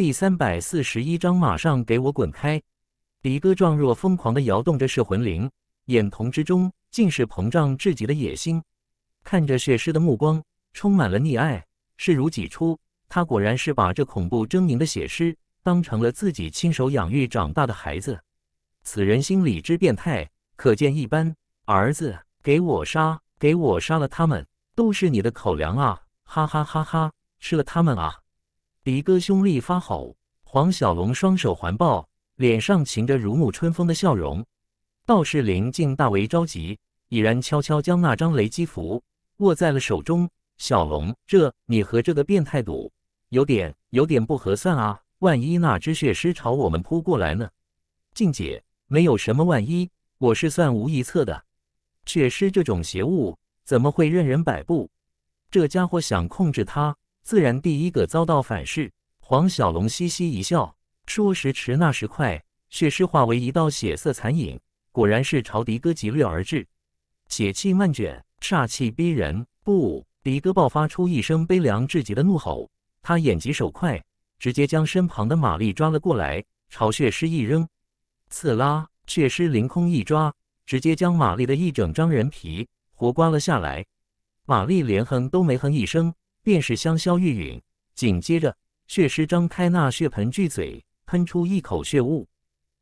第三百四十一章，马上给我滚开！迪哥状若疯狂地摇动着摄魂铃，眼瞳之中尽是膨胀至极的野心。看着血尸的目光充满了溺爱，视如己出。他果然是把这恐怖狰狞的血尸当成了自己亲手养育长大的孩子。此人心理之变态，可见一斑。儿子，给我杀，给我杀了他们，都是你的口粮啊！哈哈哈哈，吃了他们啊！李哥兄力发吼，黄小龙双手环抱，脸上噙着如沐春风的笑容。道士林竟大为着急，已然悄悄将那张雷击符握在了手中。小龙，这你和这个变态赌，有点有点不合算啊！万一那只血尸朝我们扑过来呢？静姐，没有什么万一，我是算无一策的。血尸这种邪物怎么会任人摆布？这家伙想控制他，自然第一个遭到反噬。黄小龙嘻嘻一笑，说：“时迟那时快，血尸化为一道血色残影，果然是朝迪哥急掠而至。血气漫卷，煞气逼人。”不，迪哥爆发出一声悲凉至极的怒吼。他眼疾手快，直接将身旁的玛丽抓了过来，朝血尸一扔。刺啦！血尸凌空一抓，直接将玛丽的一整张人皮活刮了下来。玛丽连哼都没哼一声。便是香消玉殒。紧接着，血尸张开那血盆巨嘴，喷出一口血雾。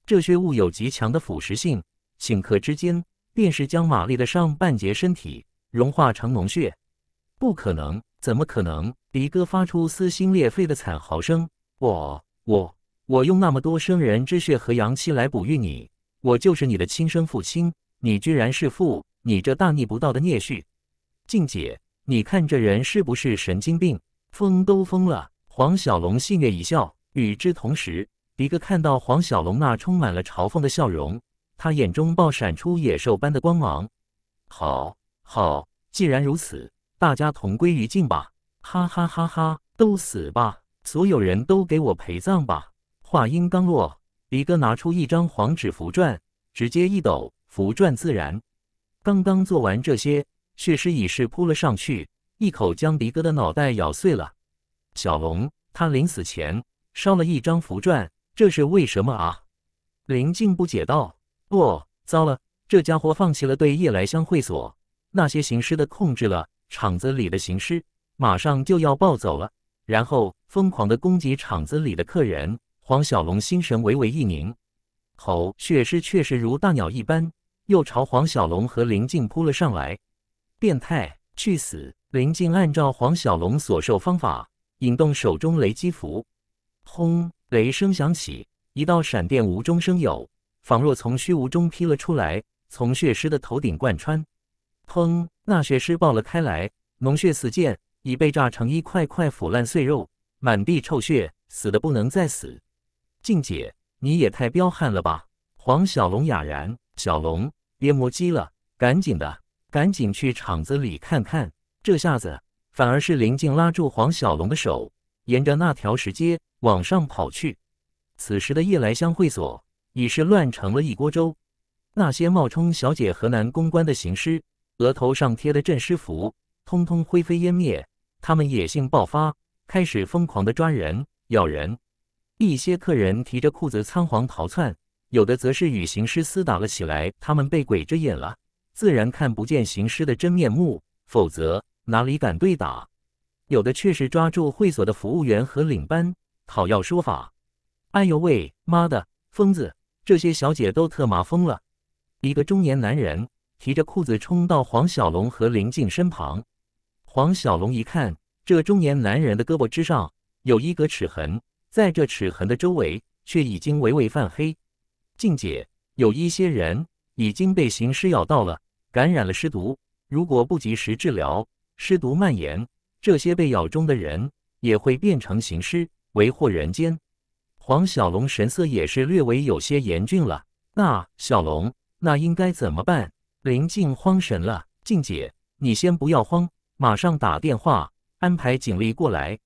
这血雾有极强的腐蚀性，顷刻之间，便是将玛丽的上半截身体融化成脓血。不可能！怎么可能？迪哥发出撕心裂肺的惨嚎声：“我、我、我用那么多生人之血和阳气来哺育你，我就是你的亲生父亲！你居然是父！你这大逆不道的孽畜！”静姐。你看这人是不是神经病？疯都疯了！黄小龙戏谑一笑。与之同时，迪哥看到黄小龙那充满了嘲讽的笑容，他眼中爆闪出野兽般的光芒。好好，既然如此，大家同归于尽吧！哈哈哈哈，都死吧！所有人都给我陪葬吧！话音刚落，迪哥拿出一张黄纸符篆，直接一抖，符篆自燃。刚刚做完这些。血尸已是扑了上去，一口将迪哥的脑袋咬碎了。小龙，他临死前烧了一张符篆，这是为什么啊？林静不解道：“哦，糟了，这家伙放弃了对夜来香会所那些行尸的控制了，场子里的行尸马上就要暴走了，然后疯狂地攻击场子里的客人。”黄小龙心神微微一凝，吼！血尸确实如大鸟一般，又朝黄小龙和林静扑了上来。变态，去死！林静按照黄小龙所授方法，引动手中雷击符，轰，雷声响起，一道闪电无中生有，仿若从虚无中劈了出来，从血尸的头顶贯穿，砰，那血尸爆了开来，脓血四溅，已被炸成一块块腐烂碎肉，满地臭血，死的不能再死。静姐，你也太彪悍了吧？黄小龙哑然，小龙，别磨叽了，赶紧的。赶紧去厂子里看看！这下子，反而是林静拉住黄小龙的手，沿着那条石阶往上跑去。此时的夜来香会所已是乱成了一锅粥。那些冒充小姐河南公关的行尸，额头上贴的镇尸符，通通灰飞烟灭。他们野性爆发，开始疯狂的抓人、咬人。一些客人提着裤子仓皇逃窜，有的则是与行尸厮打了起来。他们被鬼遮眼了。自然看不见行尸的真面目，否则哪里敢对打？有的确实抓住会所的服务员和领班讨要说法。哎呦喂，妈的，疯子！这些小姐都特麻疯了！一个中年男人提着裤子冲到黄小龙和林静身旁。黄小龙一看，这中年男人的胳膊之上有一个齿痕，在这齿痕的周围却已经微微泛黑。静姐，有一些人已经被行尸咬到了。感染了尸毒，如果不及时治疗，尸毒蔓延，这些被咬中的人也会变成行尸，为祸人间。黄小龙神色也是略微有些严峻了。那小龙，那应该怎么办？林静慌神了。静姐，你先不要慌，马上打电话安排警力过来。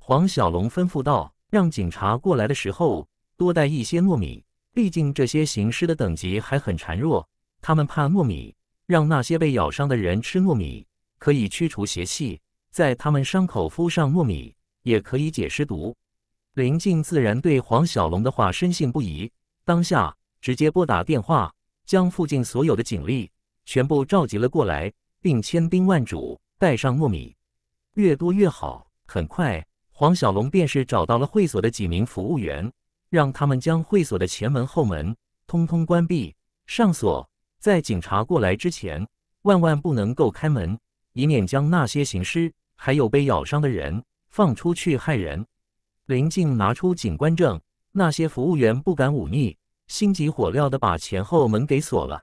黄小龙吩咐道：“让警察过来的时候，多带一些糯米，毕竟这些行尸的等级还很孱弱，他们怕糯米。”让那些被咬伤的人吃糯米，可以驱除邪气；在他们伤口敷上糯米，也可以解湿毒。林静自然对黄小龙的话深信不疑，当下直接拨打电话，将附近所有的警力全部召集了过来，并千叮万嘱带上糯米，越多越好。很快，黄小龙便是找到了会所的几名服务员，让他们将会所的前门、后门通通关闭、上锁。在警察过来之前，万万不能够开门，以免将那些行尸还有被咬伤的人放出去害人。林静拿出警官证，那些服务员不敢忤逆，心急火燎的把前后门给锁了。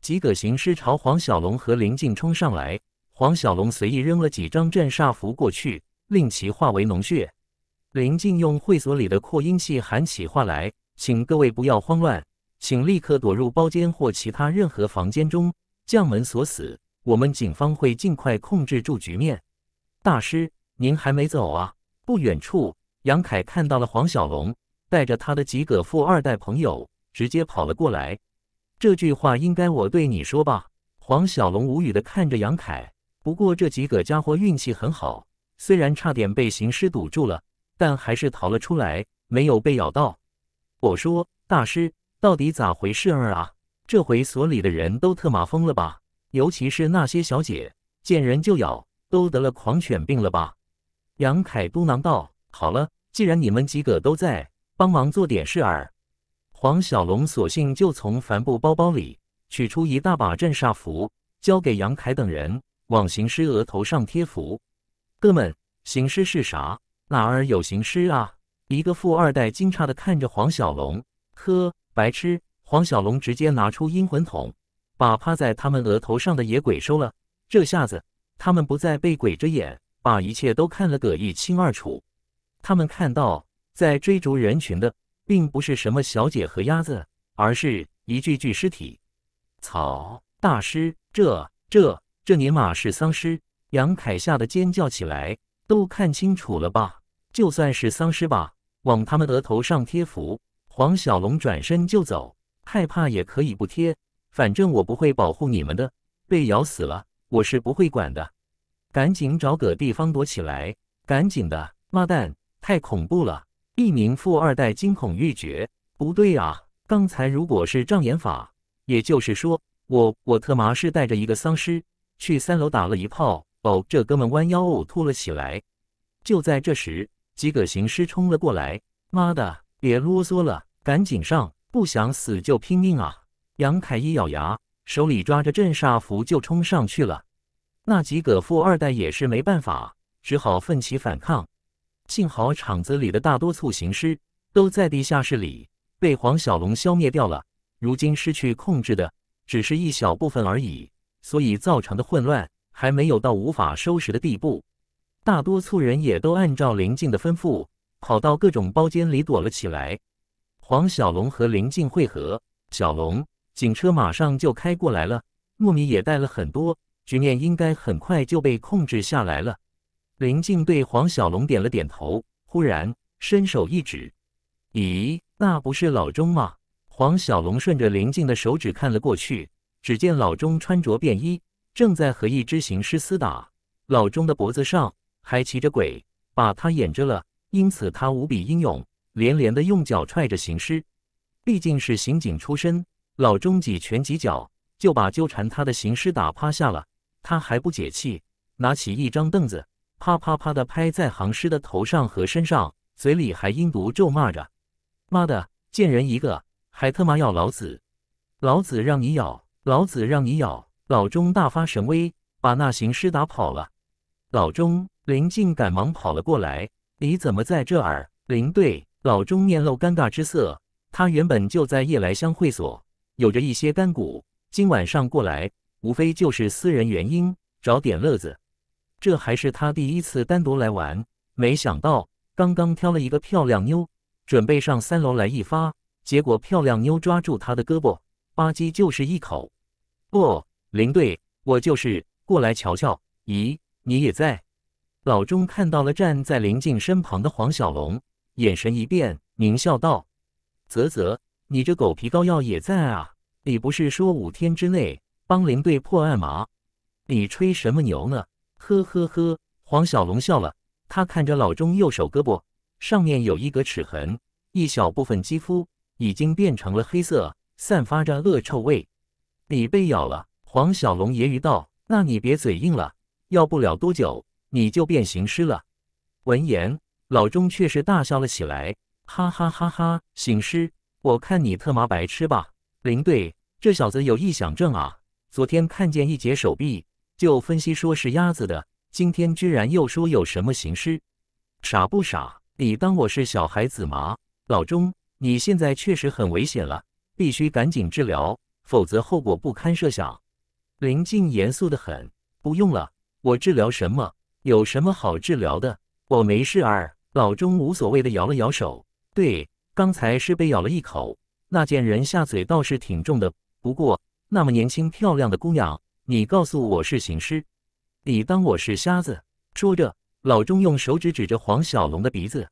几个行尸朝黄小龙和林静冲上来，黄小龙随意扔了几张镇煞符过去，令其化为脓血。林静用会所里的扩音器喊起话来，请各位不要慌乱。请立刻躲入包间或其他任何房间中，将门锁死。我们警方会尽快控制住局面。大师，您还没走啊？不远处，杨凯看到了黄小龙带着他的几个富二代朋友直接跑了过来。这句话应该我对你说吧？黄小龙无语的看着杨凯。不过这几个家伙运气很好，虽然差点被行尸堵住了，但还是逃了出来，没有被咬到。我说，大师。到底咋回事儿啊？这回所里的人都特马疯了吧？尤其是那些小姐，见人就咬，都得了狂犬病了吧？杨凯嘟囔道：“好了，既然你们几个都在，帮忙做点事儿。”黄小龙索性就从帆布包包里取出一大把镇煞符，交给杨凯等人，往行尸额头上贴符。哥们，行尸是啥？哪儿有行尸啊？一个富二代惊诧的看着黄小龙，呵。白痴！黄小龙直接拿出阴魂桶，把趴在他们额头上的野鬼收了。这下子，他们不再被鬼遮眼，把一切都看了个一清二楚。他们看到，在追逐人群的，并不是什么小姐和鸭子，而是一具具尸体。草！大师，这、这、这尼玛是丧尸！杨凯吓得尖叫起来。都看清楚了吧？就算是丧尸吧，往他们额头上贴符。黄小龙转身就走，害怕也可以不贴，反正我不会保护你们的。被咬死了，我是不会管的。赶紧找个地方躲起来，赶紧的！妈蛋，太恐怖了！一名富二代惊恐欲绝。不对啊，刚才如果是障眼法，也就是说，我我特麻是带着一个丧尸去三楼打了一炮。哦，这哥们弯腰呕吐了起来。就在这时，几个行尸冲了过来。妈的！别啰嗦了，赶紧上！不想死就拼命啊！杨凯一咬牙，手里抓着镇煞符就冲上去了。那几个富二代也是没办法，只好奋起反抗。幸好厂子里的大多数行尸都在地下室里被黄小龙消灭掉了，如今失去控制的只是一小部分而已，所以造成的混乱还没有到无法收拾的地步。大多数人也都按照林静的吩咐。跑到各种包间里躲了起来。黄小龙和林静会合，小龙，警车马上就开过来了。糯米也带了很多，局面应该很快就被控制下来了。林静对黄小龙点了点头，忽然伸手一指：“咦，那不是老钟吗？”黄小龙顺着林静的手指看了过去，只见老钟穿着便衣，正在和一只行尸厮打。老钟的脖子上还骑着鬼，把他掩着了。因此，他无比英勇，连连的用脚踹着行尸。毕竟是刑警出身，老钟几拳几脚就把纠缠他的行尸打趴下了。他还不解气，拿起一张凳子，啪啪啪的拍在行尸的头上和身上，嘴里还阴毒咒骂着：“妈的，贱人一个，还特妈要老子！老子让你咬，老子让你咬！”老钟大发神威，把那行尸打跑了。老钟、林静赶忙跑了过来。你怎么在这儿，林队？老钟面露尴尬之色。他原本就在夜来香会所，有着一些干股。今晚上过来，无非就是私人原因，找点乐子。这还是他第一次单独来玩，没想到刚刚挑了一个漂亮妞，准备上三楼来一发，结果漂亮妞抓住他的胳膊，吧唧就是一口。不，林队，我就是过来瞧瞧。咦，你也在？老钟看到了站在林静身旁的黄小龙，眼神一变，狞笑道：“啧啧，你这狗皮膏药也在啊！你不是说五天之内帮林队破案吗？你吹什么牛呢？”呵呵呵，黄小龙笑了。他看着老钟右手胳膊上面有一个齿痕，一小部分肌肤已经变成了黑色，散发着恶臭味。你被咬了？黄小龙揶揄道：“那你别嘴硬了，要不了多久。”你就变形师了。闻言，老钟却是大笑了起来，哈哈哈哈！行尸，我看你特妈白痴吧，林队，这小子有臆想症啊！昨天看见一截手臂，就分析说是鸭子的，今天居然又说有什么形尸，傻不傻？你当我是小孩子吗？老钟，你现在确实很危险了，必须赶紧治疗，否则后果不堪设想。林静严肃的很，不用了，我治疗什么？有什么好治疗的？我没事儿。老钟无所谓的摇了摇手。对，刚才是被咬了一口。那贱人下嘴倒是挺重的。不过，那么年轻漂亮的姑娘，你告诉我是行尸，你当我是瞎子？说着，老钟用手指指着黄小龙的鼻子：“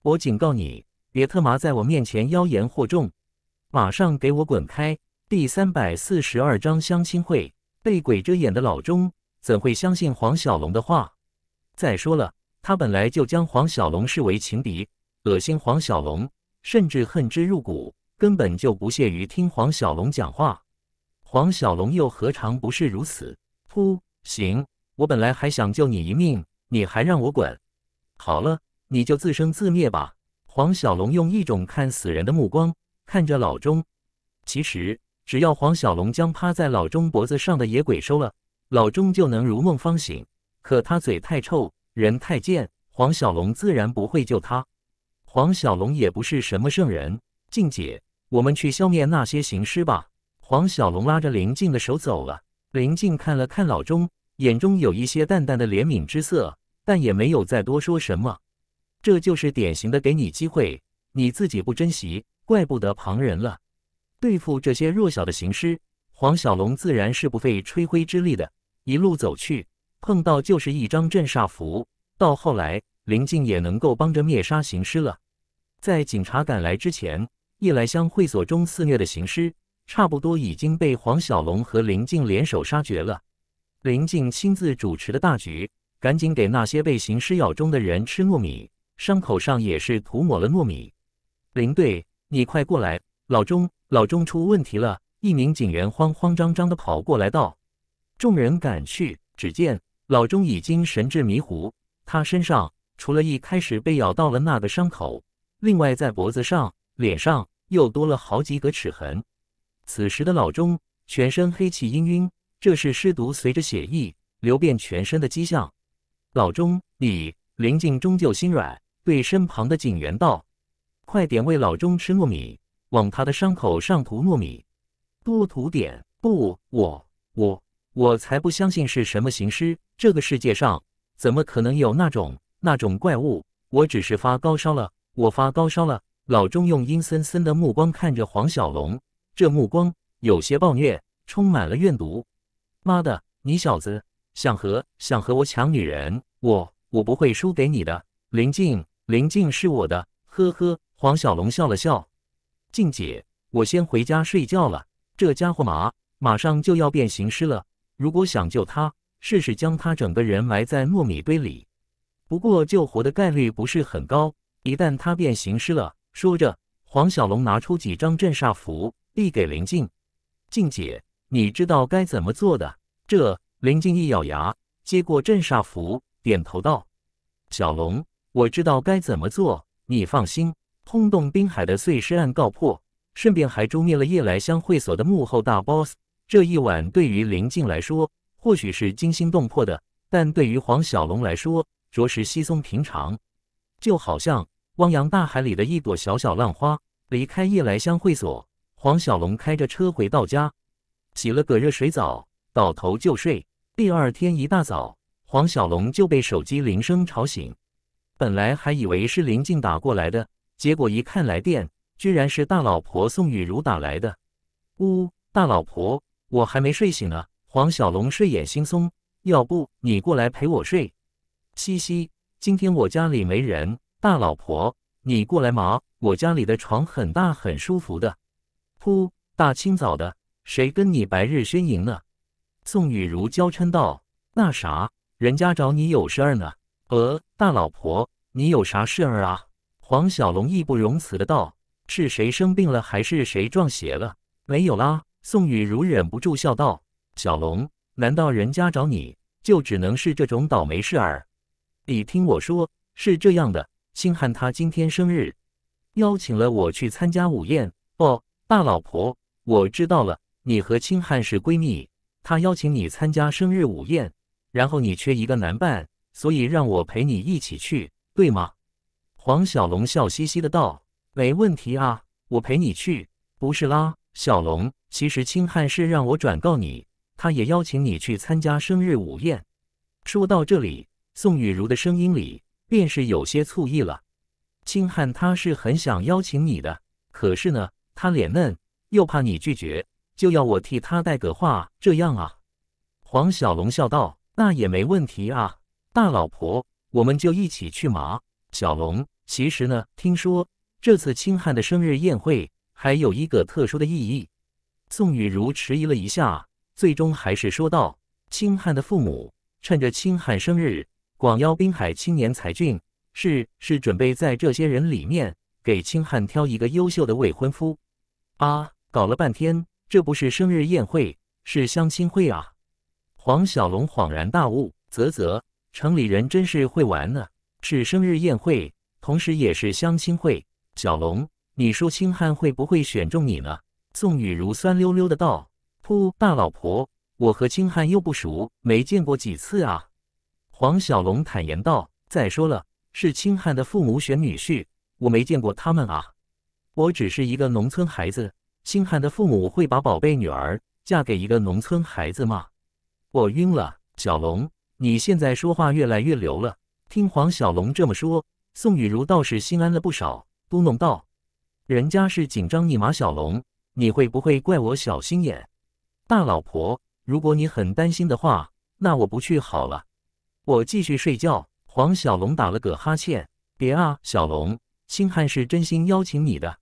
我警告你，别特麻在我面前妖言惑众，马上给我滚开！”第三百四十二章相亲会。被鬼遮眼的老钟怎会相信黄小龙的话？再说了，他本来就将黄小龙视为情敌，恶心黄小龙，甚至恨之入骨，根本就不屑于听黄小龙讲话。黄小龙又何尝不是如此？噗！行，我本来还想救你一命，你还让我滚？好了，你就自生自灭吧。黄小龙用一种看死人的目光看着老钟。其实，只要黄小龙将趴在老钟脖子上的野鬼收了，老钟就能如梦方醒。可他嘴太臭，人太贱，黄小龙自然不会救他。黄小龙也不是什么圣人。静姐，我们去消灭那些行尸吧。黄小龙拉着林静的手走了。林静看了看老钟，眼中有一些淡淡的怜悯之色，但也没有再多说什么。这就是典型的给你机会，你自己不珍惜，怪不得旁人了。对付这些弱小的行尸，黄小龙自然是不费吹灰之力的。一路走去。碰到就是一张镇煞符。到后来，林静也能够帮着灭杀行尸了。在警察赶来之前，夜来香会所中肆虐的行尸，差不多已经被黄小龙和林静联手杀绝了。林静亲自主持的大局，赶紧给那些被行尸咬中的人吃糯米，伤口上也是涂抹了糯米。林队，你快过来！老钟，老钟出问题了！一名警员慌慌张张地跑过来道：“众人赶去，只见。”老钟已经神志迷糊，他身上除了一开始被咬到了那个伤口，另外在脖子上、脸上又多了好几个齿痕。此时的老钟全身黑气氤氲，这是尸毒随着血液流遍全身的迹象。老钟，你林静终究心软，对身旁的警员道：“快点喂老钟吃糯米，往他的伤口上涂糯米，多涂点。”不，我，我。我才不相信是什么行尸！这个世界上怎么可能有那种那种怪物？我只是发高烧了，我发高烧了。老钟用阴森森的目光看着黄小龙，这目光有些暴虐，充满了怨毒。妈的，你小子想和想和我抢女人？我我不会输给你的。林静，林静是我的。呵呵。黄小龙笑了笑：“静姐，我先回家睡觉了。这家伙马马上就要变行尸了。”如果想救他，试试将他整个人埋在糯米堆里，不过救活的概率不是很高。一旦他变行尸了。说着，黄小龙拿出几张镇煞符，递给林静：“静姐，你知道该怎么做的？”这林静一咬牙，接过镇煞符，点头道：“小龙，我知道该怎么做。你放心，轰动滨海的碎尸案告破，顺便还诛灭了夜来香会所的幕后大 boss。”这一晚对于林静来说或许是惊心动魄的，但对于黄小龙来说着实稀松平常，就好像汪洋大海里的一朵小小浪花。离开夜来香会所，黄小龙开着车回到家，洗了个热水澡，倒头就睡。第二天一大早，黄小龙就被手机铃声吵醒，本来还以为是林静打过来的，结果一看来电，居然是大老婆宋雨茹打来的。呜，大老婆。我还没睡醒呢，黄小龙睡眼惺忪，要不你过来陪我睡？嘻嘻，今天我家里没人，大老婆你过来嘛，我家里的床很大很舒服的。噗，大清早的，谁跟你白日宣淫呢？宋雨如娇嗔道：“那啥，人家找你有事儿呢。”呃，大老婆，你有啥事儿啊？黄小龙义不容辞的道：“是谁生病了，还是谁撞邪了？没有啦。”宋雨如忍不住笑道：“小龙，难道人家找你就只能是这种倒霉事儿？你听我说，是这样的，星汉他今天生日，邀请了我去参加午宴。哦，大老婆，我知道了，你和青汉是闺蜜，他邀请你参加生日午宴，然后你缺一个男伴，所以让我陪你一起去，对吗？”黄小龙笑嘻嘻的道：“没问题啊，我陪你去，不是啦。”小龙，其实清汉是让我转告你，他也邀请你去参加生日午宴。说到这里，宋雨茹的声音里便是有些醋意了。清汉他是很想邀请你的，可是呢，他脸嫩，又怕你拒绝，就要我替他带个话。这样啊，黄小龙笑道：“那也没问题啊，大老婆，我们就一起去嘛。”小龙，其实呢，听说这次清汉的生日宴会。还有一个特殊的意义。宋雨如迟疑了一下，最终还是说道：“清汉的父母趁着清汉生日，广邀滨海青年才俊，是是准备在这些人里面给清汉挑一个优秀的未婚夫。”啊，搞了半天，这不是生日宴会，是相亲会啊！黄小龙恍然大悟：“啧啧，城里人真是会玩呢！是生日宴会，同时也是相亲会。”小龙。你说青汉会不会选中你呢？宋雨如酸溜溜的道：“噗，大老婆，我和青汉又不熟，没见过几次啊。”黄小龙坦言道：“再说了，是青汉的父母选女婿，我没见过他们啊。我只是一个农村孩子，青汉的父母会把宝贝女儿嫁给一个农村孩子吗？”我晕了，小龙，你现在说话越来越流了。听黄小龙这么说，宋雨如倒是心安了不少，嘟哝道。人家是紧张你，马小龙，你会不会怪我小心眼？大老婆，如果你很担心的话，那我不去好了，我继续睡觉。黄小龙打了个哈欠。别啊，小龙，星汉是真心邀请你的，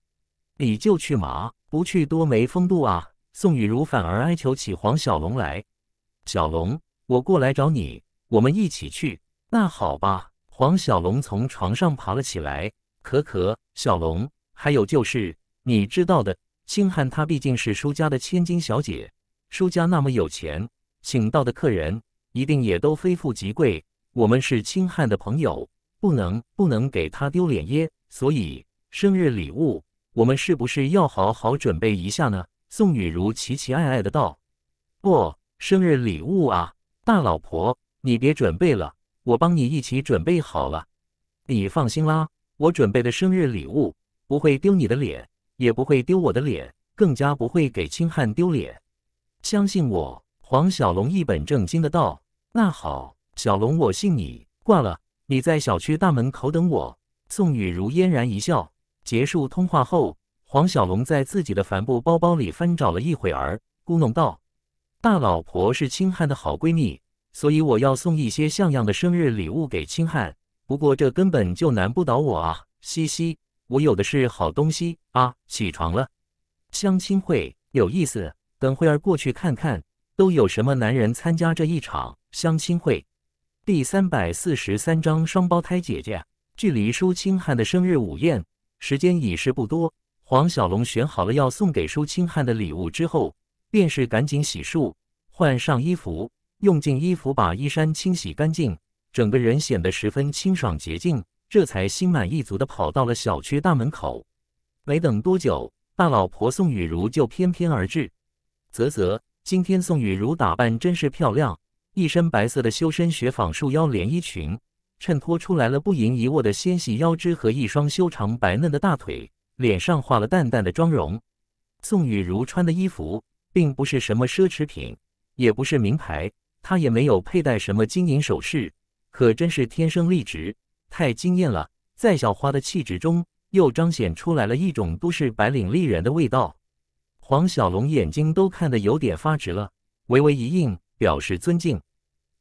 你就去嘛，不去多没风度啊！宋雨如反而哀求起黄小龙来：“小龙，我过来找你，我们一起去。”那好吧。黄小龙从床上爬了起来。可可，小龙。还有就是，你知道的，青汉她毕竟是舒家的千金小姐，舒家那么有钱，请到的客人一定也都非富即贵。我们是青汉的朋友，不能不能给他丢脸耶。所以，生日礼物我们是不是要好好准备一下呢？宋雨如奇奇艾艾的道：“不，生日礼物啊，大老婆你别准备了，我帮你一起准备好了，你放心啦，我准备的生日礼物。”不会丢你的脸，也不会丢我的脸，更加不会给清汉丢脸。相信我，黄小龙一本正经的道。那好，小龙，我信你。挂了，你在小区大门口等我。宋雨如嫣然一笑，结束通话后，黄小龙在自己的帆布包包里翻找了一会儿，咕哝道：“大老婆是清汉的好闺蜜，所以我要送一些像样的生日礼物给清汉。不过这根本就难不倒我啊，嘻嘻。”我有的是好东西啊！起床了，相亲会有意思，等会儿过去看看都有什么男人参加这一场相亲会。第三百四十三章双胞胎姐姐。距离舒清汉的生日午宴时间已是不多，黄小龙选好了要送给舒清汉的礼物之后，便是赶紧洗漱、换上衣服，用尽衣服把衣衫清洗干净，整个人显得十分清爽洁净。这才心满意足地跑到了小区大门口。没等多久，大老婆宋雨茹就翩翩而至。啧啧，今天宋雨茹打扮真是漂亮，一身白色的修身雪纺束腰连衣裙，衬托出来了不盈一握的纤细腰肢和一双修长白嫩的大腿，脸上画了淡淡的妆容。宋雨茹穿的衣服并不是什么奢侈品，也不是名牌，她也没有佩戴什么金银首饰，可真是天生丽质。太惊艳了，在小花的气质中又彰显出来了一种都市白领丽人的味道。黄小龙眼睛都看得有点发直了，微微一应，表示尊敬。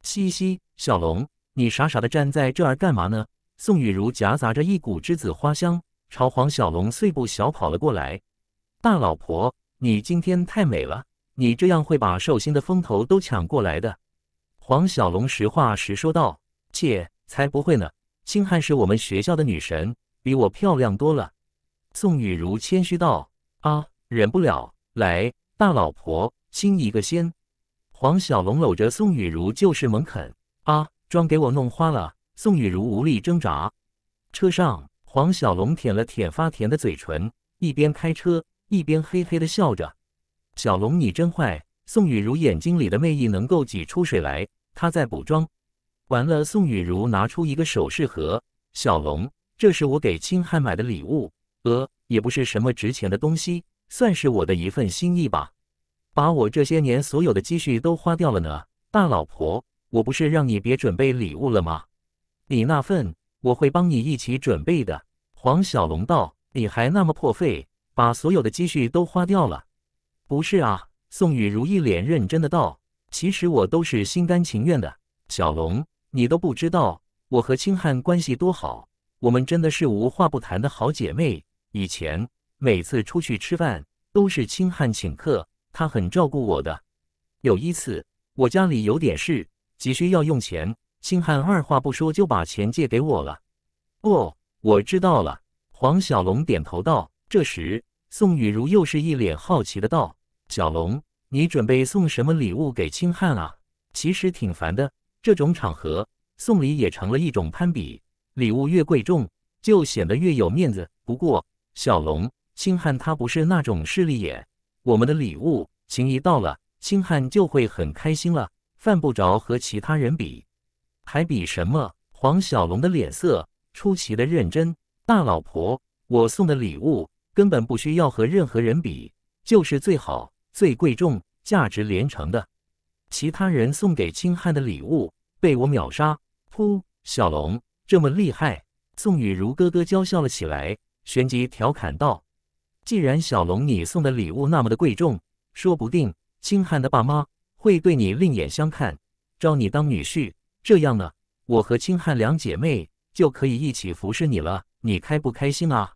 嘻嘻，小龙，你傻傻的站在这儿干嘛呢？宋雨茹夹杂着一股栀子花香，朝黄小龙碎步小跑了过来。大老婆，你今天太美了，你这样会把寿星的风头都抢过来的。黄小龙实话实说道。切，才不会呢。星汉是我们学校的女神，比我漂亮多了。宋雨如谦虚道：“啊，忍不了，来，大老婆亲一个先。”黄小龙搂着宋雨如就是猛啃。啊，妆给我弄花了！宋雨如无力挣扎。车上，黄小龙舔了舔发甜的嘴唇，一边开车一边嘿嘿的笑着：“小龙，你真坏。”宋雨如眼睛里的媚意能够挤出水来，她在补妆。完了，宋雨如拿出一个首饰盒，小龙，这是我给青汉买的礼物，呃，也不是什么值钱的东西，算是我的一份心意吧。把我这些年所有的积蓄都花掉了呢，大老婆，我不是让你别准备礼物了吗？你那份我会帮你一起准备的。黄小龙道，你还那么破费，把所有的积蓄都花掉了？不是啊，宋雨如一脸认真的道，其实我都是心甘情愿的，小龙。你都不知道我和清汉关系多好，我们真的是无话不谈的好姐妹。以前每次出去吃饭都是清汉请客，他很照顾我的。有一次我家里有点事，急需要用钱，清汉二话不说就把钱借给我了。哦，我知道了。黄小龙点头道。这时宋雨如又是一脸好奇的道：“小龙，你准备送什么礼物给清汉啊？其实挺烦的。”这种场合送礼也成了一种攀比，礼物越贵重就显得越有面子。不过，小龙星汉他不是那种势利眼，我们的礼物情谊到了，星汉就会很开心了，犯不着和其他人比，还比什么？黄小龙的脸色出奇的认真，大老婆，我送的礼物根本不需要和任何人比，就是最好、最贵重、价值连城的。其他人送给青汉的礼物被我秒杀，噗！小龙这么厉害，宋雨如咯咯娇笑了起来，旋即调侃道：“既然小龙你送的礼物那么的贵重，说不定青汉的爸妈会对你另眼相看，招你当女婿。这样呢，我和青汉两姐妹就可以一起服侍你了，你开不开心啊？”“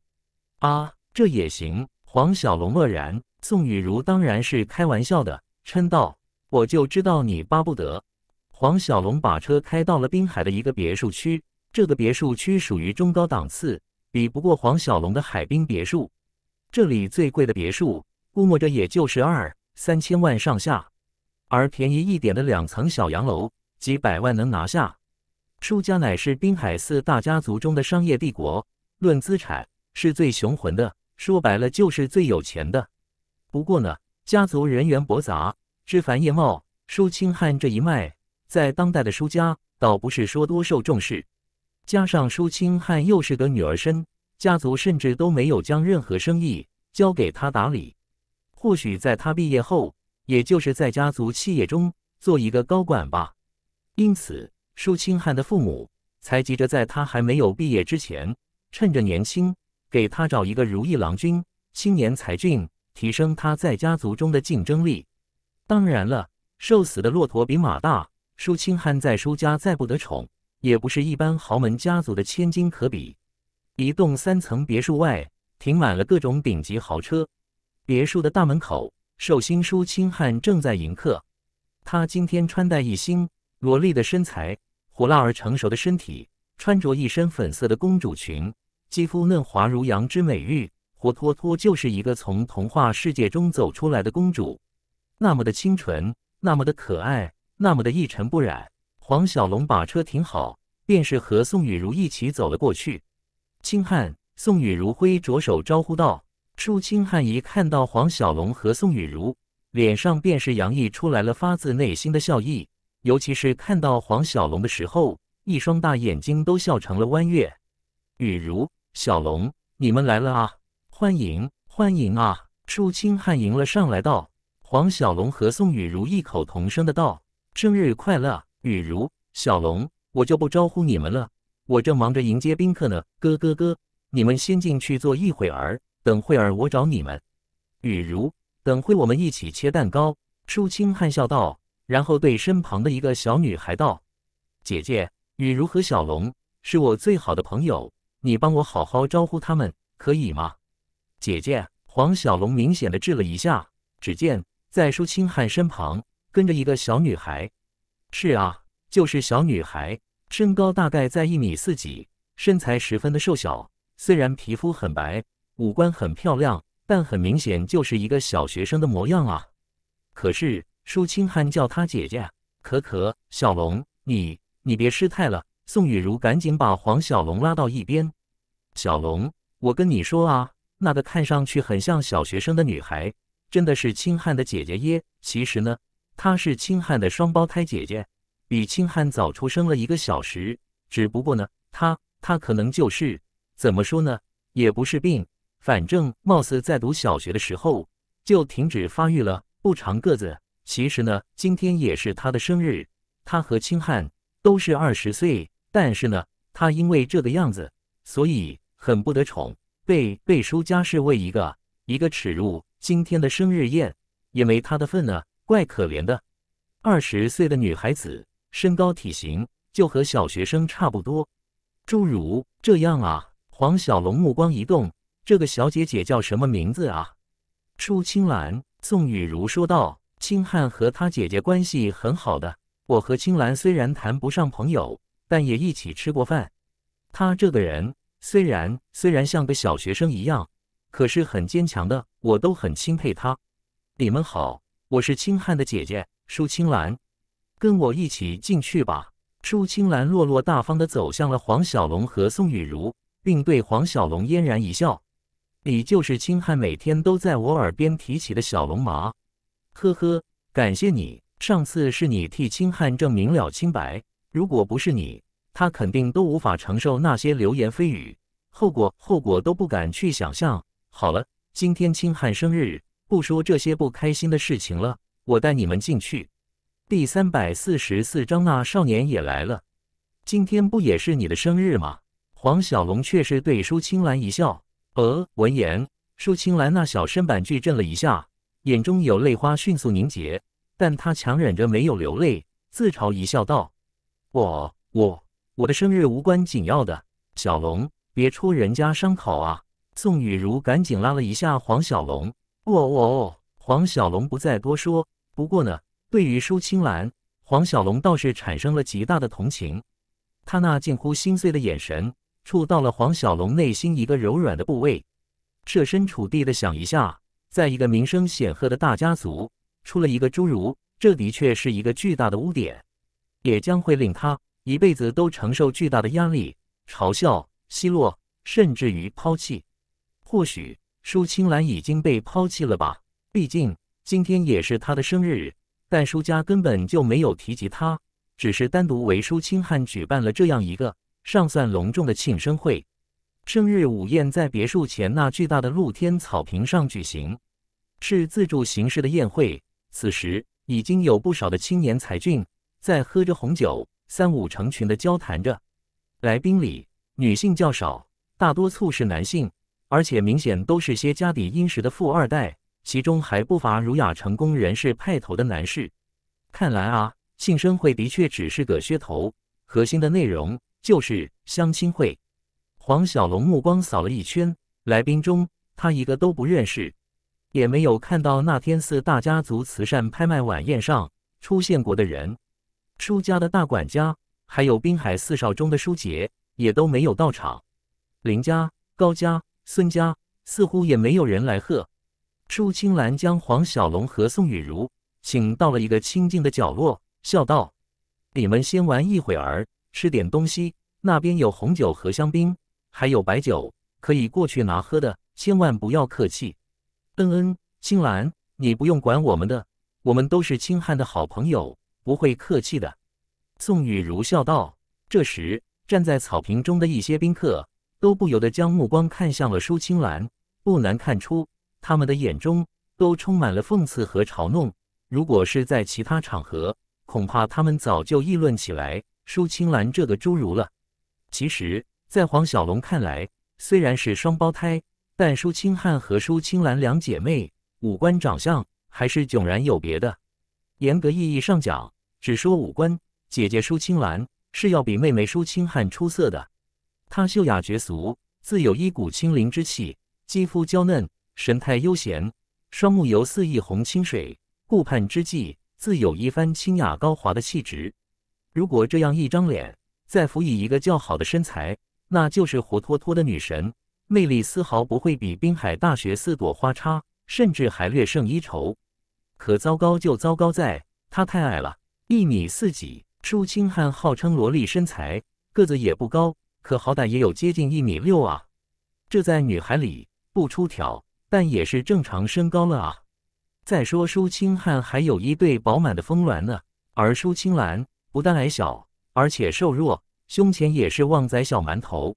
啊，这也行。”黄小龙愕然。宋雨如当然是开玩笑的，嗔道。我就知道你巴不得黄小龙把车开到了滨海的一个别墅区。这个别墅区属于中高档次，比不过黄小龙的海滨别墅。这里最贵的别墅，估摸着也就是二三千万上下；而便宜一点的两层小洋楼，几百万能拿下。舒家乃是滨海四大家族中的商业帝国，论资产是最雄浑的，说白了就是最有钱的。不过呢，家族人员驳杂。枝繁叶茂，舒清汉这一脉在当代的舒家倒不是说多受重视。加上舒清汉又是个女儿身，家族甚至都没有将任何生意交给他打理。或许在他毕业后，也就是在家族企业中做一个高管吧。因此，舒清汉的父母才急着在他还没有毕业之前，趁着年轻给他找一个如意郎君、青年才俊，提升他在家族中的竞争力。当然了，瘦死的骆驼比马大。舒清汉在舒家再不得宠，也不是一般豪门家族的千金可比。一栋三层别墅外停满了各种顶级豪车，别墅的大门口，寿星舒清汉正在迎客。他今天穿戴一新，萝莉的身材，火辣而成熟的身体，穿着一身粉色的公主裙，肌肤嫩滑如羊脂美玉，活脱脱就是一个从童话世界中走出来的公主。那么的清纯，那么的可爱，那么的一尘不染。黄小龙把车停好，便是和宋雨如一起走了过去。清汉，宋雨如挥着手招呼道：“舒清汉，一看到黄小龙和宋雨如，脸上便是洋溢出来了发自内心的笑意。尤其是看到黄小龙的时候，一双大眼睛都笑成了弯月。”雨如，小龙，你们来了啊！欢迎，欢迎啊！舒清汉迎了上来道。黄小龙和宋雨如异口同声的道：“生日快乐，雨如，小龙，我就不招呼你们了，我正忙着迎接宾客呢。咯咯咯，你们先进去坐一会儿，等会儿我找你们。雨如，等会我们一起切蛋糕。”舒青汉笑道，然后对身旁的一个小女孩道：“姐姐，雨如和小龙是我最好的朋友，你帮我好好招呼他们，可以吗？”姐姐，黄小龙明显的滞了一下，只见。在舒清汉身旁跟着一个小女孩，是啊，就是小女孩，身高大概在一米四几，身材十分的瘦小。虽然皮肤很白，五官很漂亮，但很明显就是一个小学生的模样啊。可是舒清汉叫她姐姐，可可小龙，你你别失态了。宋雨茹赶紧把黄小龙拉到一边，小龙，我跟你说啊，那个看上去很像小学生的女孩。真的是清汉的姐姐耶！其实呢，她是清汉的双胞胎姐姐，比清汉早出生了一个小时。只不过呢，她她可能就是怎么说呢，也不是病，反正貌似在读小学的时候就停止发育了，不长个子。其实呢，今天也是她的生日，她和清汉都是二十岁，但是呢，她因为这个样子，所以很不得宠，被被叔家是为一个一个耻辱。今天的生日宴也没她的份啊，怪可怜的。二十岁的女孩子，身高体型就和小学生差不多。诸如这样啊，黄小龙目光一动，这个小姐姐叫什么名字啊？出青兰，宋雨如说道：“青汉和他姐姐关系很好的，我和青兰虽然谈不上朋友，但也一起吃过饭。他这个人，虽然虽然像个小学生一样。”可是很坚强的，我都很钦佩他。你们好，我是清汉的姐姐舒青兰，跟我一起进去吧。舒青兰落落大方地走向了黄小龙和宋雨茹，并对黄小龙嫣然一笑：“你就是清汉，每天都在我耳边提起的小龙麻。”呵呵，感谢你，上次是你替清汉证明了清白，如果不是你，他肯定都无法承受那些流言蜚语，后果后果都不敢去想象。好了，今天清汉生日，不说这些不开心的事情了。我带你们进去。第三百四十四章，那少年也来了。今天不也是你的生日吗？黄小龙却是对舒青兰一笑。呃，闻言，舒青兰那小身板巨震了一下，眼中有泪花迅速凝结，但她强忍着没有流泪，自嘲一笑道：“我我我的生日无关紧要的，小龙，别戳人家伤口啊。”宋雨如赶紧拉了一下黄小龙。哦哦，哦！黄小龙不再多说。不过呢，对于舒青兰，黄小龙倒是产生了极大的同情。他那近乎心碎的眼神，触到了黄小龙内心一个柔软的部位。设身处地的想一下，在一个名声显赫的大家族出了一个侏儒，这的确是一个巨大的污点，也将会令他一辈子都承受巨大的压力、嘲笑、奚落，甚至于抛弃。或许舒青兰已经被抛弃了吧？毕竟今天也是她的生日，但舒家根本就没有提及她，只是单独为舒清汉举办了这样一个尚算隆重的庆生会。生日午宴在别墅前那巨大的露天草坪上举行，是自助形式的宴会。此时已经有不少的青年才俊在喝着红酒，三五成群的交谈着。来宾里女性较少，大多数是男性。而且明显都是些家底殷实的富二代，其中还不乏儒雅成功人士派头的男士。看来啊，庆生会的确只是个噱头，核心的内容就是相亲会。黄小龙目光扫了一圈来宾中，他一个都不认识，也没有看到那天四大家族慈善拍卖晚宴上出现过的人。舒家的大管家，还有滨海四少中的舒杰，也都没有到场。林家、高家。孙家似乎也没有人来贺，舒青兰将黄小龙和宋雨如请到了一个清静的角落，笑道：“你们先玩一会儿，吃点东西。那边有红酒和香槟，还有白酒，可以过去拿喝的。千万不要客气。”“嗯嗯，青兰，你不用管我们的，我们都是青汉的好朋友，不会客气的。”宋雨如笑道。这时，站在草坪中的一些宾客。都不由得将目光看向了舒青兰，不难看出，他们的眼中都充满了讽刺和嘲弄。如果是在其他场合，恐怕他们早就议论起来舒青兰这个侏儒了。其实，在黄小龙看来，虽然是双胞胎，但舒青汉和舒青兰两姐妹五官长相还是迥然有别的。严格意义上讲，只说五官，姐姐舒青兰是要比妹妹舒青汉出色的。她秀雅绝俗，自有一股清灵之气，肌肤娇嫩，神态悠闲，双目犹似一泓清水，顾盼之际，自有一番清雅高华的气质。如果这样一张脸再辅以一个较好的身材，那就是活脱脱的女神，魅力丝毫不会比滨海大学四朵花差，甚至还略胜一筹。可糟糕就糟糕在她太矮了，一米四几，舒清汉号称萝莉身材，个子也不高。可好歹也有接近一米六啊，这在女孩里不出挑，但也是正常身高了啊。再说舒青汉还有一对饱满的丰峦呢，而舒青兰不但矮小，而且瘦弱，胸前也是旺仔小馒头。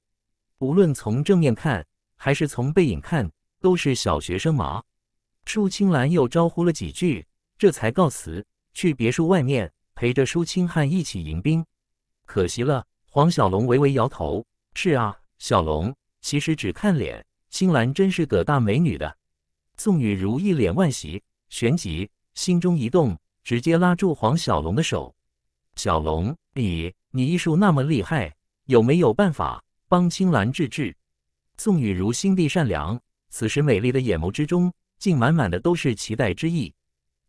无论从正面看，还是从背影看，都是小学生嘛。舒青兰又招呼了几句，这才告辞，去别墅外面陪着舒青汉一起迎宾。可惜了。黄小龙微微摇头：“是啊，小龙其实只看脸，青兰真是个大美女的。”宋雨如一脸万喜，旋即心中一动，直接拉住黄小龙的手：“小龙，你你医术那么厉害，有没有办法帮青兰治治？”宋雨如心地善良，此时美丽的眼眸之中，竟满满的都是期待之意。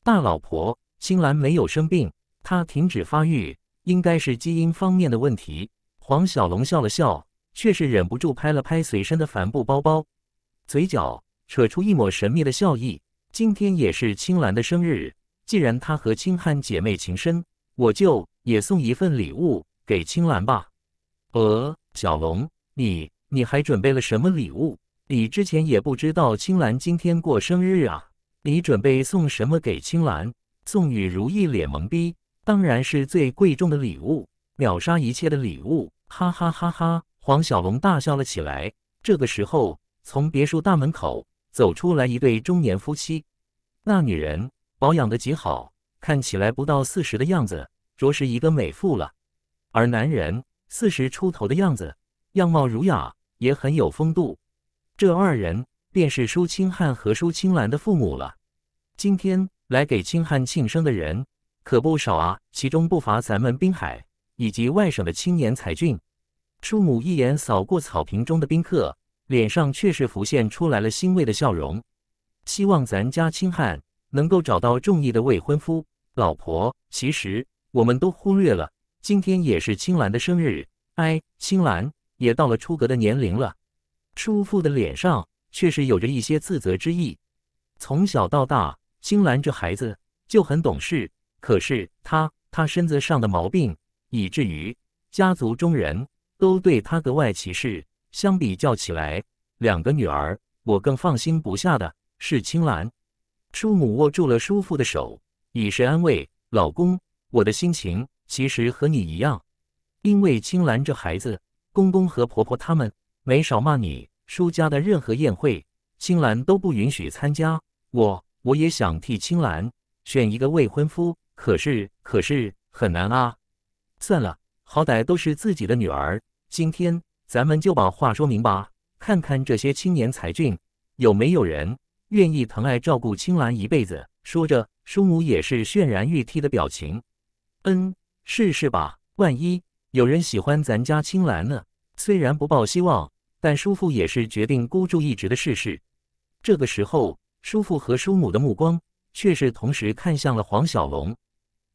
大老婆，青兰没有生病，她停止发育。应该是基因方面的问题。黄小龙笑了笑，却是忍不住拍了拍随身的帆布包包，嘴角扯出一抹神秘的笑意。今天也是青兰的生日，既然她和青汉姐妹情深，我就也送一份礼物给青兰吧。呃，小龙，你你还准备了什么礼物？你之前也不知道青兰今天过生日啊？你准备送什么给青兰？宋雨如一脸懵逼。当然是最贵重的礼物，秒杀一切的礼物！哈哈哈哈！黄小龙大笑了起来。这个时候，从别墅大门口走出来一对中年夫妻。那女人保养的极好，看起来不到四十的样子，着实一个美妇了。而男人四十出头的样子，样貌儒雅，也很有风度。这二人便是舒清汉和舒青兰的父母了。今天来给清汉庆生的人。可不少啊，其中不乏咱们滨海以及外省的青年才俊。叔母一眼扫过草坪中的宾客，脸上却是浮现出来了欣慰的笑容。希望咱家青汉能够找到中意的未婚夫、老婆。其实我们都忽略了，今天也是青兰的生日。哎，青兰也到了出阁的年龄了。叔父的脸上却是有着一些自责之意。从小到大，青兰这孩子就很懂事。可是他他身子上的毛病，以至于家族中人都对他格外歧视。相比较起来，两个女儿我更放心不下的，是青兰。叔母握住了叔父的手，以示安慰。老公，我的心情其实和你一样，因为青兰这孩子，公公和婆婆他们没少骂你。叔家的任何宴会，青兰都不允许参加。我我也想替青兰选一个未婚夫。可是，可是很难啊！算了，好歹都是自己的女儿，今天咱们就把话说明吧，看看这些青年才俊有没有人愿意疼爱照顾青兰一辈子。说着，叔母也是泫然欲涕的表情。嗯，试试吧，万一有人喜欢咱家青兰呢？虽然不抱希望，但叔父也是决定孤注一掷的试试。这个时候，叔父和叔母的目光却是同时看向了黄小龙。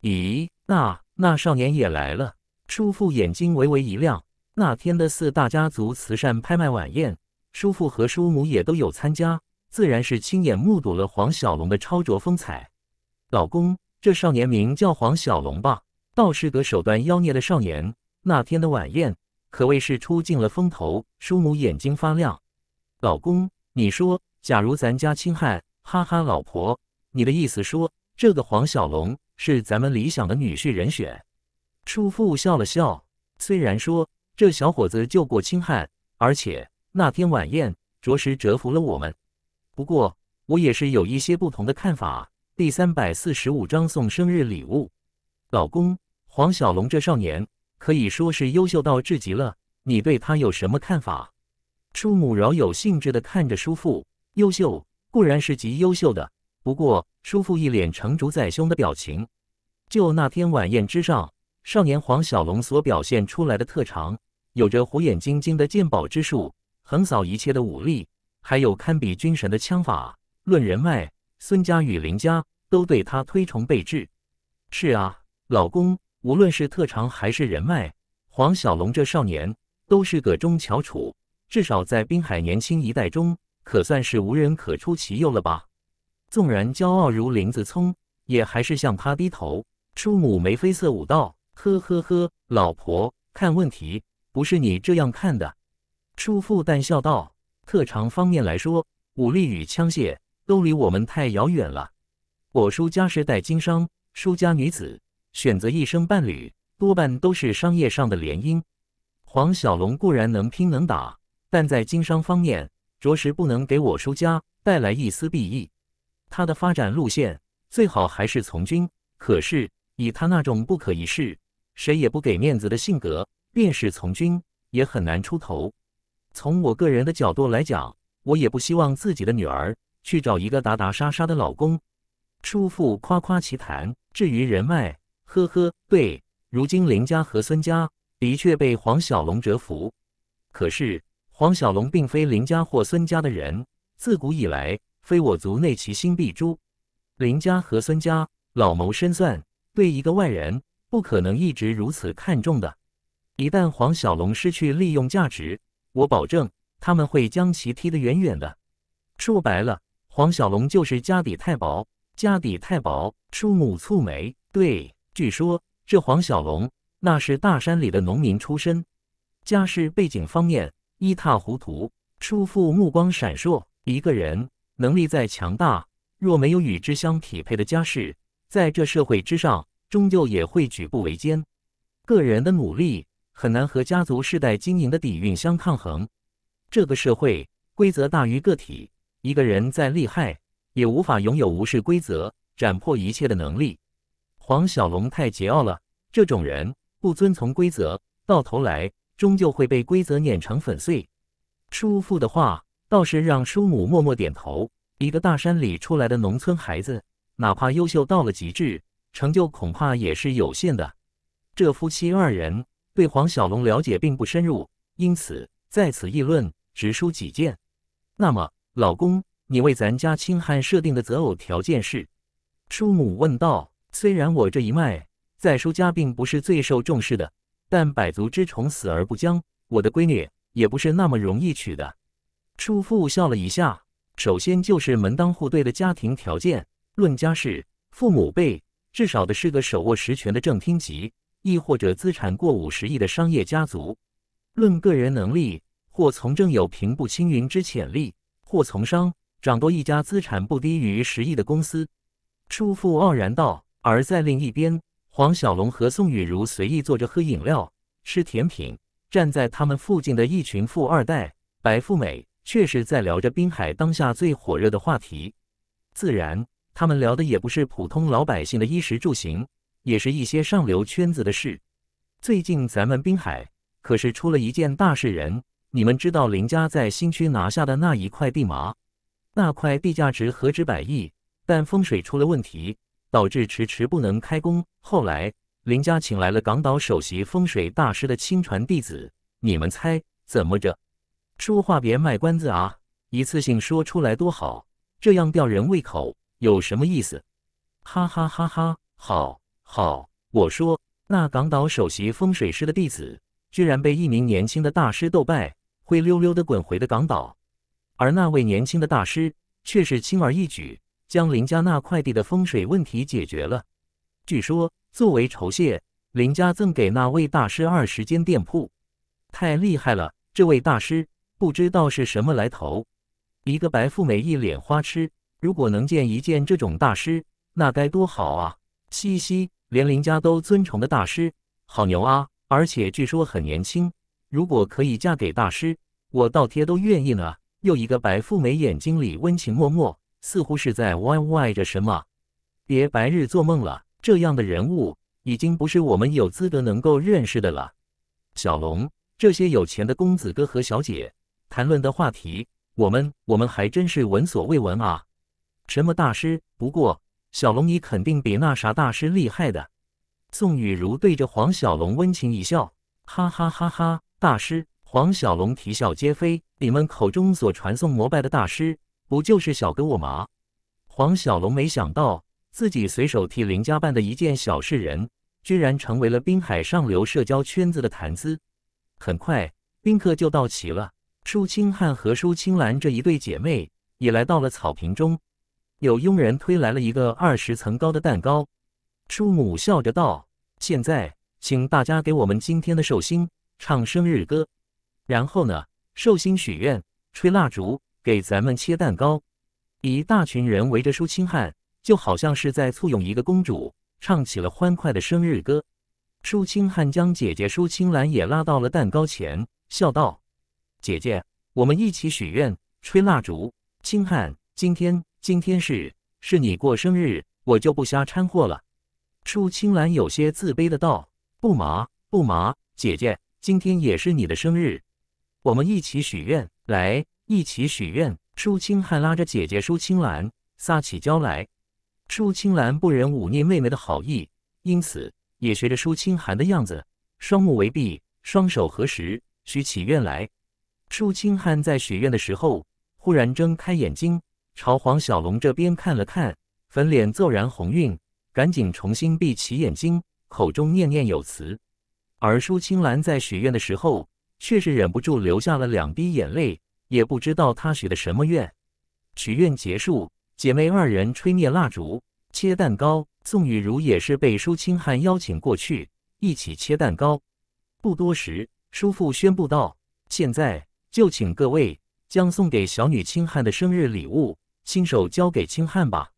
咦，那那少年也来了。叔父眼睛微微一亮。那天的四大家族慈善拍卖晚宴，叔父和叔母也都有参加，自然是亲眼目睹了黄小龙的超卓风采。老公，这少年名叫黄小龙吧？倒是个手段妖孽的少年。那天的晚宴可谓是出尽了风头。叔母眼睛发亮。老公，你说，假如咱家亲汉，哈哈，老婆，你的意思说这个黄小龙？是咱们理想的女婿人选。叔父笑了笑，虽然说这小伙子救过清汉，而且那天晚宴着实折服了我们。不过我也是有一些不同的看法。第三百四十五章送生日礼物。老公黄小龙这少年可以说是优秀到至极了，你对他有什么看法？叔母饶有兴致的看着叔父，优秀固然是极优秀的。不过，叔父一脸成竹在胸的表情。就那天晚宴之上，少年黄小龙所表现出来的特长，有着火眼金睛的鉴宝之术，横扫一切的武力，还有堪比军神的枪法。论人脉，孙家与林家都对他推崇备至。是啊，老公，无论是特长还是人脉，黄小龙这少年都是个中翘楚，至少在滨海年轻一代中，可算是无人可出其右了吧。纵然骄傲如林子聪，也还是向他低头。叔母眉飞色舞道：“呵呵呵，老婆，看问题不是你这样看的。”叔父淡笑道：“特长方面来说，武力与枪械都离我们太遥远了。我叔家世代经商，叔家女子选择一生伴侣，多半都是商业上的联姻。黄小龙固然能拼能打，但在经商方面，着实不能给我叔家带来一丝裨益。”他的发展路线最好还是从军，可是以他那种不可一世、谁也不给面子的性格，便是从军也很难出头。从我个人的角度来讲，我也不希望自己的女儿去找一个打打杀杀的老公，叔父夸夸其谈。至于人脉，呵呵，对，如今林家和孙家的确被黄小龙折服，可是黄小龙并非林家或孙家的人，自古以来。非我族内，其心必诛。林家和孙家老谋深算，对一个外人不可能一直如此看重的。一旦黄小龙失去利用价值，我保证他们会将其踢得远远的。说白了，黄小龙就是家底太薄。家底太薄，叔母蹙眉。对，据说这黄小龙那是大山里的农民出身，家世背景方面一塌糊涂。叔父目光闪烁，一个人。能力再强大，若没有与之相匹配的家世，在这社会之上，终究也会举步维艰。个人的努力很难和家族世代经营的底蕴相抗衡。这个社会规则大于个体，一个人再厉害，也无法拥有无视规则、斩破一切的能力。黄小龙太桀骜了，这种人不遵从规则，到头来终究会被规则碾成粉碎。叔父的话。倒是让叔母默默点头。一个大山里出来的农村孩子，哪怕优秀到了极致，成就恐怕也是有限的。这夫妻二人对黄小龙了解并不深入，因此在此议论，直抒己见。那么，老公，你为咱家青汉设定的择偶条件是？叔母问道。虽然我这一脉在叔家并不是最受重视的，但百足之虫，死而不僵，我的闺女也不是那么容易娶的。叔父笑了一下，首先就是门当户对的家庭条件。论家世，父母辈至少的是个手握实权的正厅级，亦或者资产过五十亿的商业家族。论个人能力，或从政有平步青云之潜力，或从商掌舵一家资产不低于十亿的公司。叔父傲然道。而在另一边，黄小龙和宋雨茹随意坐着喝饮料、吃甜品。站在他们附近的一群富二代，白富美。确实在聊着滨海当下最火热的话题，自然他们聊的也不是普通老百姓的衣食住行，也是一些上流圈子的事。最近咱们滨海可是出了一件大事，人你们知道林家在新区拿下的那一块地吗？那块地价值何止百亿，但风水出了问题，导致迟迟不能开工。后来林家请来了港岛首席风水大师的亲传弟子，你们猜怎么着？说话别卖关子啊，一次性说出来多好，这样吊人胃口有什么意思？哈哈哈哈！好，好，我说那港岛首席风水师的弟子，居然被一名年轻的大师斗败，灰溜溜的滚回的港岛，而那位年轻的大师却是轻而易举将林家那块地的风水问题解决了。据说作为酬谢，林家赠给那位大师二十间店铺。太厉害了，这位大师！不知道是什么来头，一个白富美一脸花痴。如果能见一见这种大师，那该多好啊！嘻嘻，连林家都尊崇的大师，好牛啊！而且据说很年轻。如果可以嫁给大师，我倒贴都愿意呢。又一个白富美，眼睛里温情脉脉，似乎是在 YY 着什么。别白日做梦了，这样的人物已经不是我们有资格能够认识的了。小龙，这些有钱的公子哥和小姐。谈论的话题，我们我们还真是闻所未闻啊！什么大师？不过小龙你肯定比那啥大师厉害的。宋雨如对着黄小龙温情一笑，哈哈哈哈！大师，黄小龙啼笑皆非。你们口中所传颂膜拜的大师，不就是小哥我吗？黄小龙没想到自己随手替林家办的一件小事，人居然成为了滨海上流社交圈子的谈资。很快，宾客就到齐了。舒清汉和舒清兰这一对姐妹也来到了草坪中，有佣人推来了一个二十层高的蛋糕。舒母笑着道：“现在，请大家给我们今天的寿星唱生日歌，然后呢，寿星许愿、吹蜡烛、给咱们切蛋糕。”一大群人围着舒清汉，就好像是在簇拥一个公主，唱起了欢快的生日歌。舒清汉将姐姐舒青兰也拉到了蛋糕前，笑道。姐姐，我们一起许愿，吹蜡烛。青汉，今天，今天是，是你过生日，我就不瞎掺和了。舒青兰有些自卑的道：“不麻，不麻，姐姐，今天也是你的生日，我们一起许愿，来，一起许愿。”舒青汉拉着姐姐舒青兰，撒起娇来。舒青兰不忍忤逆妹妹的好意，因此也学着舒青寒的样子，双目微闭，双手合十，许起愿来。舒清汉在许愿的时候，忽然睁开眼睛，朝黄小龙这边看了看，粉脸骤然红晕，赶紧重新闭起眼睛，口中念念有词。而舒青兰在许愿的时候，却是忍不住流下了两滴眼泪，也不知道她许的什么愿。许愿结束，姐妹二人吹灭蜡烛，切蛋糕。宋雨茹也是被舒清汉邀请过去一起切蛋糕。不多时，叔父宣布道：“现在。”就请各位将送给小女青汉的生日礼物亲手交给青汉吧。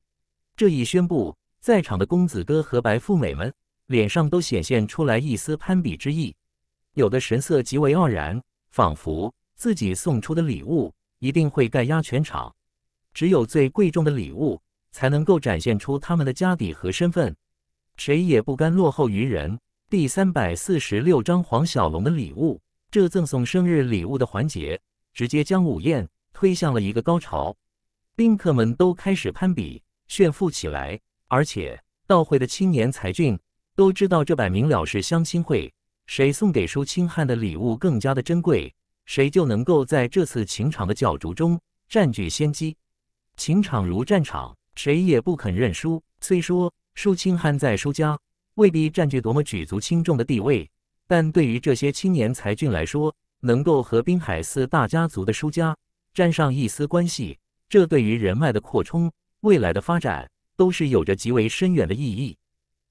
这一宣布，在场的公子哥和白富美们脸上都显现出来一丝攀比之意，有的神色极为傲然，仿佛自己送出的礼物一定会盖压全场。只有最贵重的礼物才能够展现出他们的家底和身份，谁也不甘落后于人。第三百四十六章黄小龙的礼物。这赠送生日礼物的环节，直接将舞宴推向了一个高潮。宾客们都开始攀比、炫富起来，而且到会的青年才俊都知道，这摆明了是相亲会。谁送给舒清汉的礼物更加的珍贵，谁就能够在这次情场的角逐中占据先机。情场如战场，谁也不肯认输。虽说舒清汉在舒家未必占据多么举足轻重的地位。但对于这些青年才俊来说，能够和滨海四大家族的舒家沾上一丝关系，这对于人脉的扩充、未来的发展都是有着极为深远的意义。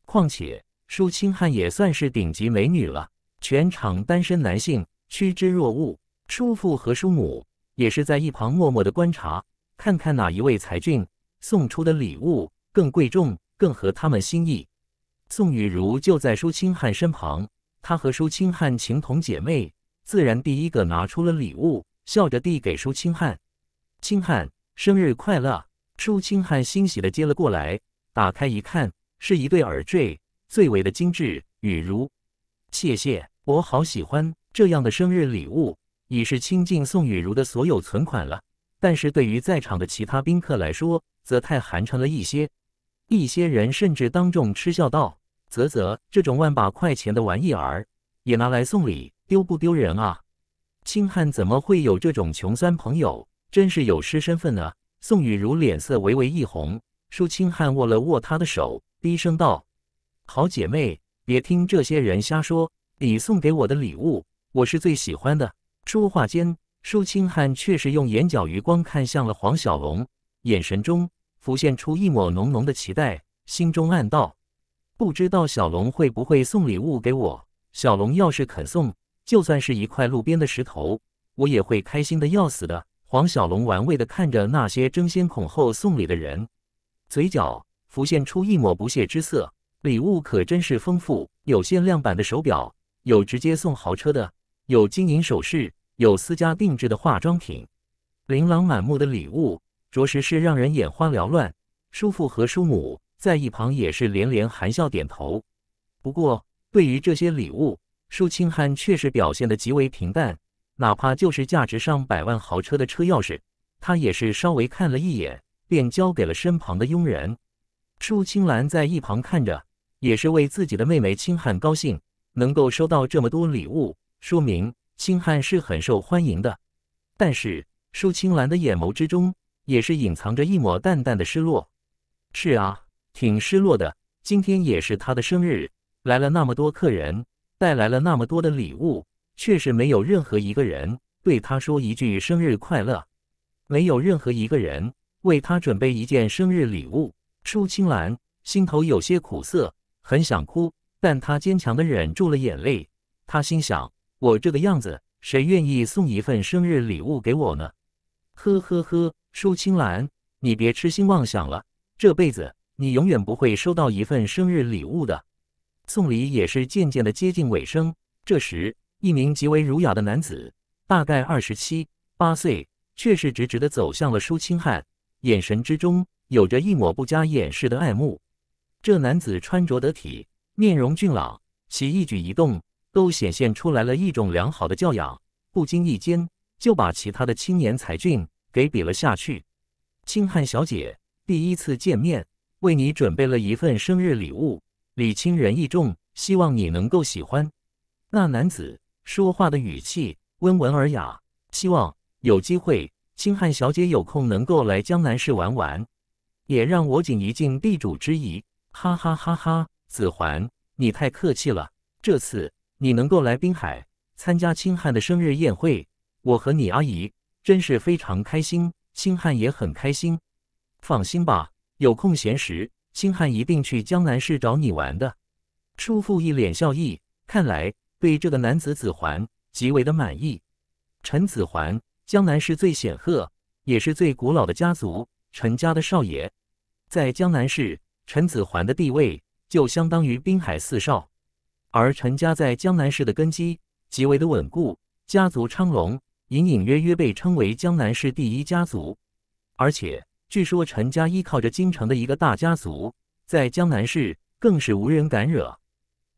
况且，舒清汉也算是顶级美女了，全场单身男性趋之若鹜。叔父和叔母也是在一旁默默的观察，看看哪一位才俊送出的礼物更贵重、更合他们心意。宋雨如就在舒清汉身旁。她和舒青汉情同姐妹，自然第一个拿出了礼物，笑着递给舒青汉：“青汉，生日快乐！”舒青汉欣喜地接了过来，打开一看，是一对耳坠，最为的精致。雨如，谢谢，我好喜欢这样的生日礼物，已是倾尽宋雨如的所有存款了。但是对于在场的其他宾客来说，则太寒碜了一些。一些人甚至当众嗤笑道。啧啧，这种万把块钱的玩意儿也拿来送礼，丢不丢人啊？清汉怎么会有这种穷酸朋友，真是有失身份啊！宋雨如脸色微微一红，舒清汉握了握她的手，低声道：“好姐妹，别听这些人瞎说，你送给我的礼物，我是最喜欢的。”说话间，舒清汉却是用眼角余光看向了黄小龙，眼神中浮现出一抹浓浓的期待，心中暗道。不知道小龙会不会送礼物给我？小龙要是肯送，就算是一块路边的石头，我也会开心的要死的。黄小龙玩味的看着那些争先恐后送礼的人，嘴角浮现出一抹不屑之色。礼物可真是丰富，有限量版的手表，有直接送豪车的，有金银首饰，有私家定制的化妆品，琳琅满目的礼物，着实是让人眼花缭乱。叔父和叔母。在一旁也是连连含笑点头，不过对于这些礼物，舒青汉确实表现的极为平淡，哪怕就是价值上百万豪车的车钥匙，他也是稍微看了一眼便交给了身旁的佣人。舒青兰在一旁看着，也是为自己的妹妹青汉高兴，能够收到这么多礼物，说明青汉是很受欢迎的。但是舒青兰的眼眸之中也是隐藏着一抹淡淡的失落。是啊。挺失落的，今天也是他的生日，来了那么多客人，带来了那么多的礼物，却是没有任何一个人对他说一句生日快乐，没有任何一个人为他准备一件生日礼物。舒青兰心头有些苦涩，很想哭，但他坚强的忍住了眼泪。他心想：我这个样子，谁愿意送一份生日礼物给我呢？呵呵呵，舒青兰，你别痴心妄想了，这辈子。你永远不会收到一份生日礼物的。送礼也是渐渐的接近尾声。这时，一名极为儒雅的男子，大概二十七八岁，却是直直的走向了舒清汉，眼神之中有着一抹不加掩饰的爱慕。这男子穿着得体，面容俊朗，其一举一动都显现出来了一种良好的教养，不经意间就把其他的青年才俊给比了下去。清汉小姐第一次见面。为你准备了一份生日礼物，礼轻人意重，希望你能够喜欢。那男子说话的语气温文尔雅，希望有机会，清汉小姐有空能够来江南市玩玩，也让我尽一尽地主之谊。哈哈哈哈！子桓，你太客气了。这次你能够来滨海参加清汉的生日宴会，我和你阿姨真是非常开心，清汉也很开心。放心吧。有空闲时，星汉一定去江南市找你玩的。叔父一脸笑意，看来对这个男子子环极为的满意。陈子桓，江南市最显赫也是最古老的家族，陈家的少爷，在江南市，陈子桓的地位就相当于滨海四少。而陈家在江南市的根基极为的稳固，家族昌隆，隐隐约约被称为江南市第一家族，而且。据说陈家依靠着京城的一个大家族，在江南市更是无人敢惹。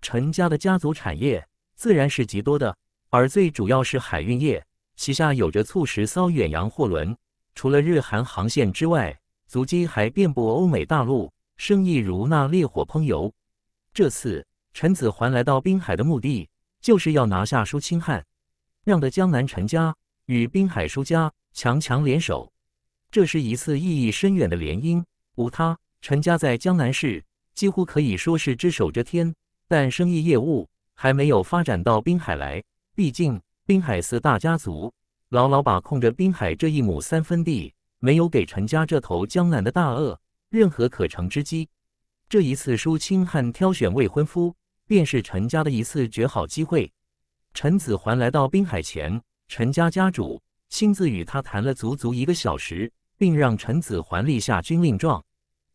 陈家的家族产业自然是极多的，而最主要是海运业，旗下有着促十艘远洋货轮，除了日韩航线之外，足迹还遍布欧美大陆，生意如那烈火烹油。这次陈子桓来到滨海的目的，就是要拿下舒清汉，让的江南陈家与滨海舒家强强联手。这是一次意义深远的联姻，无他，陈家在江南市几乎可以说是只手遮天，但生意业务还没有发展到滨海来。毕竟滨海四大家族牢牢把控着滨海这一亩三分地，没有给陈家这头江南的大鳄任何可乘之机。这一次舒清汉挑选未婚夫，便是陈家的一次绝好机会。陈子桓来到滨海前，陈家家主亲自与他谈了足足一个小时。并让陈子桓立下军令状，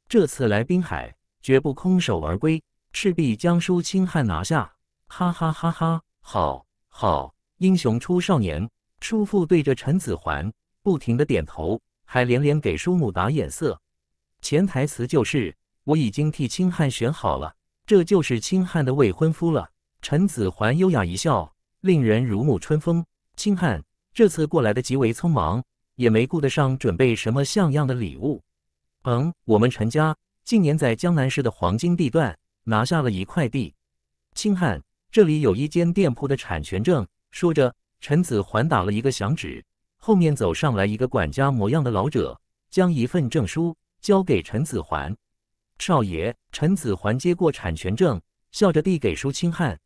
这次来滨海绝不空手而归，势必将叔清汉拿下。哈哈哈哈！好好，英雄出少年。叔父对着陈子桓不停的点头，还连连给叔母打眼色，潜台词就是我已经替清汉选好了，这就是清汉的未婚夫了。陈子桓优雅一笑，令人如沐春风。清汉这次过来的极为匆忙。也没顾得上准备什么像样的礼物。嗯，我们陈家近年在江南市的黄金地段拿下了一块地。清汉，这里有一间店铺的产权证。说着，陈子环打了一个响指，后面走上来一个管家模样的老者，将一份证书交给陈子环少爷。陈子环接过产权证，笑着递给舒清汉。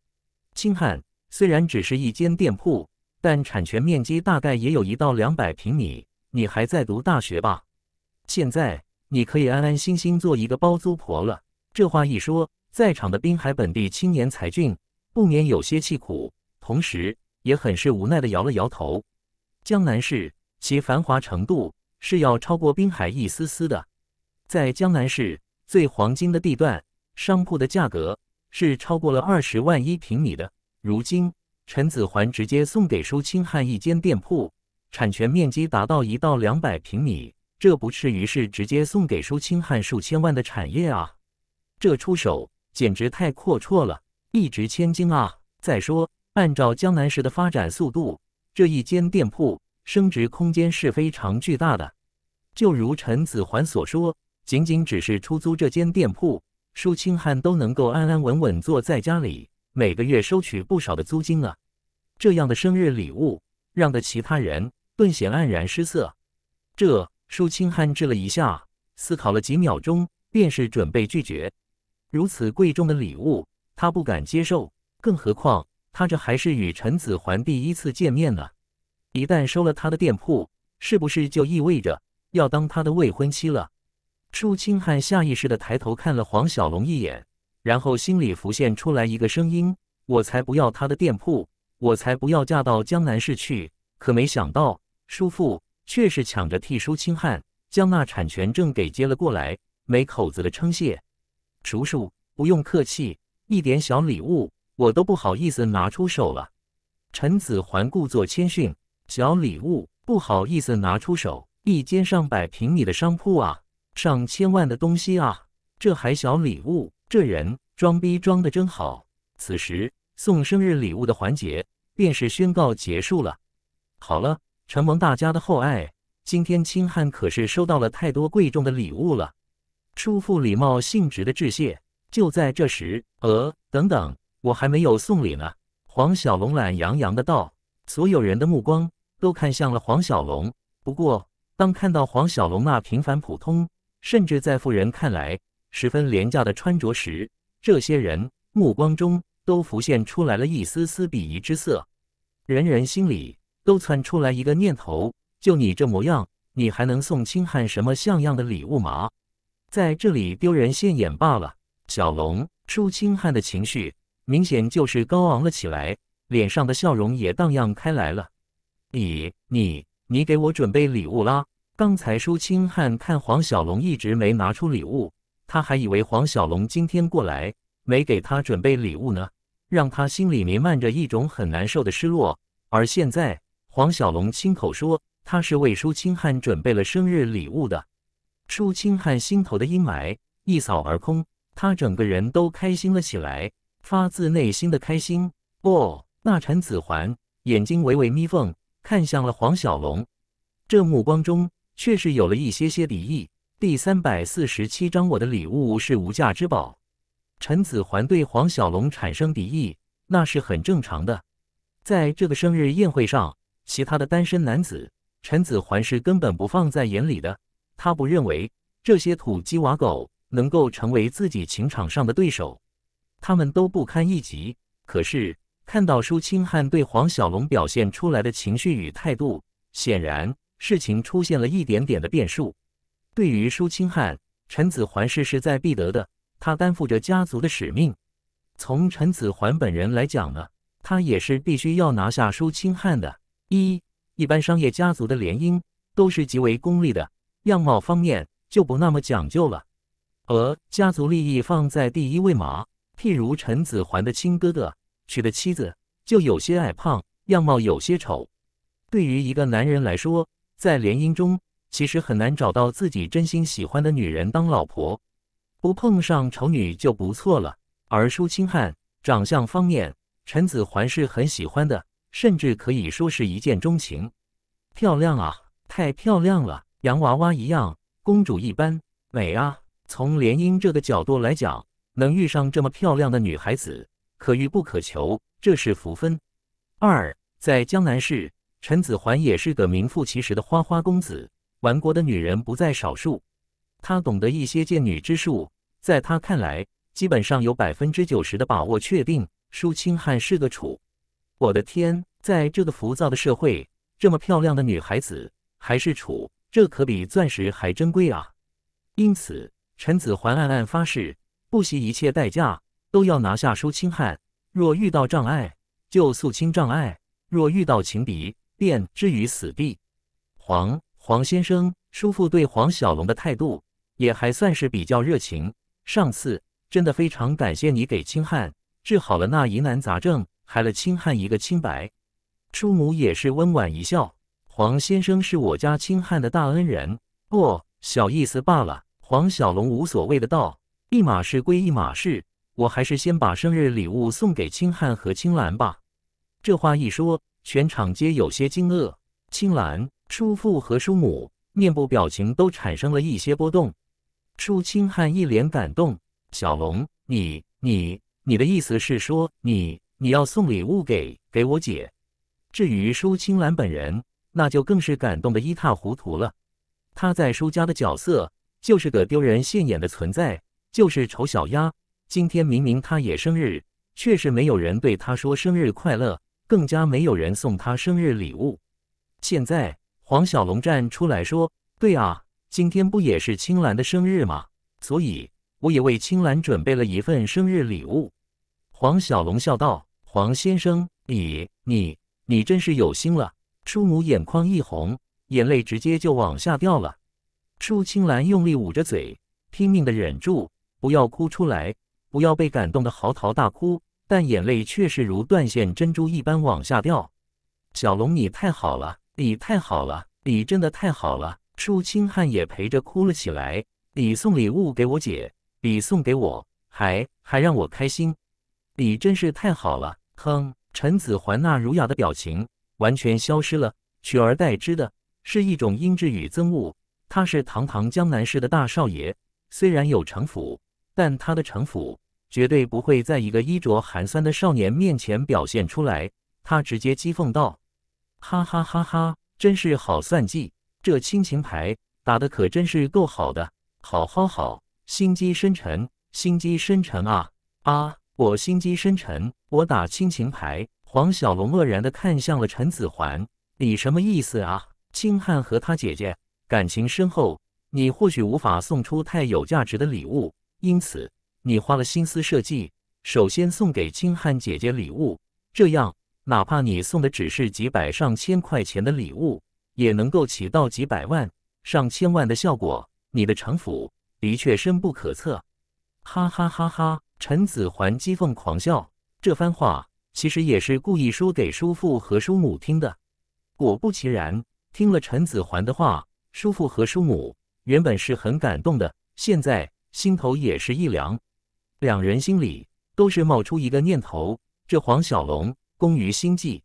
清汉虽然只是一间店铺。但产权面积大概也有一到两百平米，你还在读大学吧？现在你可以安安心心做一个包租婆了。这话一说，在场的滨海本地青年才俊不免有些气苦，同时也很是无奈的摇了摇头。江南市其繁华程度是要超过滨海一丝丝的，在江南市最黄金的地段，商铺的价格是超过了二十万一平米的。如今。陈子桓直接送给舒清汉一间店铺，产权面积达到一到两百平米，这不至于是直接送给舒清汉数千万的产业啊！这出手简直太阔绰了，一值千金啊！再说，按照江南市的发展速度，这一间店铺升值空间是非常巨大的。就如陈子桓所说，仅仅只是出租这间店铺，舒清汉都能够安安稳稳坐在家里。每个月收取不少的租金呢，这样的生日礼物让的其他人顿显黯然失色。这舒清汉置了一下，思考了几秒钟，便是准备拒绝。如此贵重的礼物，他不敢接受，更何况他这还是与陈子桓第一次见面呢。一旦收了他的店铺，是不是就意味着要当他的未婚妻了？舒清汉下意识的抬头看了黄小龙一眼。然后心里浮现出来一个声音：“我才不要他的店铺，我才不要嫁到江南市去。”可没想到，叔父却是抢着替叔清汉将那产权证给接了过来，没口子的称谢：“叔叔，不用客气，一点小礼物，我都不好意思拿出手了。”陈子环故作谦逊：“小礼物，不好意思拿出手，一间上百平米的商铺啊，上千万的东西啊，这还小礼物？”这人装逼装的真好。此时送生日礼物的环节便是宣告结束了。好了，承蒙大家的厚爱，今天清汉可是收到了太多贵重的礼物了。出父礼貌、性质的致谢。就在这时，呃，等等，我还没有送礼呢。黄小龙懒洋洋的道。所有人的目光都看向了黄小龙。不过，当看到黄小龙那平凡普通，甚至在富人看来。十分廉价的穿着时，这些人目光中都浮现出来了一丝丝鄙夷之色，人人心里都窜出来一个念头：就你这模样，你还能送清汉什么像样的礼物吗？在这里丢人现眼罢了。小龙舒清汉的情绪明显就是高昂了起来，脸上的笑容也荡漾开来了。你你你，给我准备礼物啦！刚才舒清汉看黄小龙一直没拿出礼物。他还以为黄小龙今天过来没给他准备礼物呢，让他心里弥漫着一种很难受的失落。而现在黄小龙亲口说他是为舒清汉准备了生日礼物的，舒清汉心头的阴霾一扫而空，他整个人都开心了起来，发自内心的开心。哦，那陈子环眼睛微微眯缝，看向了黄小龙，这目光中却是有了一些些敌意。第三百四十七章，我的礼物是无价之宝。陈子桓对黄小龙产生敌意，那是很正常的。在这个生日宴会上，其他的单身男子，陈子桓是根本不放在眼里的。他不认为这些土鸡瓦狗能够成为自己情场上的对手，他们都不堪一击。可是，看到舒青汉对黄小龙表现出来的情绪与态度，显然事情出现了一点点的变数。对于舒清汉，陈子桓是势在必得的。他担负着家族的使命。从陈子桓本人来讲呢，他也是必须要拿下舒清汉的。一一般商业家族的联姻都是极为功利的，样貌方面就不那么讲究了。而家族利益放在第一位嘛。譬如陈子桓的亲哥哥娶的妻子就有些矮胖，样貌有些丑。对于一个男人来说，在联姻中。其实很难找到自己真心喜欢的女人当老婆，不碰上丑女就不错了。而舒青汉长相方面，陈子桓是很喜欢的，甚至可以说是一见钟情。漂亮啊，太漂亮了，洋娃娃一样，公主一般，美啊！从联姻这个角度来讲，能遇上这么漂亮的女孩子，可遇不可求，这是福分。二，在江南市，陈子桓也是个名副其实的花花公子。玩国的女人不在少数，他懂得一些贱女之术，在他看来，基本上有百分之九十的把握确定舒清汉是个处。我的天，在这个浮躁的社会，这么漂亮的女孩子还是处，这可比钻石还珍贵啊！因此，陈子桓暗暗发誓，不惜一切代价都要拿下舒清汉。若遇到障碍，就肃清障碍；若遇到情敌，便置于死地。黄。黄先生叔父对黄小龙的态度也还算是比较热情。上次真的非常感谢你给青汉治好了那疑难杂症，还了青汉一个清白。叔母也是温婉一笑。黄先生是我家青汉的大恩人，不，小意思罢了。黄小龙无所谓的道：“一码事归一码事，我还是先把生日礼物送给青汉和青兰吧。”这话一说，全场皆有些惊愕。青兰。叔父和叔母面部表情都产生了一些波动，叔清汉一脸感动：“小龙，你你你的意思是说，你你要送礼物给给我姐？”至于叔清兰本人，那就更是感动的一塌糊涂了。他在叔家的角色就是个丢人现眼的存在，就是丑小鸭。今天明明他也生日，却是没有人对他说生日快乐，更加没有人送他生日礼物。现在。黄小龙站出来说：“对啊，今天不也是青兰的生日吗？所以我也为青兰准备了一份生日礼物。”黄小龙笑道：“黄先生，你、你、你真是有心了。”叔母眼眶一红，眼泪直接就往下掉了。舒青兰用力捂着嘴，拼命的忍住不要哭出来，不要被感动的嚎啕大哭，但眼泪却是如断线珍珠一般往下掉。小龙，你太好了。李太好了，李真的太好了。舒青汉也陪着哭了起来。李送礼物给我姐，李送给我，还还让我开心。李真是太好了。哼，陈子桓那儒雅的表情完全消失了，取而代之的是一种阴质与憎恶。他是堂堂江南市的大少爷，虽然有城府，但他的城府绝对不会在一个衣着寒酸的少年面前表现出来。他直接讥讽道。哈哈哈哈！真是好算计，这亲情牌打的可真是够好的。好好好，心机深沉，心机深沉啊！啊，我心机深沉，我打亲情牌。黄小龙愕然地看向了陈子桓，你什么意思啊？清汉和他姐姐感情深厚，你或许无法送出太有价值的礼物，因此你花了心思设计，首先送给清汉姐姐礼物，这样。哪怕你送的只是几百上千块钱的礼物，也能够起到几百万上千万的效果。你的城府的确深不可测，哈哈哈哈！陈子桓讥讽狂笑，这番话其实也是故意说给叔父和叔母听的。果不其然，听了陈子桓的话，叔父和叔母原本是很感动的，现在心头也是一凉。两人心里都是冒出一个念头：这黄小龙。功于心计，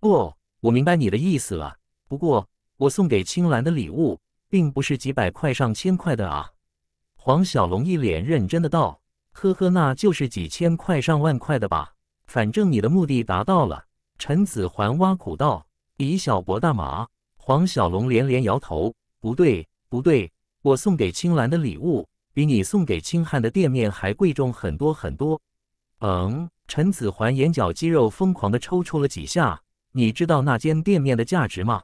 哦，我明白你的意思了。不过，我送给青兰的礼物，并不是几百块、上千块的啊。黄小龙一脸认真的道：“呵呵，那就是几千块、上万块的吧？反正你的目的达到了。”陈子桓挖苦道：“以小博大嘛。”黄小龙连连摇头：“不对，不对，我送给青兰的礼物，比你送给青汉的店面还贵重很多很多。”嗯。陈子桓眼角肌肉疯狂地抽搐了几下。你知道那间店面的价值吗？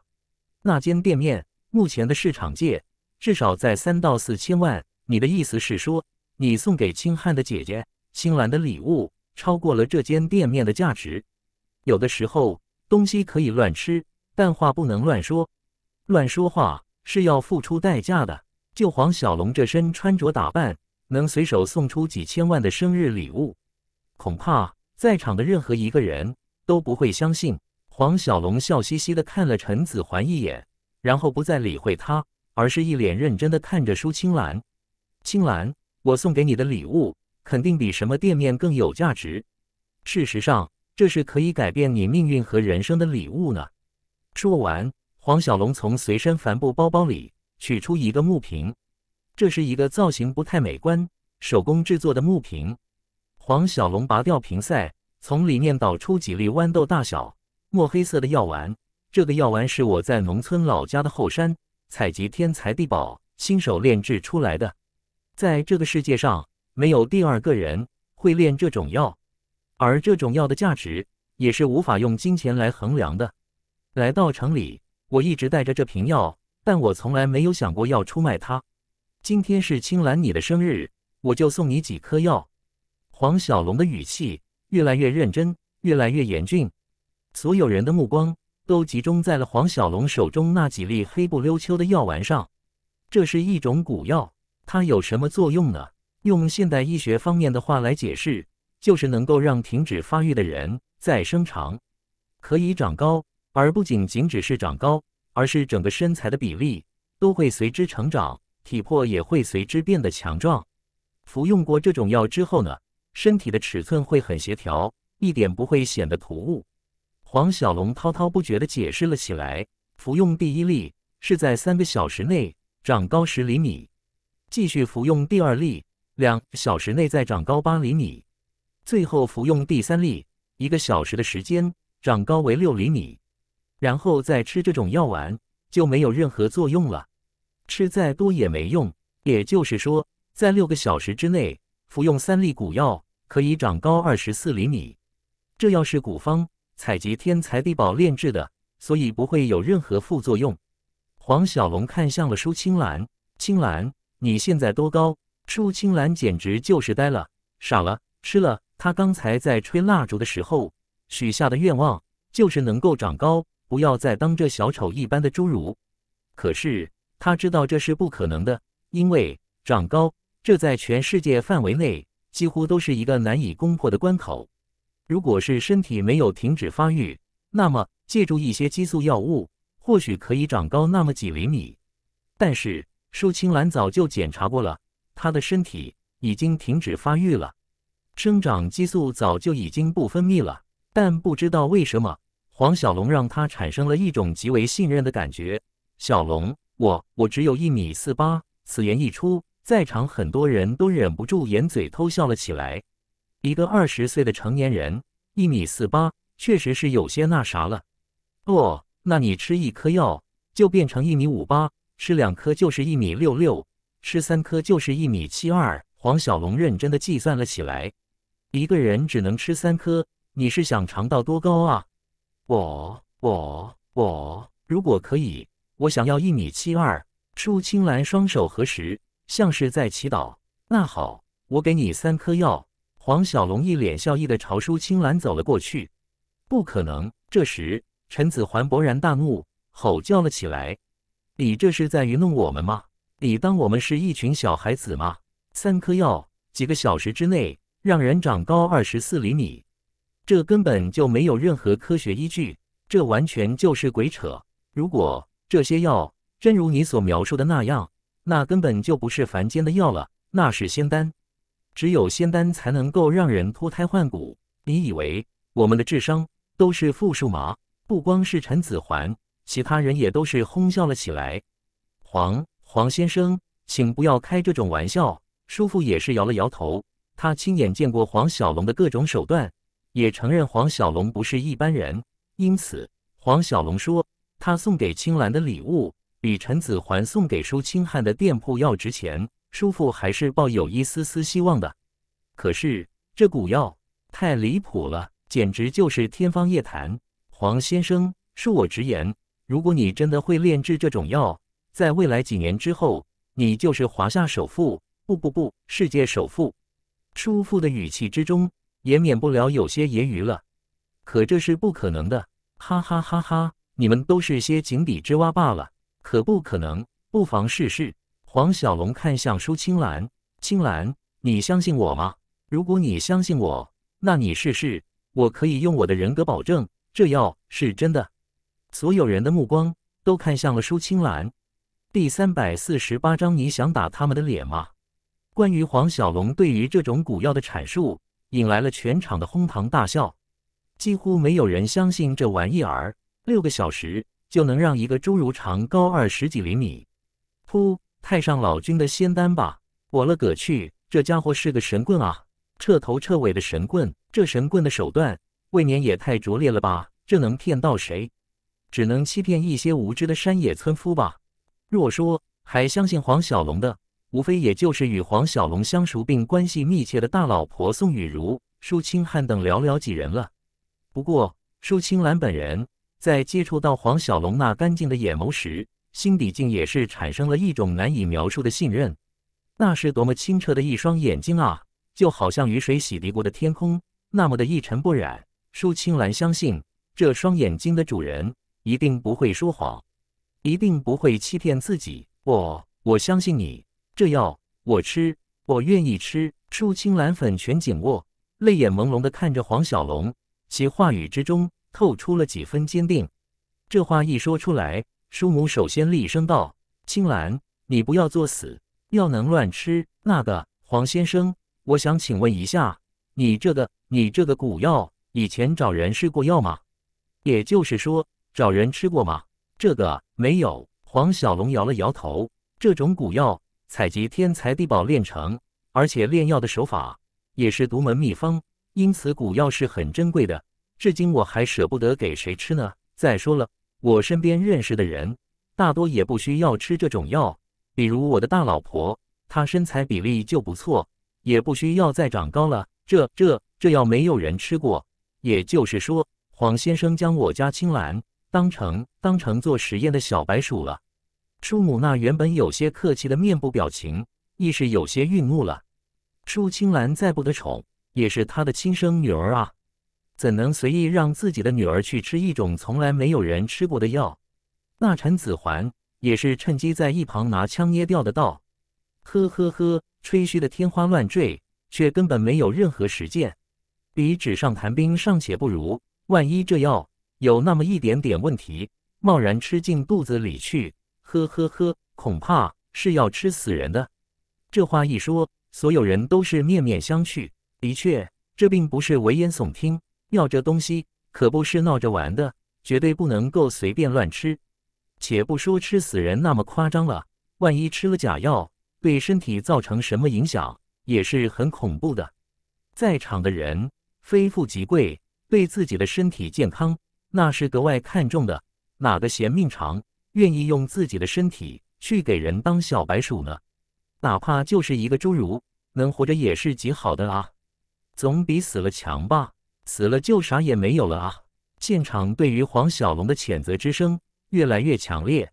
那间店面目前的市场价至少在三到四千万。你的意思是说，你送给清汉的姐姐、青兰的礼物超过了这间店面的价值？有的时候东西可以乱吃，但话不能乱说。乱说话是要付出代价的。就黄小龙这身穿着打扮，能随手送出几千万的生日礼物？恐怕在场的任何一个人都不会相信。黄小龙笑嘻嘻地看了陈子桓一眼，然后不再理会他，而是一脸认真的看着舒青兰。青兰，我送给你的礼物，肯定比什么店面更有价值。事实上，这是可以改变你命运和人生的礼物呢。说完，黄小龙从随身帆布包包里取出一个木瓶，这是一个造型不太美观、手工制作的木瓶。黄小龙拔掉瓶塞，从里面倒出几粒豌豆大小、墨黑色的药丸。这个药丸是我在农村老家的后山采集天材地宝，亲手炼制出来的。在这个世界上，没有第二个人会炼这种药，而这种药的价值也是无法用金钱来衡量的。来到城里，我一直带着这瓶药，但我从来没有想过要出卖它。今天是青兰你的生日，我就送你几颗药。黄小龙的语气越来越认真，越来越严峻。所有人的目光都集中在了黄小龙手中那几粒黑不溜秋的药丸上。这是一种古药，它有什么作用呢？用现代医学方面的话来解释，就是能够让停止发育的人再生长，可以长高，而不仅仅只是长高，而是整个身材的比例都会随之成长，体魄也会随之变得强壮。服用过这种药之后呢？身体的尺寸会很协调，一点不会显得突兀。黄小龙滔滔不绝地解释了起来：，服用第一粒是在三个小时内长高十厘米，继续服用第二粒两小时内再长高八厘米，最后服用第三粒一个小时的时间长高为六厘米。然后再吃这种药丸就没有任何作用了，吃再多也没用。也就是说，在六个小时之内。服用三粒古药可以长高二十四厘米，这药是古方，采集天材地宝炼制的，所以不会有任何副作用。黄小龙看向了舒青兰，青兰，你现在多高？舒青兰简直就是呆了，傻了，吃了。他刚才在吹蜡烛的时候许下的愿望就是能够长高，不要再当这小丑一般的侏儒。可是他知道这是不可能的，因为长高。这在全世界范围内几乎都是一个难以攻破的关口。如果是身体没有停止发育，那么借助一些激素药物，或许可以长高那么几厘米。但是舒青兰早就检查过了，他的身体已经停止发育了，生长激素早就已经不分泌了。但不知道为什么，黄小龙让他产生了一种极为信任的感觉。小龙，我我只有一米四八。此言一出。在场很多人都忍不住掩嘴偷笑了起来。一个二十岁的成年人，一米四八，确实是有些那啥了。哦，那你吃一颗药就变成一米五八，吃两颗就是一米六六，吃三颗就是一米七二。黄小龙认真的计算了起来。一个人只能吃三颗，你是想长到多高啊？我我我，如果可以，我想要一米七二。舒青兰双手合十。像是在祈祷。那好，我给你三颗药。黄小龙一脸笑意地朝舒青兰走了过去。不可能！这时，陈子桓勃然大怒，吼叫了起来：“你这是在愚弄我们吗？你当我们是一群小孩子吗？三颗药，几个小时之内让人长高二十四厘米，这根本就没有任何科学依据，这完全就是鬼扯！如果这些药真如你所描述的那样……”那根本就不是凡间的药了，那是仙丹，只有仙丹才能够让人脱胎换骨。你以为我们的智商都是负数吗？不光是陈子桓，其他人也都是哄笑了起来。黄黄先生，请不要开这种玩笑。叔父也是摇了摇头，他亲眼见过黄小龙的各种手段，也承认黄小龙不是一般人。因此，黄小龙说他送给青兰的礼物。比陈子桓送给叔清汉的店铺要值钱，叔父还是抱有一丝丝希望的。可是这古药太离谱了，简直就是天方夜谭。黄先生，恕我直言，如果你真的会炼制这种药，在未来几年之后，你就是华夏首富。不不不，世界首富。叔父的语气之中也免不了有些揶揄了。可这是不可能的，哈哈哈哈！你们都是些井底之蛙罢了。可不可能？不妨试试。黄小龙看向舒青兰：“青兰，你相信我吗？如果你相信我，那你试试。我可以用我的人格保证，这药是真的。”所有人的目光都看向了舒青兰。第三百四十八章，你想打他们的脸吗？关于黄小龙对于这种古药的阐述，引来了全场的哄堂大笑。几乎没有人相信这玩意儿。六个小时。就能让一个侏儒长高二十几厘米？噗！太上老君的仙丹吧！我勒个去，这家伙是个神棍啊！彻头彻尾的神棍！这神棍的手段未免也太拙劣了吧？这能骗到谁？只能欺骗一些无知的山野村夫吧。若说还相信黄小龙的，无非也就是与黄小龙相熟并关系密切的大老婆宋雨茹、舒清汉等寥寥几人了。不过，舒青兰本人。在接触到黄小龙那干净的眼眸时，心底竟也是产生了一种难以描述的信任。那是多么清澈的一双眼睛啊，就好像雨水洗涤过的天空，那么的一尘不染。舒青兰相信，这双眼睛的主人一定不会说谎，一定不会欺骗自己。我，我相信你。这药我吃，我愿意吃。舒青兰粉拳紧握，泪眼朦胧地看着黄小龙，其话语之中。透出了几分坚定。这话一说出来，叔母首先厉声道：“青兰，你不要作死！要能乱吃那个黄先生，我想请问一下，你这个你这个古药，以前找人试过药吗？也就是说，找人吃过吗？这个没有。”黄小龙摇了摇头。这种古药采集天材地宝炼成，而且炼药的手法也是独门秘方，因此古药是很珍贵的。至今我还舍不得给谁吃呢。再说了，我身边认识的人大多也不需要吃这种药，比如我的大老婆，她身材比例就不错，也不需要再长高了。这、这、这药没有人吃过。也就是说，黄先生将我家青兰当成当成做实验的小白鼠了。舒母那原本有些客气的面部表情亦是有些愠怒了。舒青兰再不得宠，也是他的亲生女儿啊。怎能随意让自己的女儿去吃一种从来没有人吃过的药？那陈子桓也是趁机在一旁拿枪捏掉的道。呵呵呵，吹嘘的天花乱坠，却根本没有任何实践，比纸上谈兵尚且不如。万一这药有那么一点点问题，贸然吃进肚子里去，呵呵呵，恐怕是要吃死人的。这话一说，所有人都是面面相觑。的确，这并不是危言耸听。药这东西可不是闹着玩的，绝对不能够随便乱吃。且不说吃死人那么夸张了，万一吃了假药，对身体造成什么影响，也是很恐怖的。在场的人非富即贵，对自己的身体健康那是格外看重的。哪个嫌命长，愿意用自己的身体去给人当小白鼠呢？哪怕就是一个侏儒，能活着也是极好的啊，总比死了强吧。死了就啥也没有了啊！现场对于黄小龙的谴责之声越来越强烈。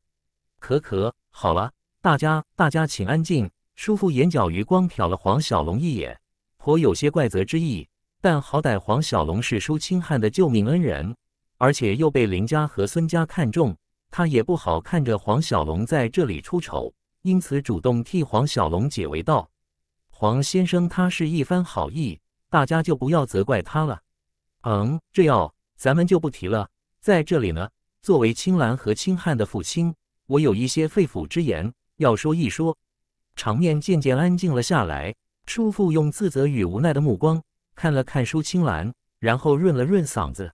可可，好了，大家大家请安静。叔父眼角余光瞟了黄小龙一眼，颇有些怪责之意。但好歹黄小龙是叔清汉的救命恩人，而且又被林家和孙家看中，他也不好看着黄小龙在这里出丑，因此主动替黄小龙解围道：“黄先生他是一番好意，大家就不要责怪他了。”嗯，这药咱们就不提了。在这里呢，作为青兰和青汉的父亲，我有一些肺腑之言要说一说。场面渐渐安静了下来，叔父用自责与无奈的目光看了看舒青兰，然后润了润嗓子。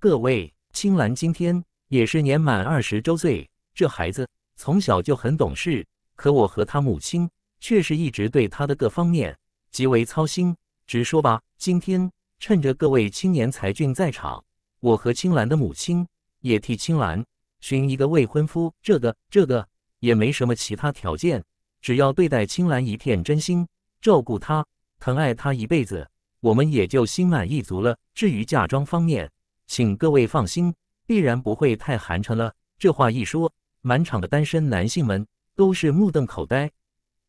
各位，青兰今天也是年满二十周岁。这孩子从小就很懂事，可我和他母亲却是一直对他的各方面极为操心。直说吧，今天。趁着各位青年才俊在场，我和青兰的母亲也替青兰寻一个未婚夫。这个、这个也没什么其他条件，只要对待青兰一片真心，照顾她、疼爱她一辈子，我们也就心满意足了。至于嫁妆方面，请各位放心，必然不会太寒碜了。这话一说，满场的单身男性们都是目瞪口呆。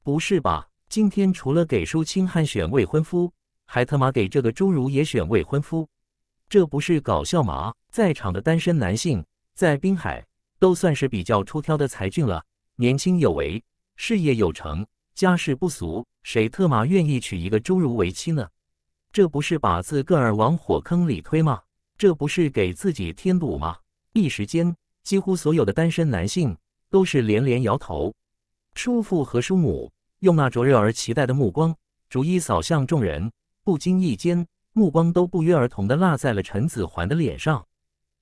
不是吧？今天除了给舒清汉选未婚夫？还特码给这个侏儒也选未婚夫，这不是搞笑吗？在场的单身男性在滨海都算是比较出挑的才俊了，年轻有为，事业有成，家世不俗，谁特码愿意娶一个侏儒为妻呢？这不是把自个儿往火坑里推吗？这不是给自己添堵吗？一时间，几乎所有的单身男性都是连连摇头。叔父和叔母用那灼热而期待的目光逐一扫向众人。不经意间，目光都不约而同的落在了陈子桓的脸上。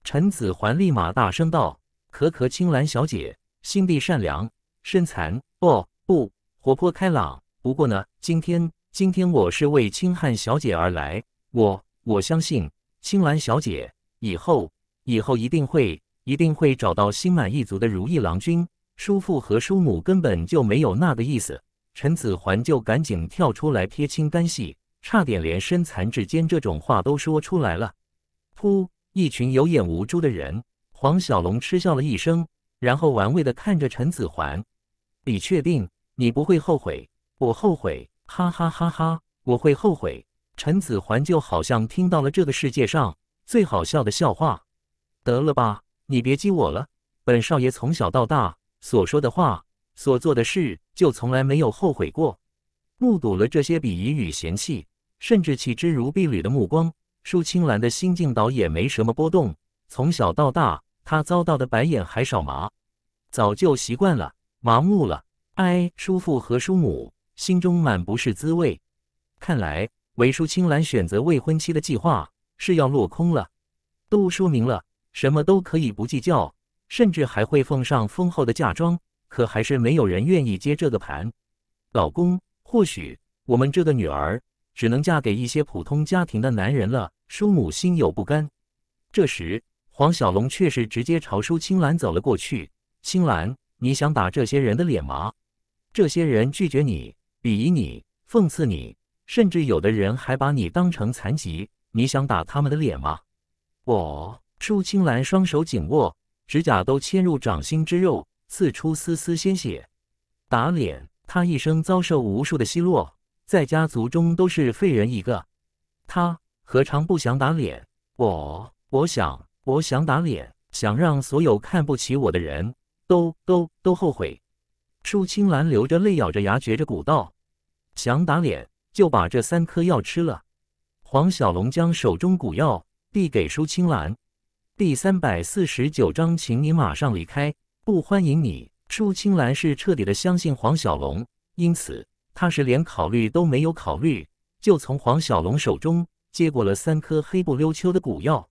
陈子桓立马大声道：“可可青兰小姐心地善良，身残哦不活泼开朗。不过呢，今天今天我是为青汉小姐而来。我我相信青兰小姐以后以后一定会一定会找到心满意足的如意郎君。叔父和叔母根本就没有那个意思。陈子桓就赶紧跳出来撇清干系。”差点连身残志坚这种话都说出来了。噗！一群有眼无珠的人。黄小龙嗤笑了一声，然后玩味的看着陈子桓：“你确定你不会后悔？我后悔，哈哈哈哈！我会后悔。”陈子桓就好像听到了这个世界上最好笑的笑话。得了吧，你别激我了。本少爷从小到大所说的话，所做的事，就从来没有后悔过。目睹了这些鄙夷与嫌弃。甚至弃之如敝履的目光，舒青兰的心境倒也没什么波动。从小到大，她遭到的白眼还少吗？早就习惯了，麻木了。哎，叔父和叔母心中满不是滋味。看来，为舒青兰选择未婚妻的计划是要落空了。都说明了，什么都可以不计较，甚至还会奉上丰厚的嫁妆，可还是没有人愿意接这个盘。老公，或许我们这个女儿……只能嫁给一些普通家庭的男人了。叔母心有不甘。这时，黄小龙却是直接朝舒青兰走了过去。“青兰，你想打这些人的脸吗？这些人拒绝你，鄙夷你，讽刺你，甚至有的人还把你当成残疾。你想打他们的脸吗？”我，舒青兰双手紧握，指甲都嵌入掌心之肉，刺出丝丝鲜血。打脸，他一生遭受无数的奚落。在家族中都是废人一个，他何尝不想打脸？我，我想，我想打脸，想让所有看不起我的人都都都后悔。舒青兰流着泪，咬着牙嚼着骨道：“想打脸就把这三颗药吃了。黄小龙将手中古药递给舒青兰。第三百四十九章，请你马上离开，不欢迎你。舒青兰是彻底的相信黄小龙，因此。他是连考虑都没有考虑，就从黄小龙手中接过了三颗黑不溜秋的古药。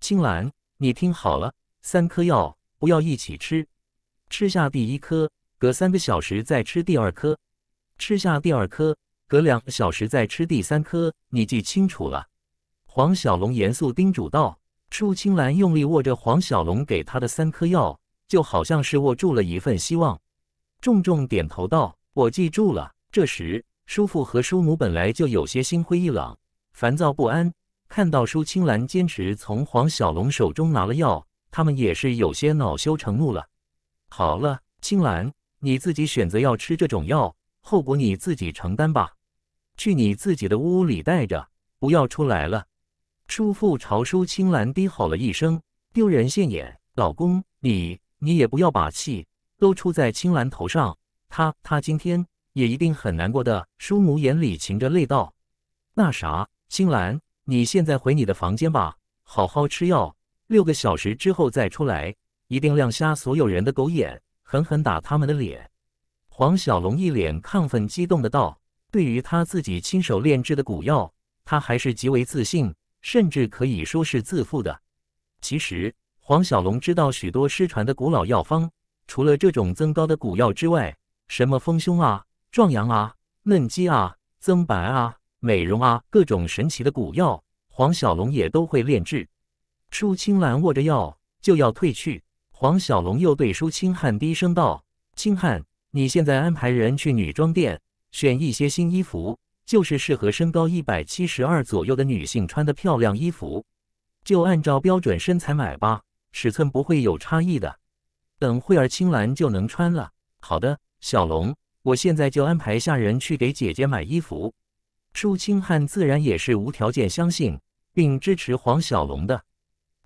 青兰，你听好了，三颗药不要一起吃，吃下第一颗，隔三个小时再吃第二颗，吃下第二颗，隔两小时再吃第三颗，你记清楚了。黄小龙严肃叮嘱道。舒青兰用力握着黄小龙给他的三颗药，就好像是握住了一份希望，重重点头道：“我记住了。”这时，叔父和叔母本来就有些心灰意冷、烦躁不安。看到叔青兰坚持从黄小龙手中拿了药，他们也是有些恼羞成怒了。好了，青兰，你自己选择要吃这种药，后果你自己承担吧。去你自己的屋里待着，不要出来了。叔父朝叔青兰低吼了一声：“丢人现眼，老公，你你也不要把气都出在青兰头上。他他今天……”也一定很难过的，叔母眼里噙着泪道：“那啥，青兰，你现在回你的房间吧，好好吃药，六个小时之后再出来，一定亮瞎所有人的狗眼，狠狠打他们的脸。”黄小龙一脸亢奋激动的道：“对于他自己亲手炼制的古药，他还是极为自信，甚至可以说是自负的。其实黄小龙知道许多失传的古老药方，除了这种增高的古药之外，什么丰胸啊。”壮阳啊，嫩肌啊，增白啊，美容啊，各种神奇的古药，黄小龙也都会炼制。舒青兰握着药就要退去，黄小龙又对舒青汉低声道：“青汉，你现在安排人去女装店选一些新衣服，就是适合身高一百七十二左右的女性穿的漂亮衣服，就按照标准身材买吧，尺寸不会有差异的。等会儿青兰就能穿了。”“好的，小龙。”我现在就安排下人去给姐姐买衣服。舒青汉自然也是无条件相信并支持黄小龙的。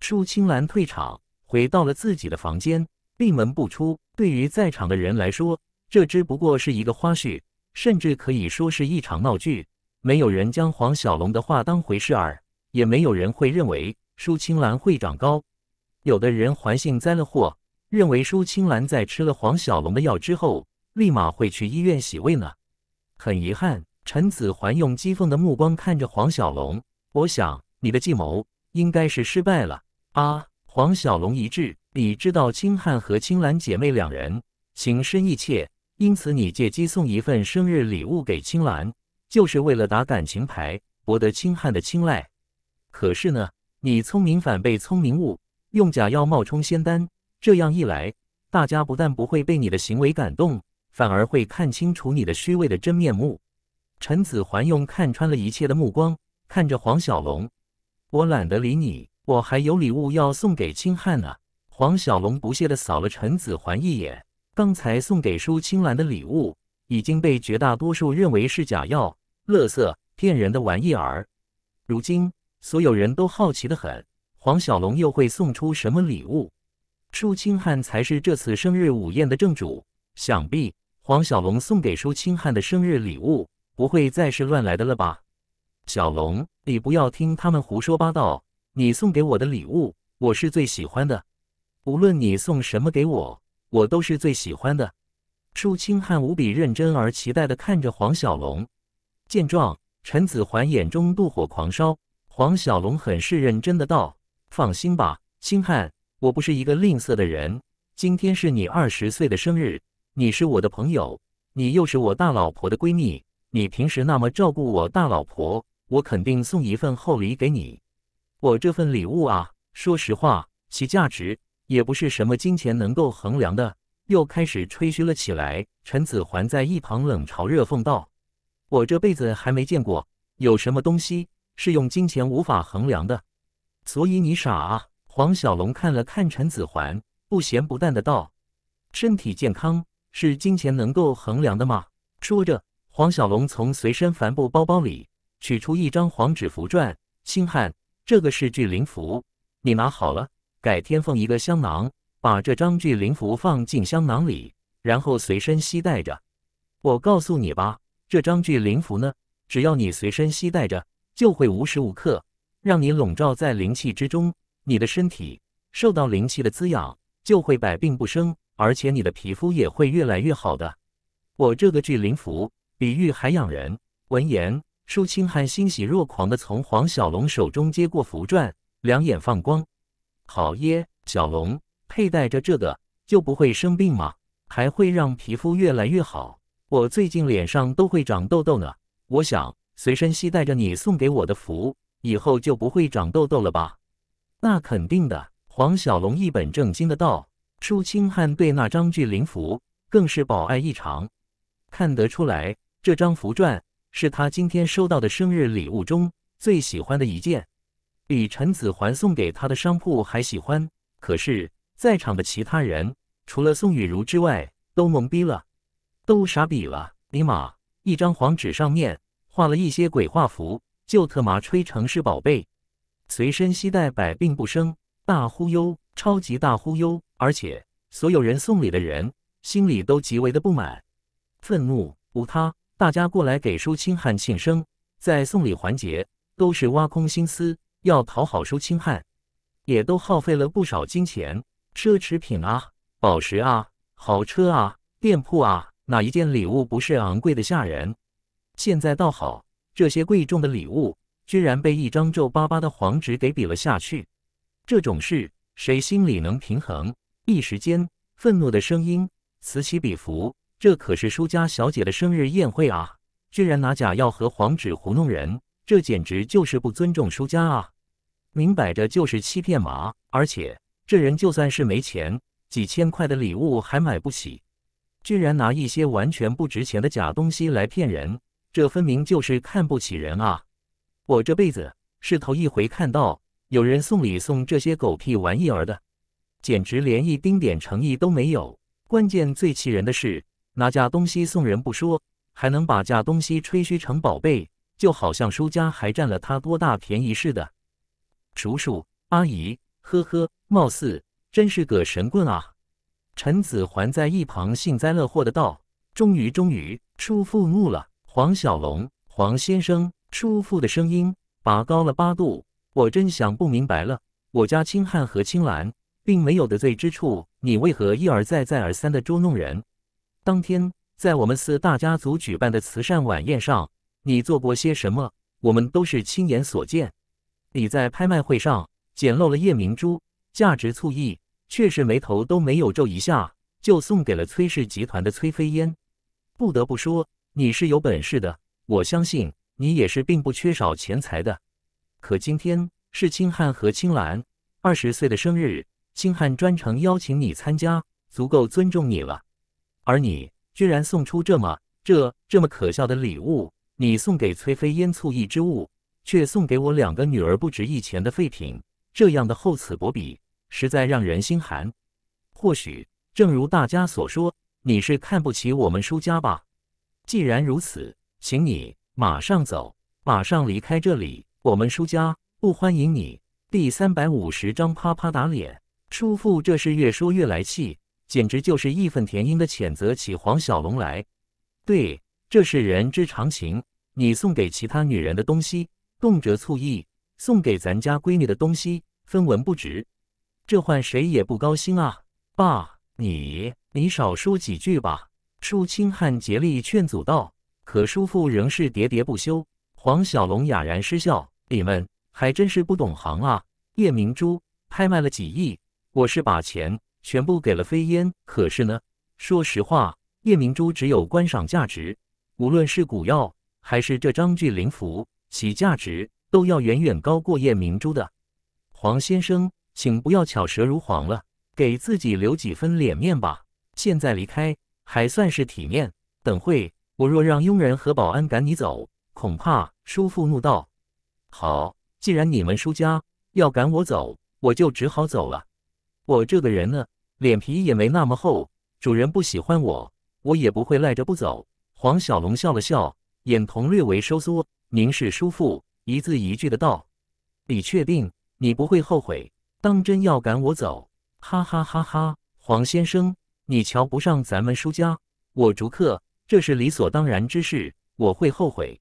舒青兰退场，回到了自己的房间，闭门不出。对于在场的人来说，这只不过是一个花絮，甚至可以说是一场闹剧。没有人将黄小龙的话当回事儿，也没有人会认为舒青兰会长高。有的人还幸灾乐祸，认为舒青兰在吃了黄小龙的药之后。立马会去医院洗胃呢。很遗憾，陈子桓用讥讽的目光看着黄小龙。我想你的计谋应该是失败了啊！黄小龙一滞，你知道青汉和青兰姐妹两人情深意切，因此你借机送一份生日礼物给青兰，就是为了打感情牌，博得青汉的青睐。可是呢，你聪明反被聪明误，用假药冒充仙丹，这样一来，大家不但不会被你的行为感动。反而会看清楚你的虚伪的真面目。陈子桓用看穿了一切的目光看着黄小龙，我懒得理你，我还有礼物要送给清汉呢。黄小龙不屑地扫了陈子桓一眼，刚才送给舒清兰的礼物已经被绝大多数认为是假药，乐色骗人的玩意儿。如今所有人都好奇的很，黄小龙又会送出什么礼物？舒清汉才是这次生日午宴的正主，想必。黄小龙送给舒清汉的生日礼物，不会再是乱来的了吧？小龙，你不要听他们胡说八道。你送给我的礼物，我是最喜欢的。无论你送什么给我，我都是最喜欢的。舒清汉无比认真而期待地看着黄小龙。见状，陈子桓眼中怒火狂烧。黄小龙很是认真地道：“放心吧，清汉，我不是一个吝啬的人。今天是你二十岁的生日。”你是我的朋友，你又是我大老婆的闺蜜，你平时那么照顾我大老婆，我肯定送一份厚礼给你。我这份礼物啊，说实话，其价值也不是什么金钱能够衡量的。又开始吹嘘了起来。陈子桓在一旁冷嘲热讽道：“我这辈子还没见过有什么东西是用金钱无法衡量的。”所以你傻啊！黄小龙看了看陈子桓，不咸不淡的道：“身体健康。”是金钱能够衡量的吗？说着，黄小龙从随身帆布包包里取出一张黄纸符篆。星汉，这个是聚灵符，你拿好了。改天缝一个香囊，把这张聚灵符放进香囊里，然后随身携带着。我告诉你吧，这张聚灵符呢，只要你随身携带着，就会无时无刻让你笼罩在灵气之中，你的身体受到灵气的滋养，就会百病不生。而且你的皮肤也会越来越好的。我这个聚灵符比玉还养人。闻言，舒青汉欣喜若狂的从黄小龙手中接过符篆，两眼放光。好耶，小龙，佩戴着这个就不会生病吗？还会让皮肤越来越好。我最近脸上都会长痘痘呢。我想随身携带着你送给我的符，以后就不会长痘痘了吧？那肯定的。黄小龙一本正经的道。舒清汉对那张巨灵符更是饱爱异常，看得出来，这张符篆是他今天收到的生日礼物中最喜欢的一件，比陈子桓送给他的商铺还喜欢。可是，在场的其他人除了宋雨茹之外，都懵逼了，都傻逼了！尼玛，一张黄纸上面画了一些鬼画符，就特妈吹成是宝贝，随身携带，百病不生，大忽悠，超级大忽悠！而且，所有人送礼的人心里都极为的不满、愤怒。无他，大家过来给舒清汉庆生，在送礼环节都是挖空心思要讨好舒清汉，也都耗费了不少金钱、奢侈品啊、宝石啊、豪车啊、店铺啊，哪一件礼物不是昂贵的吓人？现在倒好，这些贵重的礼物居然被一张皱巴巴的黄纸给比了下去，这种事谁心里能平衡？一时间，愤怒的声音此起彼伏。这可是舒家小姐的生日宴会啊！居然拿假药和黄纸糊弄人，这简直就是不尊重舒家啊！明摆着就是欺骗嘛！而且这人就算是没钱，几千块的礼物还买不起，居然拿一些完全不值钱的假东西来骗人，这分明就是看不起人啊！我这辈子是头一回看到有人送礼送这些狗屁玩意儿的。简直连一丁点诚意都没有。关键最气人的是，拿架东西送人不说，还能把架东西吹嘘成宝贝，就好像叔家还占了他多大便宜似的。叔叔阿姨，呵呵，貌似真是个神棍啊！陈子桓在一旁幸灾乐祸的道：“终于，终于，叔父怒了。”黄小龙，黄先生，叔父的声音拔高了八度。我真想不明白了，我家青汉和青兰。并没有得罪之处，你为何一而再、再而三的捉弄人？当天在我们四大家族举办的慈善晚宴上，你做过些什么？我们都是亲眼所见。你在拍卖会上捡漏了夜明珠，价值醋亿，却是眉头都没有皱一下，就送给了崔氏集团的崔飞烟。不得不说，你是有本事的。我相信你也是并不缺少钱财的。可今天是清汉和青兰二十岁的生日。星汉专程邀请你参加，足够尊重你了。而你居然送出这么这这么可笑的礼物，你送给崔飞烟醋一支物，却送给我两个女儿不值一钱的废品，这样的厚此薄彼，实在让人心寒。或许正如大家所说，你是看不起我们舒家吧？既然如此，请你马上走，马上离开这里，我们舒家不欢迎你。第三百五十章啪啪打脸。叔父，这是越说越来气，简直就是义愤填膺地谴责起黄小龙来。对，这是人之常情。你送给其他女人的东西，动辄醋意；送给咱家闺女的东西，分文不值。这换谁也不高兴啊！爸，你你少说几句吧。叔清汉竭力劝阻道，可叔父仍是喋喋不休。黄小龙哑然失笑：“你们还真是不懂行啊！夜明珠拍卖了几亿。”我是把钱全部给了飞烟，可是呢，说实话，夜明珠只有观赏价值，无论是古药还是这张聚灵符，其价值都要远远高过夜明珠的。黄先生，请不要巧舌如簧了，给自己留几分脸面吧。现在离开还算是体面，等会我若让佣人和保安赶你走，恐怕……叔父怒道：“好，既然你们叔家要赶我走，我就只好走了。”我这个人呢，脸皮也没那么厚。主人不喜欢我，我也不会赖着不走。黄小龙笑了笑，眼瞳略微收缩，凝视叔父，一字一句的道：“你确定？你不会后悔？当真要赶我走？”哈哈哈哈！黄先生，你瞧不上咱们叔家，我逐客，这是理所当然之事。我会后悔。”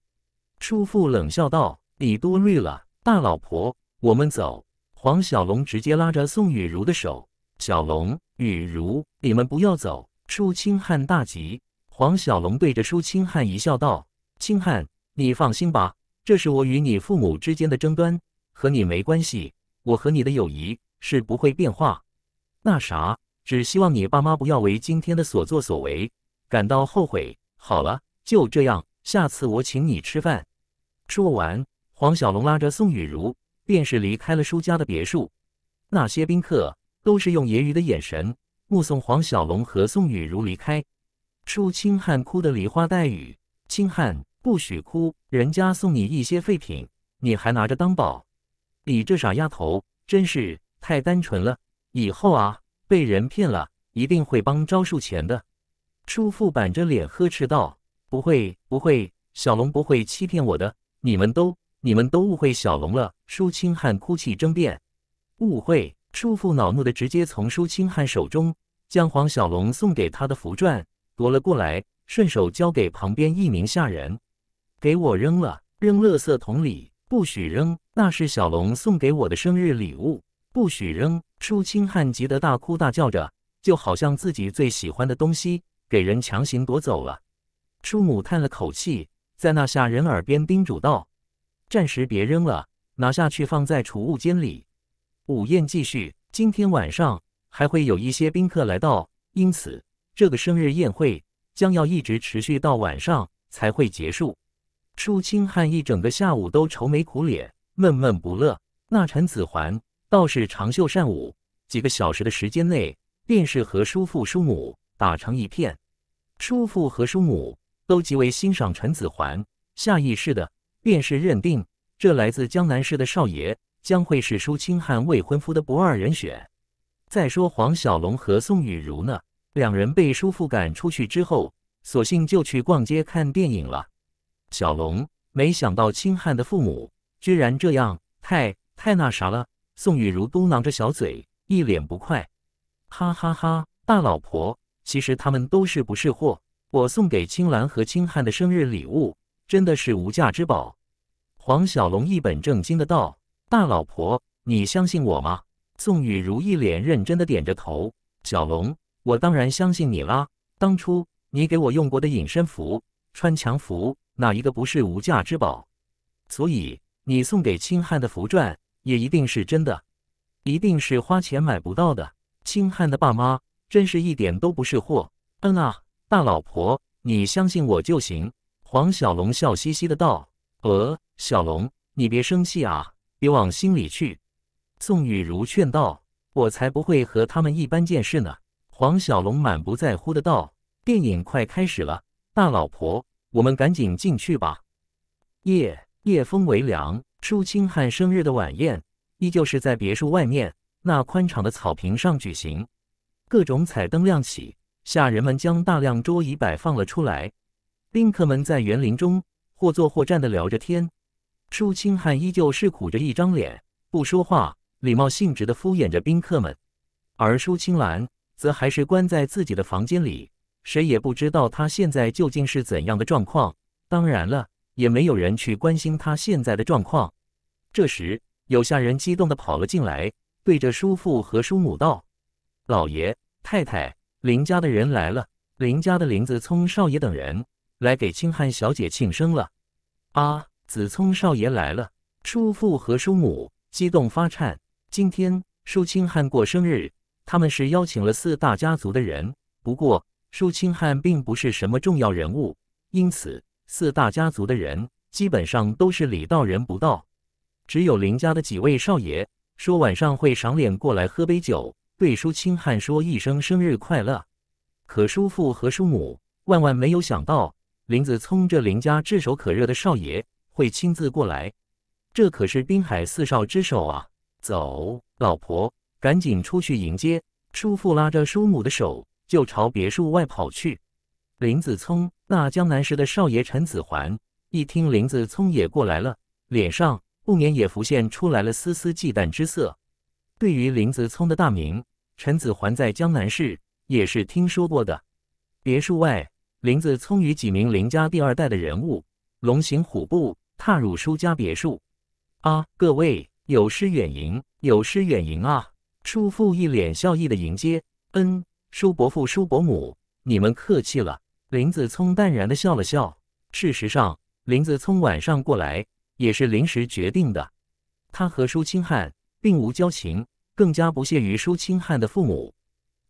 叔父冷笑道：“你多虑了，大老婆，我们走。”黄小龙直接拉着宋雨如的手：“小龙，雨如，你们不要走。”舒青汉大急。黄小龙对着舒清汉一笑，道：“清汉，你放心吧，这是我与你父母之间的争端，和你没关系。我和你的友谊是不会变化。那啥，只希望你爸妈不要为今天的所作所为感到后悔。好了，就这样，下次我请你吃饭。”说完，黄小龙拉着宋雨如。便是离开了舒家的别墅，那些宾客都是用揶揄的眼神目送黄小龙和宋雨如离开。舒清汉哭得梨花带雨，清汉不许哭，人家送你一些废品，你还拿着当宝，你这傻丫头真是太单纯了，以后啊，被人骗了一定会帮招数钱的。叔父板着脸呵斥道：“不会，不会，小龙不会欺骗我的，你们都。”你们都误会小龙了，舒青汉哭泣争辩。误会！叔父恼怒的直接从舒青汉手中将黄小龙送给他的符篆夺了过来，顺手交给旁边一名下人：“给我扔了，扔垃圾桶里，不许扔！那是小龙送给我的生日礼物，不许扔！”舒青汉急得大哭大叫着，就好像自己最喜欢的东西给人强行夺走了。叔母叹了口气，在那下人耳边叮嘱道。暂时别扔了，拿下去放在储物间里。午宴继续，今天晚上还会有一些宾客来到，因此这个生日宴会将要一直持续到晚上才会结束。舒清汉一整个下午都愁眉苦脸、闷闷不乐，那陈子桓倒是长袖善舞，几个小时的时间内便是和叔父叔母打成一片。叔父和叔母都极为欣赏陈子桓，下意识的。便是认定，这来自江南市的少爷将会是舒清汉未婚夫的不二人选。再说黄小龙和宋雨如呢？两人被叔父赶出去之后，索性就去逛街看电影了。小龙，没想到清汉的父母居然这样，太太那啥了。宋雨如嘟囔着小嘴，一脸不快。哈哈哈，大老婆，其实他们都是不是货。我送给青兰和青汉的生日礼物。真的是无价之宝，黄小龙一本正经的道：“大老婆，你相信我吗？”宋雨如一脸认真的点着头：“小龙，我当然相信你啦！当初你给我用过的隐身符、穿墙符，哪一个不是无价之宝？所以你送给青汉的符篆也一定是真的，一定是花钱买不到的。青汉的爸妈真是一点都不是货。嗯啊，大老婆，你相信我就行。”黄小龙笑嘻嘻的道：“呃，小龙，你别生气啊，别往心里去。”宋玉如劝道：“我才不会和他们一般见识呢。”黄小龙满不在乎的道：“电影快开始了，大老婆，我们赶紧进去吧。”夜夜风微凉，舒清汉生日的晚宴依旧是在别墅外面那宽敞的草坪上举行。各种彩灯亮起，下人们将大量桌椅摆放了出来。宾客们在园林中或坐或站的聊着天，舒青汉依旧是苦着一张脸，不说话，礼貌性质的敷衍着宾客们，而舒青兰则还是关在自己的房间里，谁也不知道他现在究竟是怎样的状况，当然了，也没有人去关心他现在的状况。这时，有下人激动的跑了进来，对着叔父和叔母道：“老爷太太，林家的人来了，林家的林子聪少爷等人。”来给清汉小姐庆生了，啊！子聪少爷来了，叔父和叔母激动发颤。今天叔青汉过生日，他们是邀请了四大家族的人，不过叔青汉并不是什么重要人物，因此四大家族的人基本上都是礼到人不到，只有林家的几位少爷说晚上会赏脸过来喝杯酒，对叔青汉说一声生日快乐。可叔父和叔母万万没有想到。林子聪，这林家炙手可热的少爷会亲自过来，这可是滨海四少之首啊！走，老婆，赶紧出去迎接！叔父拉着叔母的手就朝别墅外跑去。林子聪，那江南市的少爷陈子桓一听林子聪也过来了，脸上不免也浮现出来了丝丝忌惮之色。对于林子聪的大名，陈子桓在江南市也是听说过的。别墅外。林子聪与几名林家第二代的人物龙行虎步踏入舒家别墅。啊，各位有失远迎，有失远迎啊！叔父一脸笑意的迎接。嗯，叔伯父、叔伯母，你们客气了。林子聪淡然的笑了笑。事实上，林子聪晚上过来也是临时决定的。他和舒清汉并无交情，更加不屑于舒清汉的父母。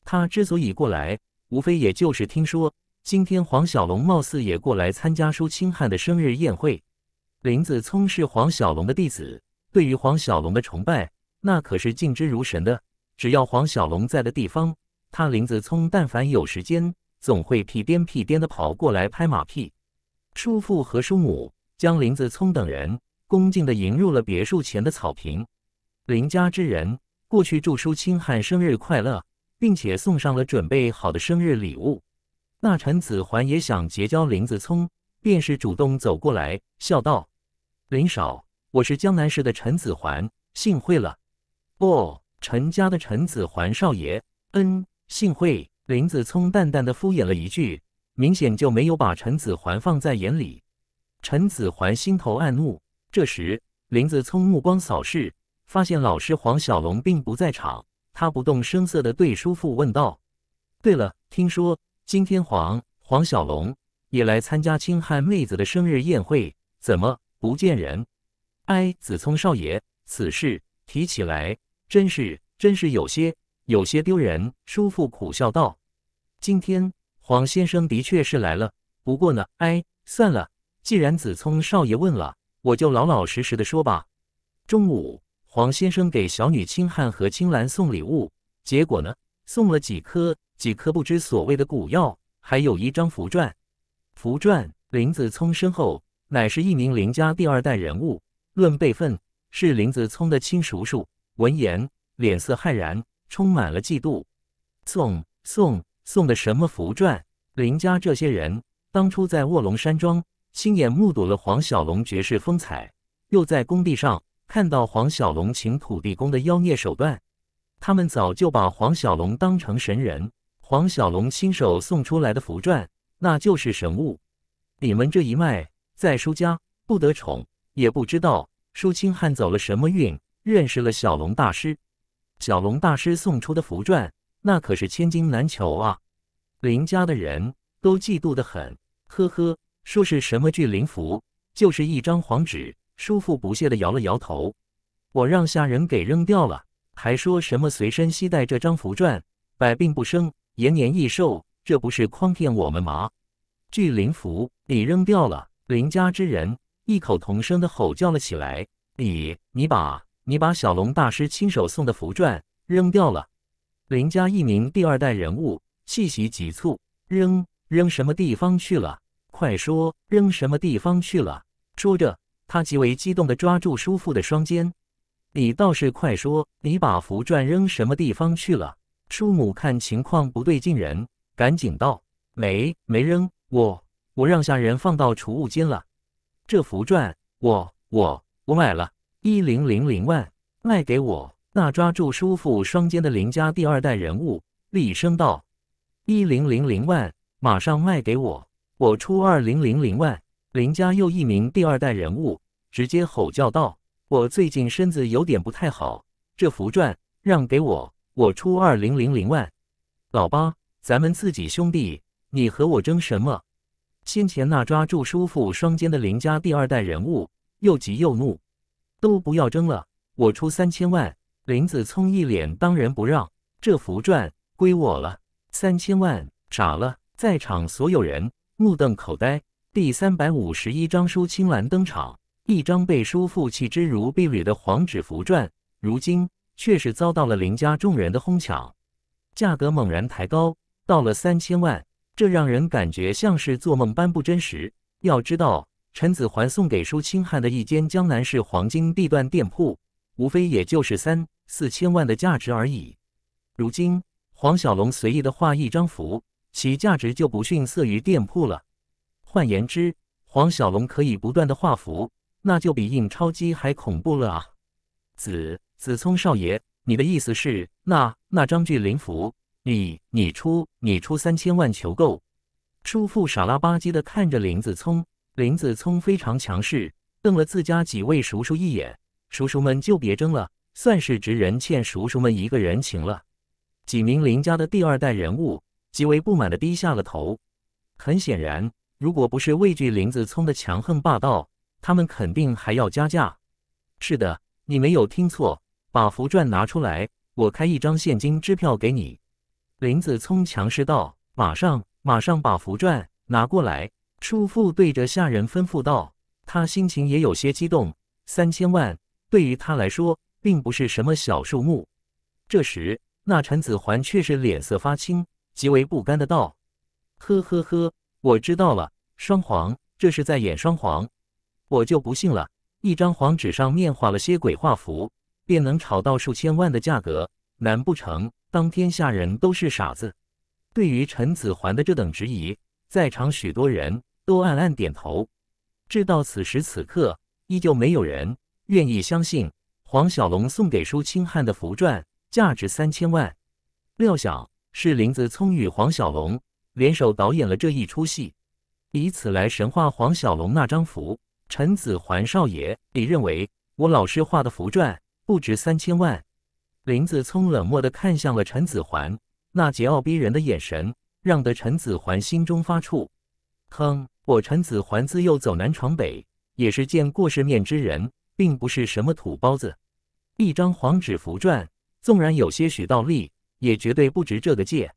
他之所以过来，无非也就是听说。今天黄小龙貌似也过来参加舒清汉的生日宴会。林子聪是黄小龙的弟子，对于黄小龙的崇拜那可是敬之如神的。只要黄小龙在的地方，他林子聪但凡有时间，总会屁颠屁颠的跑过来拍马屁。叔父和叔母将林子聪等人恭敬的迎入了别墅前的草坪。林家之人过去祝舒清汉生日快乐，并且送上了准备好的生日礼物。那陈子桓也想结交林子聪，便是主动走过来，笑道：“林少，我是江南市的陈子桓，幸会了。”“哦，陈家的陈子桓少爷。”“嗯，幸会。”林子聪淡淡的敷衍了一句，明显就没有把陈子桓放在眼里。陈子桓心头暗怒。这时，林子聪目光扫视，发现老师黄小龙并不在场，他不动声色的对叔父问道：“对了，听说？”今天黄黄小龙也来参加青汉妹子的生日宴会，怎么不见人？哎，子聪少爷，此事提起来真是真是有些有些丢人。叔父苦笑道：“今天黄先生的确是来了，不过呢，哎，算了，既然子聪少爷问了，我就老老实实的说吧。中午黄先生给小女青汉和青兰送礼物，结果呢，送了几颗。”几颗不知所谓的古药，还有一张符篆。符篆，林子聪身后乃是一名林家第二代人物，论辈分是林子聪的亲叔叔。闻言，脸色骇然，充满了嫉妒。送送送的什么符篆？林家这些人当初在卧龙山庄亲眼目睹了黄小龙绝世风采，又在工地上看到黄小龙请土地公的妖孽手段，他们早就把黄小龙当成神人。黄小龙亲手送出来的符篆，那就是神物。你们这一脉在叔家不得宠，也不知道叔清汉走了什么运，认识了小龙大师。小龙大师送出的符篆，那可是千金难求啊！林家的人都嫉妒的很，呵呵，说是什么聚灵符，就是一张黄纸。叔父不屑的摇了摇头，我让下人给扔掉了，还说什么随身携带这张符篆，百病不生。延年益寿，这不是诓骗我们吗？巨灵符，你扔掉了！林家之人异口同声的吼叫了起来：“你，你把，你把小龙大师亲手送的符篆扔掉了！”林家一名第二代人物气息急促：“扔扔什么地方去了？快说扔什么地方去了！”说着，他极为激动地抓住叔父的双肩：“你倒是快说，你把符篆扔什么地方去了？”叔母看情况不对劲，人赶紧道：“没没扔，我我让下人放到储物间了。这符篆，我我我买了，一零零零万卖给我。”那抓住叔父双肩的林家第二代人物厉声道：“一零零零万，马上卖给我，我出二零零零万。”林家又一名第二代人物直接吼叫道：“我最近身子有点不太好，这符篆让给我。”我出二零零零万，老八，咱们自己兄弟，你和我争什么？先前那抓住叔父双肩的林家第二代人物，又急又怒，都不要争了，我出三千万。林子聪一脸当仁不让，这符篆归我了。三千万，傻了，在场所有人目瞪口呆。第三百五十一章，舒青兰登场，一张被叔父弃之如敝履的黄纸符篆，如今。却是遭到了林家众人的哄抢，价格猛然抬高到了三千万，这让人感觉像是做梦般不真实。要知道，陈子桓送给舒清汉的一间江南市黄金地段店铺，无非也就是三四千万的价值而已。如今，黄小龙随意的画一张符，其价值就不逊色于店铺了。换言之，黄小龙可以不断的画符，那就比印钞机还恐怖了啊！子。子聪少爷，你的意思是，那那张巨灵符，你你出，你出三千万求购。叔父傻拉吧唧的看着林子聪，林子聪非常强势，瞪了自家几位叔叔一眼，叔叔们就别争了，算是直人欠叔叔们一个人情了。几名林家的第二代人物极为不满的低下了头，很显然，如果不是畏惧林子聪的强横霸道，他们肯定还要加价。是的，你没有听错。把符篆拿出来，我开一张现金支票给你。”林子聪强势道，“马上，马上把符篆拿过来。”叔父对着下人吩咐道，他心情也有些激动。三千万对于他来说，并不是什么小数目。这时，那陈子桓却是脸色发青，极为不甘的道：“呵呵呵，我知道了，双簧，这是在演双簧，我就不信了，一张黄纸上面画了些鬼画符。”便能炒到数千万的价格，难不成当天下人都是傻子？对于陈子桓的这等质疑，在场许多人都暗暗点头。直到此时此刻，依旧没有人愿意相信黄小龙送给舒清汉的符篆价值三千万。料想是林子聪与黄小龙联手导演了这一出戏，以此来神话黄小龙那张符。陈子桓少爷，你认为我老师画的符篆？不值三千万！林子聪冷漠的看向了陈子桓，那桀骜逼人的眼神让得陈子桓心中发怵。哼，我陈子桓自幼走南闯北，也是见过世面之人，并不是什么土包子。一张黄纸符篆，纵然有些许道力，也绝对不值这个价。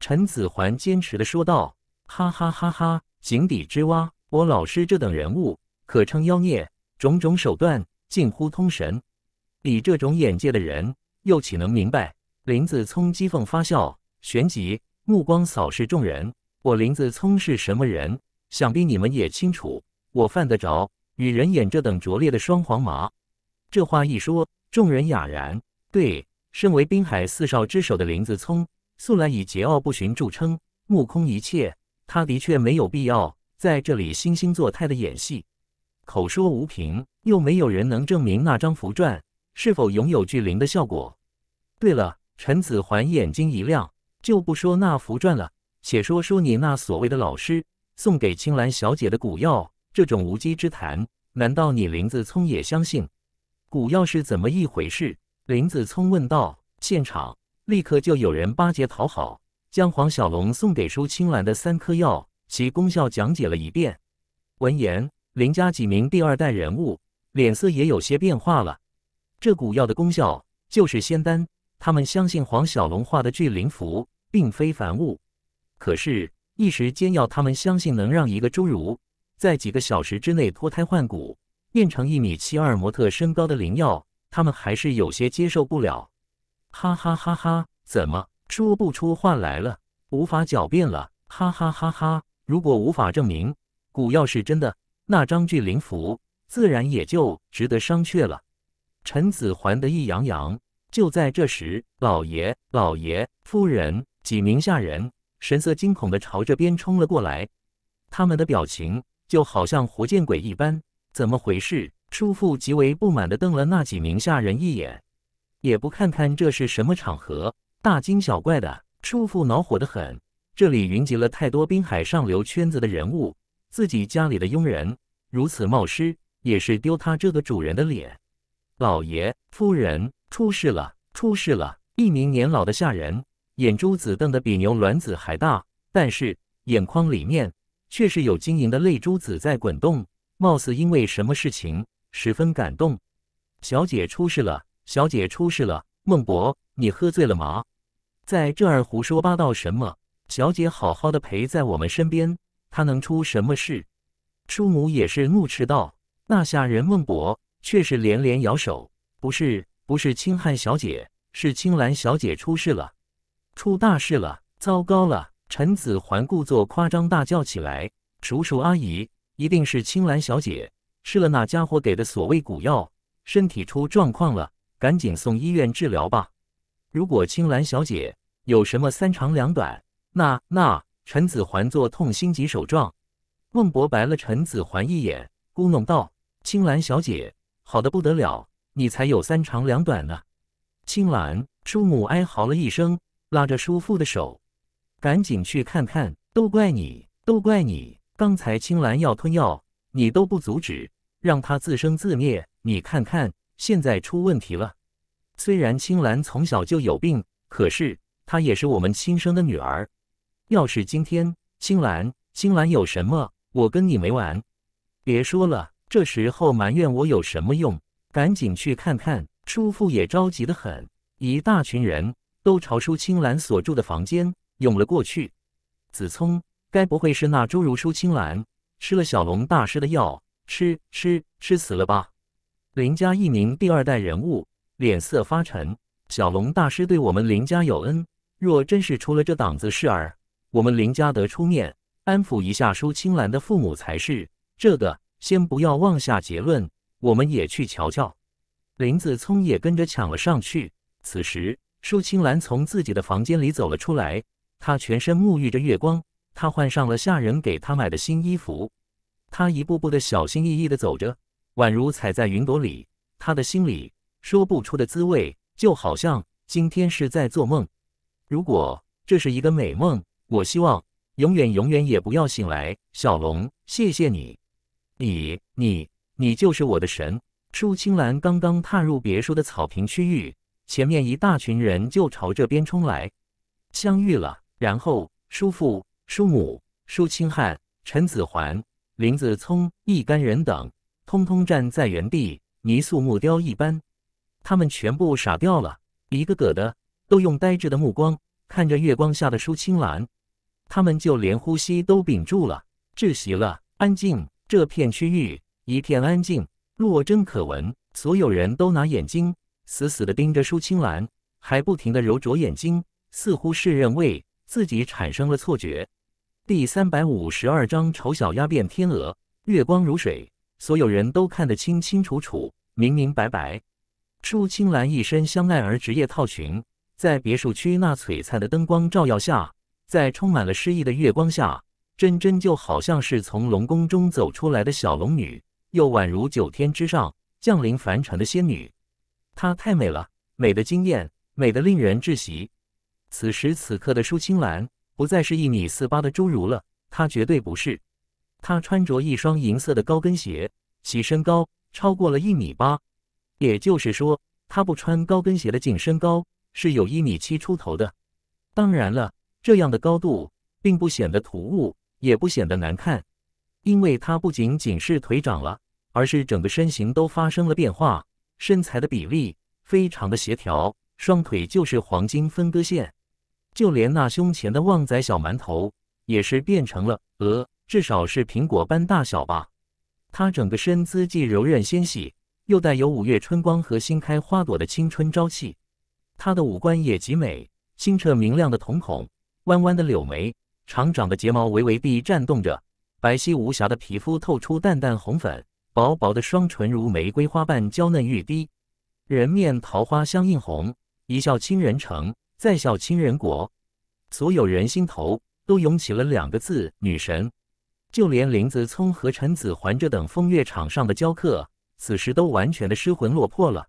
陈子桓坚持的说道：“哈哈哈哈，井底之蛙！我老师这等人物，可称妖孽，种种手段近乎通神。”你这种眼界的人，又岂能明白？林子聪讥讽发笑，旋即目光扫视众人：“我林子聪是什么人？想必你们也清楚。我犯得着与人演这等拙劣的双簧吗？”这话一说，众人哑然。对，身为滨海四少之首的林子聪，素来以桀骜不驯著称，目空一切。他的确没有必要在这里惺惺作态的演戏。口说无凭，又没有人能证明那张符篆。是否拥有聚灵的效果？对了，陈子桓眼睛一亮，就不说那符篆了，且说说你那所谓的老师送给青兰小姐的古药，这种无稽之谈，难道你林子聪也相信？古药是怎么一回事？林子聪问道。现场立刻就有人巴结讨好，将黄小龙送给舒青兰的三颗药其功效讲解了一遍。闻言，林家几名第二代人物脸色也有些变化了。这古药的功效就是仙丹，他们相信黄小龙画的聚灵符并非凡物。可是，一时间要他们相信能让一个侏儒在几个小时之内脱胎换骨，变成一米七二模特身高的灵药，他们还是有些接受不了。哈哈哈哈！怎么说不出话来了？无法狡辩了！哈哈哈哈！如果无法证明古药是真的，那张聚灵符自然也就值得商榷了。陈子桓得意洋洋。就在这时，老爷、老爷、夫人几名下人神色惊恐地朝这边冲了过来，他们的表情就好像活见鬼一般。怎么回事？叔父极为不满地瞪了那几名下人一眼，也不看看这是什么场合，大惊小怪的。叔父恼火得很，这里云集了太多滨海上流圈子的人物，自己家里的佣人如此冒失，也是丢他这个主人的脸。老爷夫人出事了！出事了！一名年老的下人眼珠子瞪得比牛卵子还大，但是眼眶里面却是有晶莹的泪珠子在滚动，貌似因为什么事情十分感动。小姐出事了！小姐出事了！孟博，你喝醉了吗？在这儿胡说八道什么？小姐好好的陪在我们身边，她能出什么事？叔母也是怒斥道：“那下人孟博。”却是连连摇手，不是，不是，青汉小姐是青兰小姐出事了，出大事了，糟糕了！陈子环故作夸张大叫起来：“叔叔阿姨，一定是青兰小姐吃了那家伙给的所谓古药，身体出状况了，赶紧送医院治疗吧！如果青兰小姐有什么三长两短，那那……陈子环做痛心疾首状。”孟博白了陈子环一眼，咕哝道：“青兰小姐。”好的不得了，你才有三长两短呢！青兰，叔母哀嚎了一声，拉着叔父的手，赶紧去看看。都怪你，都怪你！刚才青兰要吞药，你都不阻止，让她自生自灭。你看看，现在出问题了。虽然青兰从小就有病，可是她也是我们亲生的女儿。要是今天青兰，青兰有什么，我跟你没完！别说了。这时候埋怨我有什么用？赶紧去看看！叔父也着急得很，一大群人都朝舒青兰所住的房间涌了过去。子聪，该不会是那侏儒舒青兰吃了小龙大师的药，吃吃吃死了吧？林家一名第二代人物脸色发沉。小龙大师对我们林家有恩，若真是出了这档子事儿，我们林家得出面安抚一下舒青兰的父母才是。这个。先不要妄下结论，我们也去瞧瞧。林子聪也跟着抢了上去。此时，舒青兰从自己的房间里走了出来，她全身沐浴着月光，她换上了下人给她买的新衣服，她一步步的小心翼翼的走着，宛如踩在云朵里。她的心里说不出的滋味，就好像今天是在做梦。如果这是一个美梦，我希望永远永远也不要醒来。小龙，谢谢你。你你你就是我的神！舒青兰刚刚踏入别墅的草坪区域，前面一大群人就朝这边冲来，相遇了。然后叔父、叔母、舒青汉、陈子桓、林子聪一干人等，通通站在原地，泥塑木雕一般。他们全部傻掉了，一个个的都用呆滞的目光看着月光下的舒青兰，他们就连呼吸都屏住了，窒息了，安静。这片区域一片安静，落针可闻。所有人都拿眼睛死死地盯着舒青兰，还不停地揉着眼睛，似乎是认为自己产生了错觉。第三百五十二章：丑小鸭变天鹅。月光如水，所有人都看得清清楚楚、明明白白。舒青兰一身香奈儿职业套裙，在别墅区那璀璨的灯光照耀下，在充满了诗意的月光下。真真就好像是从龙宫中走出来的小龙女，又宛如九天之上降临凡尘的仙女。她太美了，美的惊艳，美的令人窒息。此时此刻的舒青兰不再是一米四八的侏儒了，她绝对不是。她穿着一双银色的高跟鞋，其身高超过了一米八，也就是说，她不穿高跟鞋的净身高是有一米七出头的。当然了，这样的高度并不显得突兀。也不显得难看，因为他不仅仅是腿长了，而是整个身形都发生了变化，身材的比例非常的协调，双腿就是黄金分割线，就连那胸前的旺仔小馒头也是变成了鹅，至少是苹果般大小吧。他整个身姿既柔韧纤细，又带有五月春光和新开花朵的青春朝气。他的五官也极美，清澈明亮的瞳孔，弯弯的柳眉。长长的睫毛微微地颤动着，白皙无瑕的皮肤透出淡淡红粉，薄薄的双唇如玫瑰花瓣，娇嫩欲滴。人面桃花相映红，一笑倾人城，再笑倾人国。所有人心头都涌起了两个字：女神。就连林子聪和陈子桓这等风月场上的娇客，此时都完全的失魂落魄了。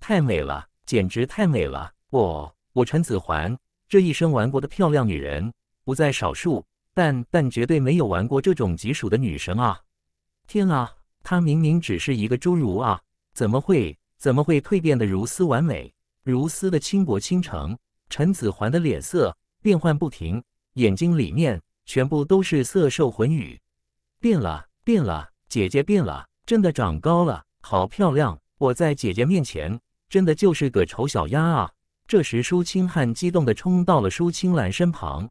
太美了，简直太美了！我我陈子桓这一生玩过的漂亮女人。不在少数，但但绝对没有玩过这种级数的女神啊！天啊，她明明只是一个侏儒啊，怎么会怎么会蜕变的如斯完美，如斯的倾国倾城？陈子桓的脸色变幻不停，眼睛里面全部都是色受魂语。变了，变了，姐姐变了，真的长高了，好漂亮！我在姐姐面前真的就是个丑小鸭啊！这时，舒青汉激动的冲到了舒青兰身旁。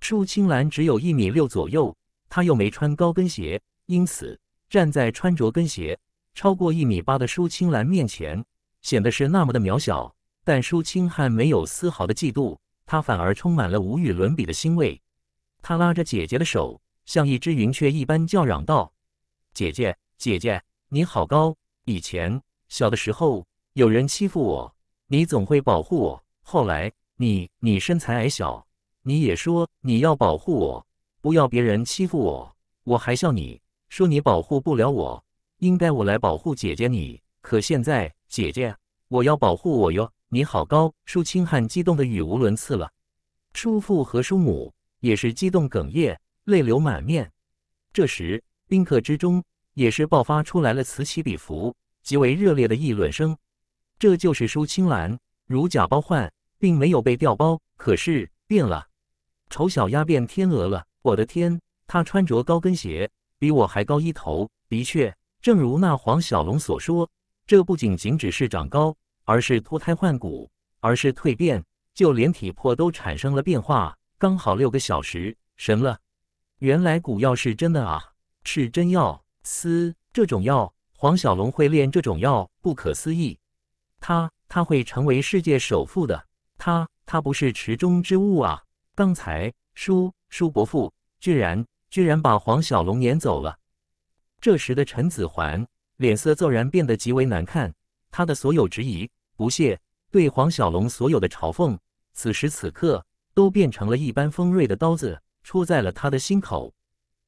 舒青兰只有一米六左右，她又没穿高跟鞋，因此站在穿着跟鞋超过一米八的舒青兰面前，显得是那么的渺小。但舒青汉没有丝毫的嫉妒，他反而充满了无与伦比的欣慰。他拉着姐姐的手，像一只云雀一般叫嚷道：“姐姐，姐姐，你好高！以前小的时候，有人欺负我，你总会保护我。后来，你你身材矮小。”你也说你要保护我，不要别人欺负我，我还笑你说你保护不了我，应该我来保护姐姐你。可现在姐姐，我要保护我哟！你好高，舒清汉激动的语无伦次了，叔父和叔母也是激动哽咽，泪流满面。这时宾客之中也是爆发出来了此起彼伏、极为热烈的议论声。这就是舒青兰，如假包换，并没有被调包，可是变了。丑小鸭变天鹅了！我的天，它穿着高跟鞋，比我还高一头。的确，正如那黄小龙所说，这不仅仅只是长高，而是脱胎换骨，而是蜕变，就连体魄都产生了变化。刚好六个小时，神了！原来古药是真的啊，是真药。嘶，这种药，黄小龙会炼这种药，不可思议。他他会成为世界首富的。他他不是池中之物啊！刚才，叔叔伯父居然居然把黄小龙撵走了。这时的陈子桓脸色骤然变得极为难看，他的所有质疑、不屑，对黄小龙所有的嘲讽，此时此刻都变成了一般锋锐的刀子，戳在了他的心口。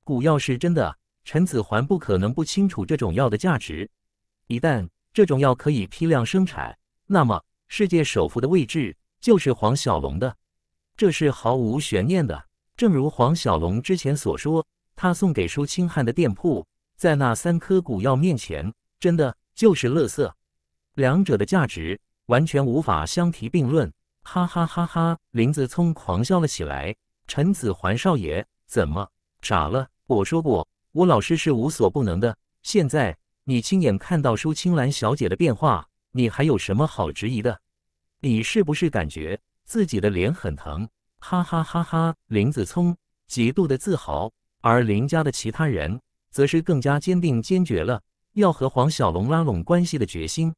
古药是真的，陈子桓不可能不清楚这种药的价值。一旦这种药可以批量生产，那么世界首富的位置就是黄小龙的。这是毫无悬念的，正如黄小龙之前所说，他送给舒清汉的店铺，在那三颗古药面前，真的就是垃圾。两者的价值完全无法相提并论。哈哈哈哈！林子聪狂笑了起来。陈子桓少爷，怎么傻了？我说过，我老师是无所不能的。现在你亲眼看到舒青兰小姐的变化，你还有什么好质疑的？你是不是感觉？自己的脸很疼，哈哈哈哈！林子聪极度的自豪，而林家的其他人则是更加坚定坚决了要和黄小龙拉拢关系的决心。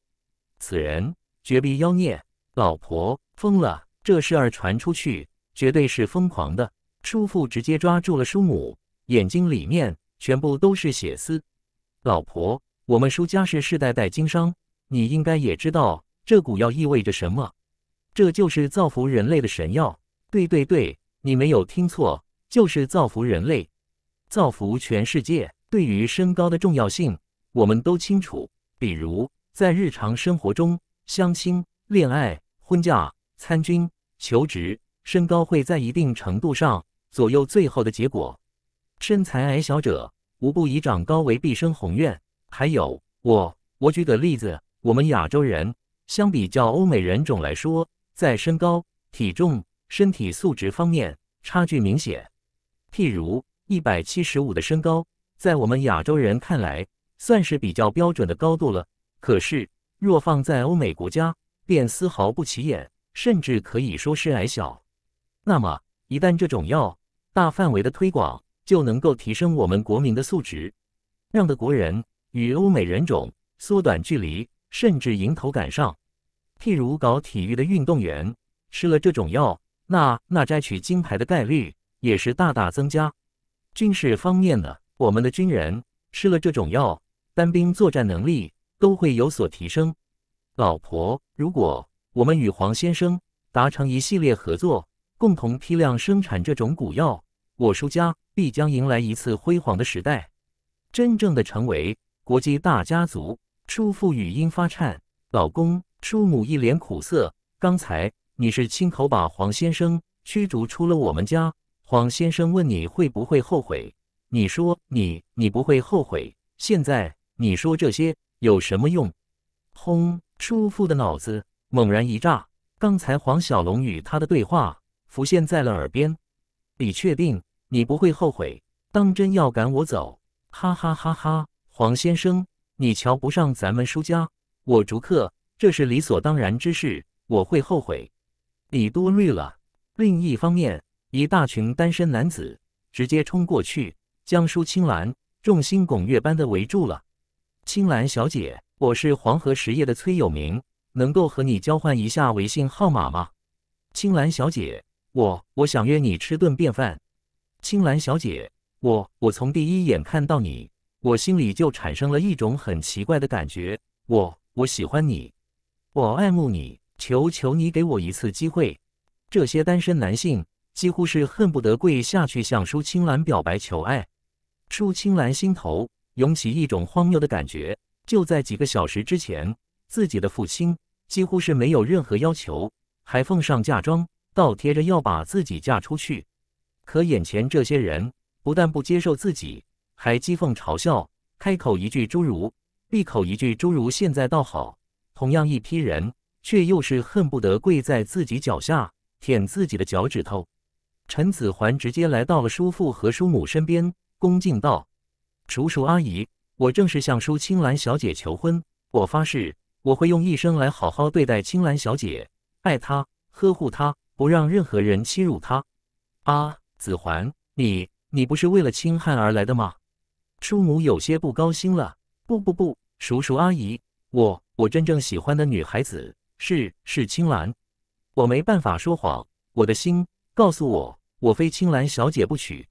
此人绝逼妖孽，老婆疯了，这事儿传出去绝对是疯狂的。叔父直接抓住了叔母，眼睛里面全部都是血丝。老婆，我们叔家是代代经商，你应该也知道这股药意味着什么。这就是造福人类的神药，对对对，你没有听错，就是造福人类，造福全世界。对于身高的重要性，我们都清楚。比如在日常生活中，相亲、恋爱、婚嫁、参军、求职，身高会在一定程度上左右最后的结果。身材矮小者，无不以长高为毕生宏愿。还有我，我举个例子，我们亚洲人相比较欧美人种来说，在身高、体重、身体素质方面差距明显。譬如一百七十五的身高，在我们亚洲人看来算是比较标准的高度了，可是若放在欧美国家，便丝毫不起眼，甚至可以说是矮小。那么，一旦这种药大范围的推广，就能够提升我们国民的素质，让的国人与欧美人种缩短距离，甚至迎头赶上。譬如搞体育的运动员吃了这种药，那那摘取金牌的概率也是大大增加。军事方面呢，我们的军人吃了这种药，单兵作战能力都会有所提升。老婆，如果我们与黄先生达成一系列合作，共同批量生产这种古药，我叔家必将迎来一次辉煌的时代，真正的成为国际大家族。叔父语音发颤，老公。叔母一脸苦涩。刚才你是亲口把黄先生驱逐出了我们家。黄先生问你会不会后悔，你说你你不会后悔。现在你说这些有什么用？轰！叔父的脑子猛然一炸，刚才黄小龙与他的对话浮现在了耳边。你确定你不会后悔？当真要赶我走？哈哈哈哈！黄先生，你瞧不上咱们叔家，我逐客。这是理所当然之事，我会后悔。你多虑了。另一方面，一大群单身男子直接冲过去，将舒青兰众星拱月般的围住了。青兰小姐，我是黄河实业的崔有明，能够和你交换一下微信号码吗？青兰小姐，我我想约你吃顿便饭。青兰小姐，我我从第一眼看到你，我心里就产生了一种很奇怪的感觉，我我喜欢你。我爱慕你，求求你给我一次机会。这些单身男性几乎是恨不得跪下去向舒青兰表白求爱。舒青兰心头涌起一种荒谬的感觉。就在几个小时之前，自己的父亲几乎是没有任何要求，还奉上嫁妆，倒贴着要把自己嫁出去。可眼前这些人不但不接受自己，还讥讽嘲笑，开口一句侏儒，闭口一句侏儒。现在倒好。同样一批人，却又是恨不得跪在自己脚下舔自己的脚趾头。陈子桓直接来到了叔父和叔母身边，恭敬道：“叔叔阿姨，我正是向叔青兰小姐求婚。我发誓，我会用一生来好好对待青兰小姐，爱她，呵护她，不让任何人欺辱她。”啊，子桓，你你不是为了青汉而来的吗？叔母有些不高兴了。不不不，叔叔阿姨，我。我真正喜欢的女孩子是是青兰，我没办法说谎，我的心告诉我，我非青兰小姐不娶。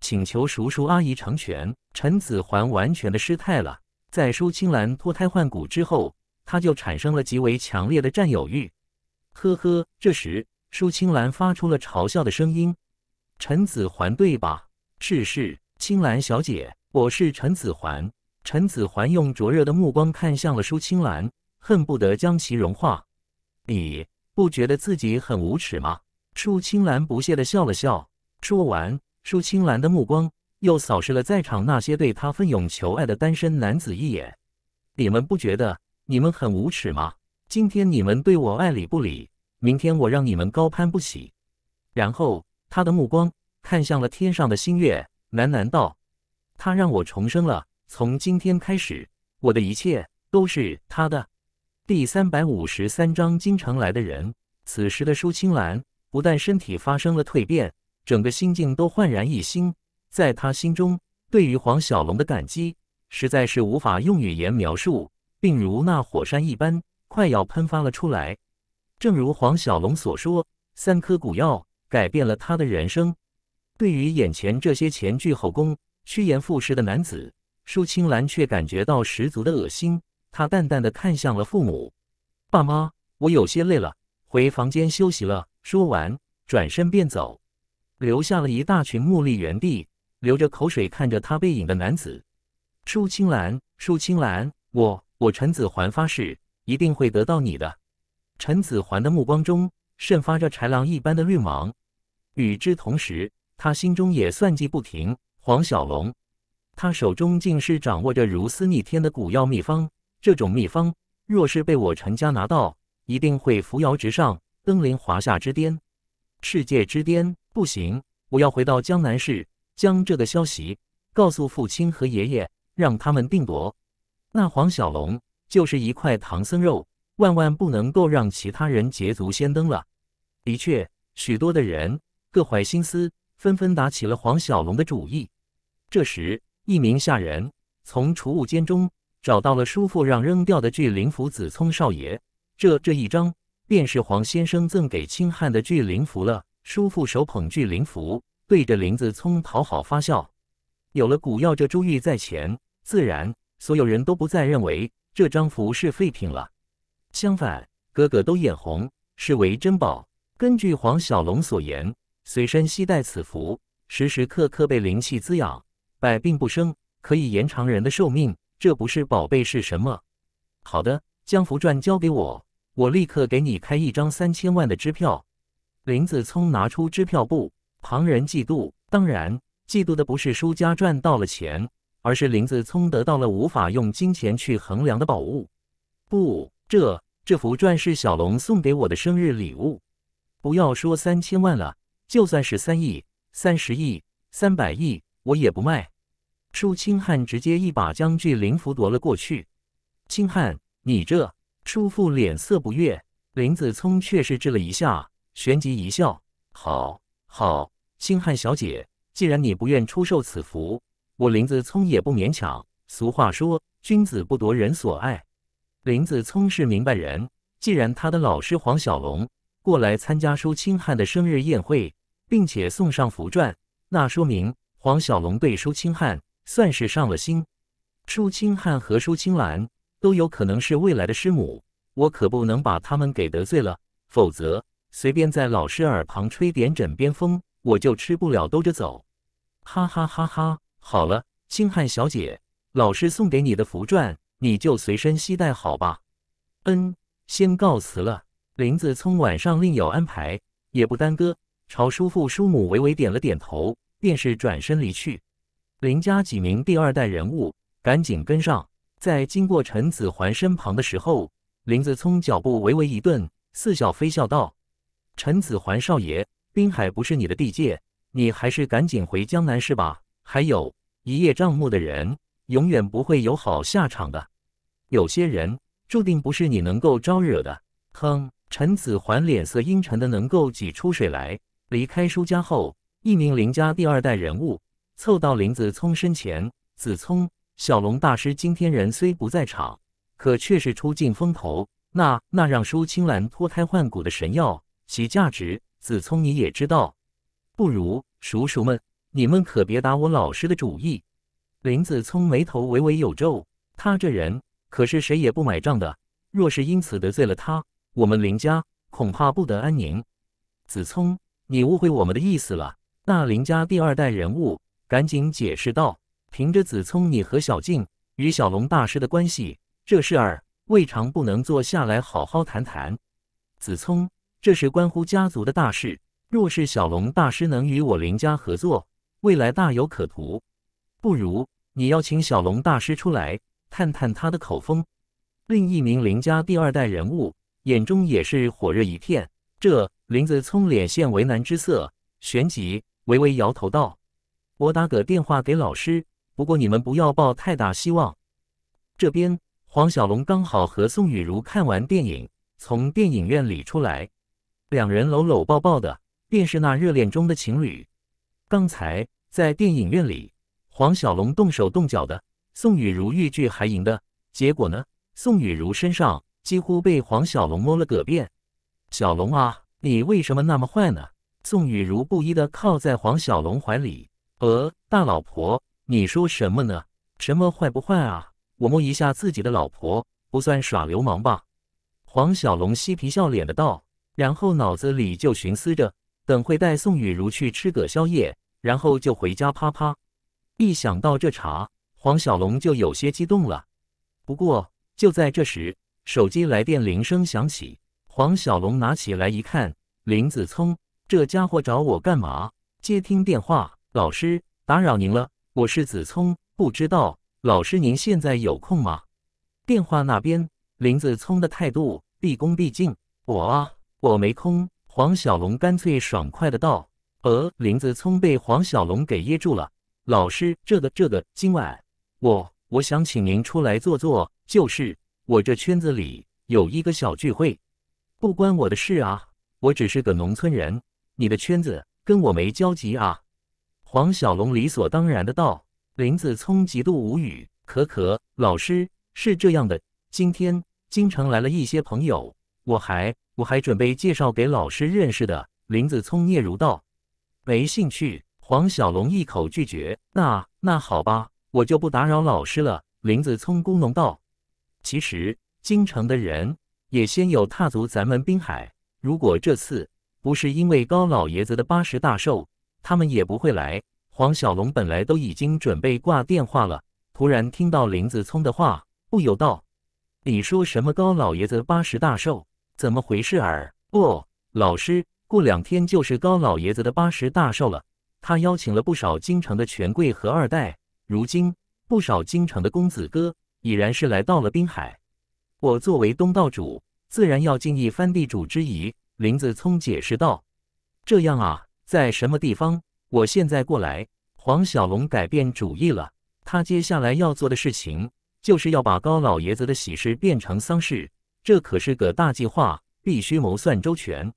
请求叔叔阿姨成全。陈子桓完全的失态了，在舒青兰脱胎换骨之后，他就产生了极为强烈的占有欲。呵呵，这时舒青兰发出了嘲笑的声音。陈子桓对吧？是是，青兰小姐，我是陈子桓。”陈子桓用灼热的目光看向了舒青兰，恨不得将其融化。你不觉得自己很无耻吗？舒青兰不屑地笑了笑。说完，舒青兰的目光又扫视了在场那些对她奋勇求爱的单身男子一眼。你们不觉得你们很无耻吗？今天你们对我爱理不理，明天我让你们高攀不起。然后，他的目光看向了天上的星月，喃喃道：“他让我重生了。”从今天开始，我的一切都是他的。第三百五十三章：经常来的人。此时的舒青兰不但身体发生了蜕变，整个心境都焕然一新。在他心中，对于黄小龙的感激实在是无法用语言描述，并如那火山一般快要喷发了出来。正如黄小龙所说，三颗古药改变了他的人生。对于眼前这些前倨后恭、趋炎附势的男子，舒青兰却感觉到十足的恶心，她淡淡的看向了父母，爸妈，我有些累了，回房间休息了。说完，转身便走，留下了一大群目立原地流着口水看着他背影的男子。舒青兰，舒青兰，我，我陈子桓发誓，一定会得到你的。陈子桓的目光中散发着豺狼一般的绿芒，与之同时，他心中也算计不停。黄小龙。他手中竟是掌握着如斯逆天的古药秘方，这种秘方若是被我陈家拿到，一定会扶摇直上，登临华夏之巅、世界之巅。不行，我要回到江南市，将这个消息告诉父亲和爷爷，让他们定夺。那黄小龙就是一块唐僧肉，万万不能够让其他人捷足先登了。的确，许多的人各怀心思，纷纷打起了黄小龙的主意。这时。一名下人从储物间中找到了叔父让扔掉的聚灵符，子聪少爷，这这一张便是黄先生赠给清汉的聚灵符了。叔父手捧聚灵符，对着林子聪讨好发笑。有了古药这珠玉在前，自然所有人都不再认为这张符是废品了。相反，哥哥都眼红，视为珍宝。根据黄小龙所言，随身携带此符，时时刻刻被灵气滋养。百病不生，可以延长人的寿命，这不是宝贝是什么？好的，将符篆交给我，我立刻给你开一张三千万的支票。林子聪拿出支票簿，旁人嫉妒，当然，嫉妒的不是输家赚到了钱，而是林子聪得到了无法用金钱去衡量的宝物。不，这这幅篆是小龙送给我的生日礼物。不要说三千万了，就算是三亿、三十亿、三百亿，我也不卖。舒清汉直接一把将巨灵符夺了过去。清汉，你这叔父脸色不悦。林子聪却是怔了一下，旋即一笑：“好，好，清汉小姐，既然你不愿出售此符，我林子聪也不勉强。俗话说，君子不夺人所爱。林子聪是明白人，既然他的老师黄小龙过来参加舒清汉的生日宴会，并且送上符篆，那说明黄小龙对舒清汉。”算是上了心，舒青汉和舒青兰都有可能是未来的师母，我可不能把他们给得罪了，否则随便在老师耳旁吹点枕边风，我就吃不了兜着走。哈哈哈哈！好了，清汉小姐，老师送给你的符篆，你就随身携带好吧。嗯，先告辞了，林子聪晚上另有安排，也不耽搁，朝叔父叔母微微点了点头，便是转身离去。林家几名第二代人物赶紧跟上，在经过陈子桓身旁的时候，林子聪脚步微微一顿，似笑非笑道：“陈子桓少爷，滨海不是你的地界，你还是赶紧回江南市吧。还有，一叶障目的人，永远不会有好下场的。有些人注定不是你能够招惹的。”哼！陈子桓脸色阴沉的能够挤出水来。离开舒家后，一名林家第二代人物。凑到林子聪身前，子聪，小龙大师今天人虽不在场，可却是出尽风头。那那让舒青兰脱胎换骨的神药，其价值，子聪你也知道。不如，叔叔们，你们可别打我老师的主意。林子聪眉头微微有皱，他这人可是谁也不买账的。若是因此得罪了他，我们林家恐怕不得安宁。子聪，你误会我们的意思了。那林家第二代人物。赶紧解释道：“凭着子聪，你和小静与小龙大师的关系，这事儿未尝不能坐下来好好谈谈。子聪，这是关乎家族的大事，若是小龙大师能与我林家合作，未来大有可图。不如你邀请小龙大师出来，探探他的口风。”另一名林家第二代人物眼中也是火热一片，这林子聪脸现为难之色，旋即微微摇头道。我打个电话给老师，不过你们不要抱太大希望。这边黄小龙刚好和宋雨如看完电影，从电影院里出来，两人搂搂抱抱的，便是那热恋中的情侣。刚才在电影院里，黄小龙动手动脚的，宋雨如欲拒还迎的结果呢？宋雨如身上几乎被黄小龙摸了个遍。小龙啊，你为什么那么坏呢？宋雨如不依的靠在黄小龙怀里。呃，大老婆，你说什么呢？什么坏不坏啊？我摸一下自己的老婆，不算耍流氓吧？黄小龙嬉皮笑脸的道，然后脑子里就寻思着，等会带宋雨如去吃个宵夜，然后就回家啪啪。一想到这茬，黄小龙就有些激动了。不过就在这时，手机来电铃声响起，黄小龙拿起来一看，林子聪，这家伙找我干嘛？接听电话。老师，打扰您了，我是子聪，不知道老师您现在有空吗？电话那边林子聪的态度毕恭毕敬，我啊，我没空。黄小龙干脆爽快的道。呃，林子聪被黄小龙给噎住了。老师，这个这个，今晚我我想请您出来坐坐，就是我这圈子里有一个小聚会，不关我的事啊，我只是个农村人，你的圈子跟我没交集啊。黄小龙理所当然的道：“林子聪极度无语，可可老师是这样的，今天京城来了一些朋友，我还我还准备介绍给老师认识的。”林子聪嗫嚅道：“没兴趣。”黄小龙一口拒绝：“那那好吧，我就不打扰老师了。”林子聪咕哝道：“其实京城的人也先有踏足咱们滨海，如果这次不是因为高老爷子的八十大寿。”他们也不会来。黄小龙本来都已经准备挂电话了，突然听到林子聪的话，不由道：“你说什么？高老爷子八十大寿？怎么回事儿？”“哦，老师，过两天就是高老爷子的八十大寿了。他邀请了不少京城的权贵和二代，如今不少京城的公子哥已然是来到了滨海。我作为东道主，自然要尽一番地主之谊。”林子聪解释道：“这样啊。”在什么地方？我现在过来。黄小龙改变主意了，他接下来要做的事情就是要把高老爷子的喜事变成丧事，这可是个大计划，必须谋算周全。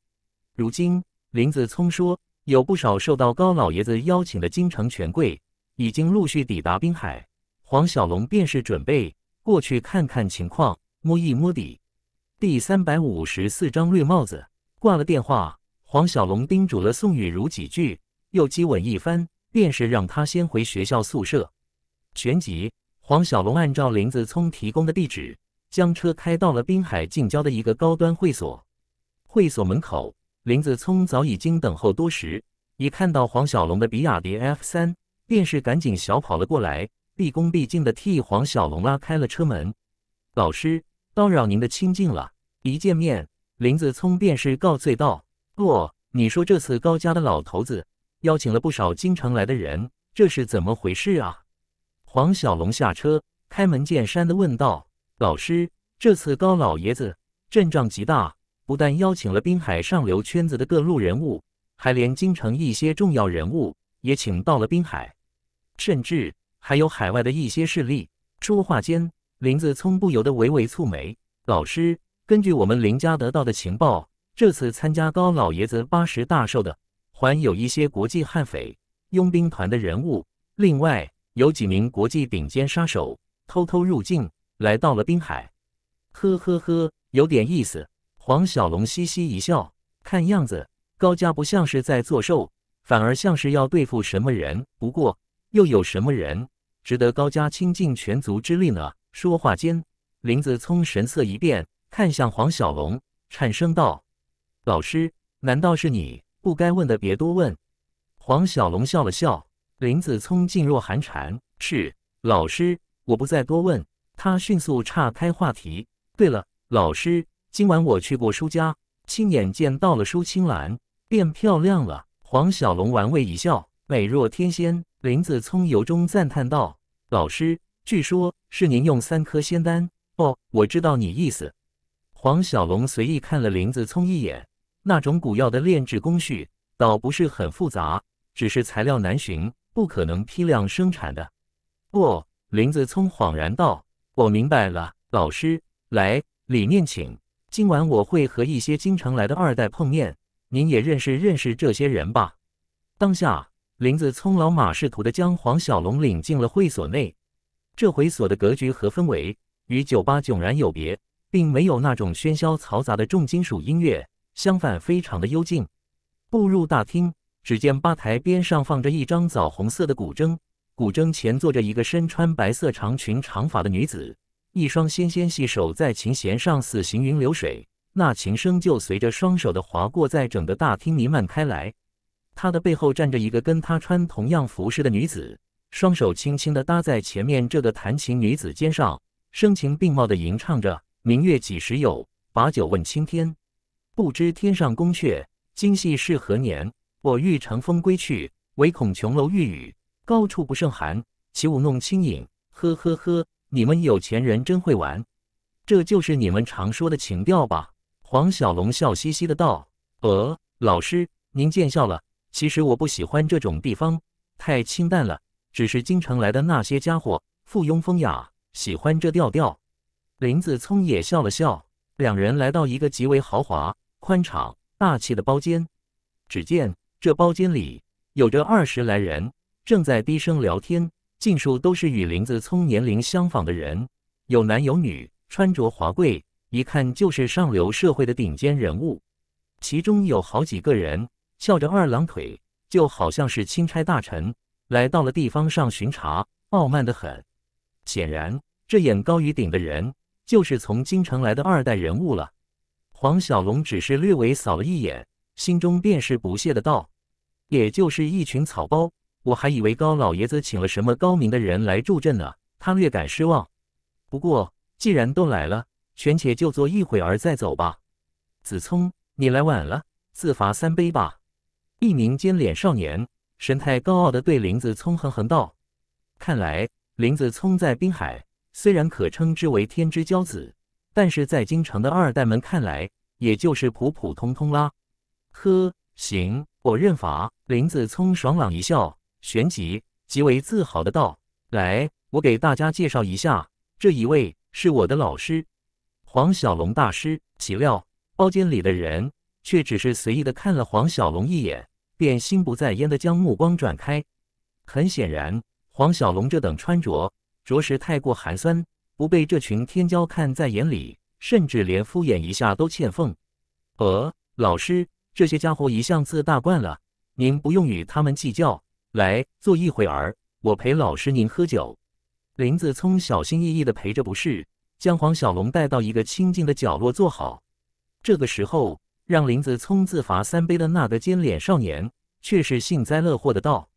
如今林子聪说，有不少受到高老爷子邀请的京城权贵已经陆续抵达滨海，黄小龙便是准备过去看看情况，摸一摸底。第三百五十四章绿帽子。挂了电话。黄小龙叮嘱了宋雨如几句，又接吻一番，便是让她先回学校宿舍。旋即，黄小龙按照林子聪提供的地址，将车开到了滨海近郊的一个高端会所。会所门口，林子聪早已经等候多时，一看到黄小龙的比亚迪 F 三，便是赶紧小跑了过来，毕恭毕敬的替黄小龙拉开了车门。老师，叨扰您的清静了。一见面，林子聪便是告罪道。哦，你说这次高家的老头子邀请了不少京城来的人，这是怎么回事啊？黄小龙下车，开门见山的问道：“老师，这次高老爷子阵仗极大，不但邀请了滨海上流圈子的各路人物，还连京城一些重要人物也请到了滨海，甚至还有海外的一些势力。”说话间，林子聪不由得微微蹙眉：“老师，根据我们林家得到的情报。”这次参加高老爷子八十大寿的，还有一些国际悍匪佣兵团的人物，另外有几名国际顶尖杀手偷偷入境来到了滨海。呵呵呵，有点意思。黄小龙嘻嘻一笑，看样子高家不像是在作寿，反而像是要对付什么人。不过，又有什么人值得高家倾尽全族之力呢？说话间，林子聪神色一变，看向黄小龙，颤声道。老师，难道是你不该问的？别多问。黄小龙笑了笑，林子聪噤若寒蝉。是老师，我不再多问。他迅速岔开话题。对了，老师，今晚我去过舒家，亲眼见到了舒青兰变漂亮了。黄小龙玩味一笑，美若天仙。林子聪由衷赞叹道：“老师，据说是您用三颗仙丹。”哦，我知道你意思。黄小龙随意看了林子聪一眼。那种古药的炼制工序倒不是很复杂，只是材料难寻，不可能批量生产的。不，林子聪恍然道：“我明白了，老师，来里面请。今晚我会和一些经常来的二代碰面，您也认识认识这些人吧。”当下，林子聪老马试途的将黄小龙领进了会所内。这会所的格局和氛围与酒吧迥然有别，并没有那种喧嚣嘈杂的重金属音乐。相反，非常的幽静。步入大厅，只见吧台边上放着一张枣红色的古筝，古筝前坐着一个身穿白色长裙、长发的女子，一双纤纤细手在琴弦上似行云流水，那琴声就随着双手的划过，在整个大厅弥漫开来。她的背后站着一个跟她穿同样服饰的女子，双手轻轻地搭在前面这个弹琴女子肩上，声情并茂地吟唱着：“明月几时有？把酒问青天。”不知天上宫阙，今夕是何年？我欲乘风归去，唯恐琼楼玉宇，高处不胜寒。起舞弄清影，呵呵呵，你们有钱人真会玩，这就是你们常说的情调吧？黄小龙笑嘻嘻的道：“呃，老师您见笑了，其实我不喜欢这种地方，太清淡了。只是京城来的那些家伙附庸风雅，喜欢这调调。”林子聪也笑了笑。两人来到一个极为豪华。宽敞大气的包间，只见这包间里有着二十来人正在低声聊天，尽数都是与林子聪年龄相仿的人，有男有女，穿着华贵，一看就是上流社会的顶尖人物。其中有好几个人翘着二郎腿，就好像是钦差大臣来到了地方上巡查，傲慢的很。显然，这眼高于顶的人就是从京城来的二代人物了。黄小龙只是略微扫了一眼，心中便是不屑的道：“也就是一群草包，我还以为高老爷子请了什么高明的人来助阵呢。”他略感失望，不过既然都来了，权且就坐一会儿再走吧。子聪，你来晚了，自罚三杯吧。一名尖脸少年神态高傲的对林子聪哼哼道：“看来林子聪在滨海虽然可称之为天之骄子。”但是在京城的二代们看来，也就是普普通通啦。呵，行，我认罚。林子聪爽朗一笑，旋即极为自豪的道：“来，我给大家介绍一下，这一位是我的老师，黄小龙大师。”岂料包间里的人却只是随意的看了黄小龙一眼，便心不在焉的将目光转开。很显然，黄小龙这等穿着，着实太过寒酸。不被这群天骄看在眼里，甚至连敷衍一下都欠奉。呃，老师，这些家伙一向自大惯了，您不用与他们计较。来，坐一会儿，我陪老师您喝酒。林子聪小心翼翼的陪着，不是将黄小龙带到一个清静的角落坐好。这个时候，让林子聪自罚三杯的那个尖脸少年，却是幸灾乐祸的道：“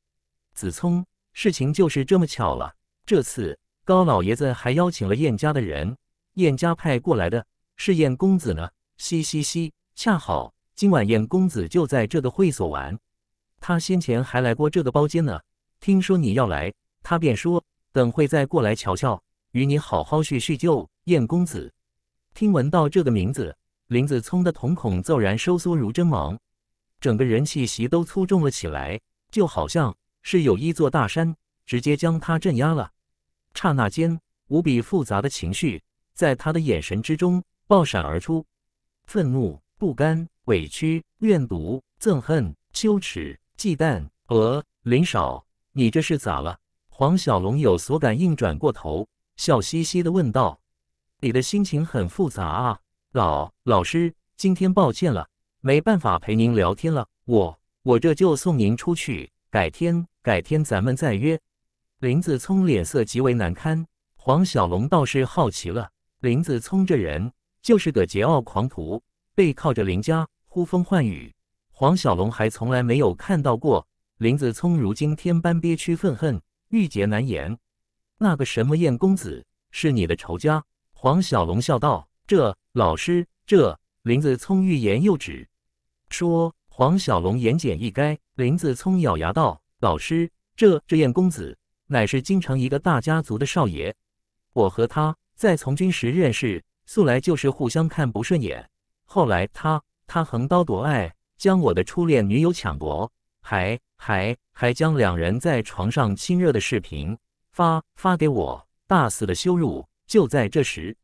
子聪，事情就是这么巧了，这次。”高老爷子还邀请了燕家的人，燕家派过来的是燕公子呢，嘻嘻嘻。恰好今晚燕公子就在这个会所玩，他先前还来过这个包间呢。听说你要来，他便说等会再过来瞧瞧，与你好好叙叙旧。燕公子，听闻到这个名字，林子聪的瞳孔骤然收缩如针芒，整个人气息都粗重了起来，就好像是有一座大山直接将他镇压了。刹那间，无比复杂的情绪在他的眼神之中爆闪而出，愤怒、不甘、委屈、怨毒、憎恨、羞耻、忌惮。呃，林少，你这是咋了？黄小龙有所感应，转过头，笑嘻嘻地问道：“你的心情很复杂啊，老老师，今天抱歉了，没办法陪您聊天了，我我这就送您出去，改天改天咱们再约。”林子聪脸色极为难堪，黄小龙倒是好奇了。林子聪这人就是个桀骜狂徒，背靠着林家，呼风唤雨。黄小龙还从来没有看到过林子聪如今天般憋屈、愤恨、郁结难言。那个什么燕公子是你的仇家？黄小龙笑道：“这老师，这……”林子聪欲言又止，说：“黄小龙言简意赅。”林子聪咬牙道：“老师，这这燕公子。”乃是京城一个大家族的少爷，我和他在从军时认识，素来就是互相看不顺眼。后来他他横刀夺爱，将我的初恋女友抢夺，还还还将两人在床上亲热的视频发发给我，大肆的羞辱。就在这时，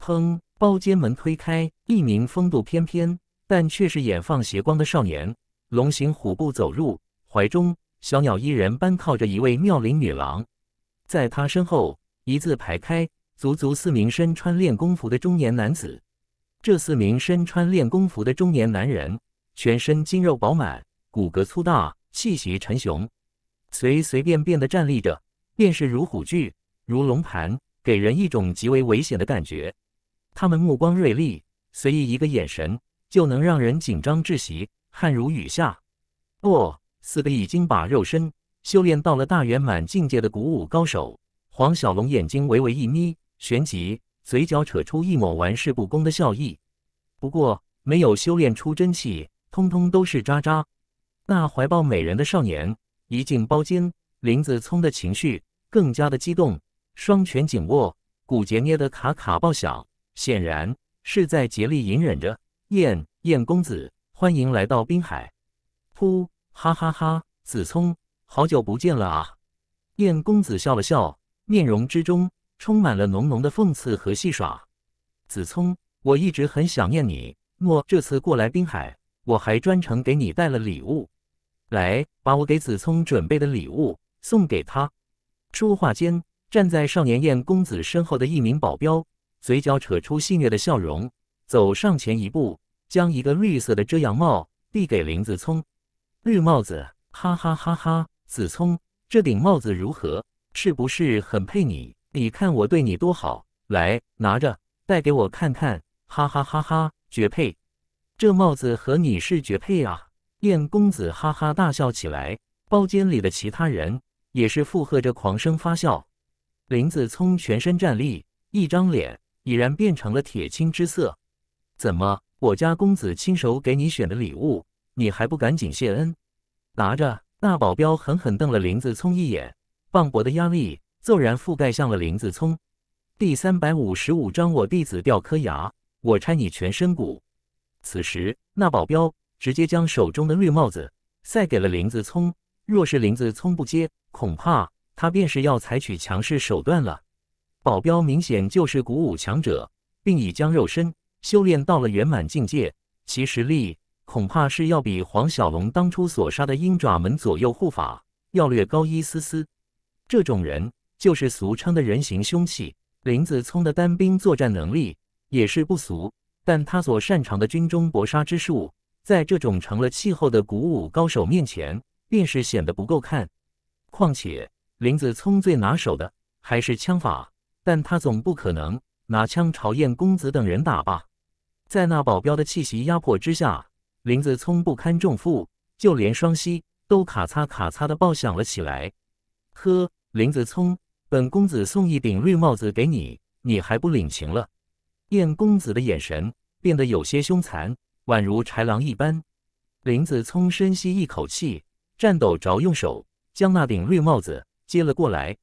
砰！包间门推开，一名风度翩翩但却是眼放邪光的少年，龙行虎步走入怀中。小鸟依人般靠着一位妙龄女郎，在她身后一字排开，足足四名身穿练功服的中年男子。这四名身穿练功服的中年男人，全身筋肉饱满，骨骼粗大，气息沉雄，随随便便的站立着，便是如虎踞，如龙盘，给人一种极为危险的感觉。他们目光锐利，随意一个眼神，就能让人紧张窒息，汗如雨下。哦。四个已经把肉身修炼到了大圆满境界的古武高手，黄小龙眼睛微微一眯，旋即嘴角扯出一抹玩世不恭的笑意。不过没有修炼出真气，通通都是渣渣。那怀抱美人的少年一进包间，林子聪的情绪更加的激动，双拳紧握，骨节捏得卡卡爆响，显然是在竭力隐忍着。燕燕公子，欢迎来到滨海。噗。哈哈哈，子聪，好久不见了啊！燕公子笑了笑，面容之中充满了浓浓的讽刺和戏耍。子聪，我一直很想念你。我这次过来滨海，我还专程给你带了礼物。来，把我给子聪准备的礼物送给他。说话间，站在少年燕公子身后的一名保镖嘴角扯出戏谑的笑容，走上前一步，将一个绿色的遮阳帽递给林子聪。绿帽子，哈哈哈哈！子聪，这顶帽子如何？是不是很配你？你看我对你多好，来，拿着，戴给我看看！哈哈哈哈，绝配！这帽子和你是绝配啊！燕公子哈哈大笑起来，包间里的其他人也是附和着狂声发笑。林子聪全身站立，一张脸已然变成了铁青之色。怎么？我家公子亲手给你选的礼物？你还不赶紧谢恩！拿着！那保镖狠狠瞪了林子聪一眼，磅礴的压力骤然覆盖向了林子聪。第三百五十五章，我弟子掉颗牙，我拆你全身骨。此时，那保镖直接将手中的绿帽子塞给了林子聪。若是林子聪不接，恐怕他便是要采取强势手段了。保镖明显就是鼓舞强者，并已将肉身修炼到了圆满境界，其实力。恐怕是要比黄小龙当初所杀的鹰爪门左右护法要略高一丝丝。这种人就是俗称的人形凶器。林子聪的单兵作战能力也是不俗，但他所擅长的军中搏杀之术，在这种成了气候的古武高手面前，便是显得不够看。况且林子聪最拿手的还是枪法，但他总不可能拿枪朝燕公子等人打吧？在那保镖的气息压迫之下。林子聪不堪重负，就连双膝都咔嚓咔嚓的爆响了起来。呵，林子聪，本公子送一顶绿帽子给你，你还不领情了？燕公子的眼神变得有些凶残，宛如豺狼一般。林子聪深吸一口气，颤抖着用手将那顶绿帽子接了过来。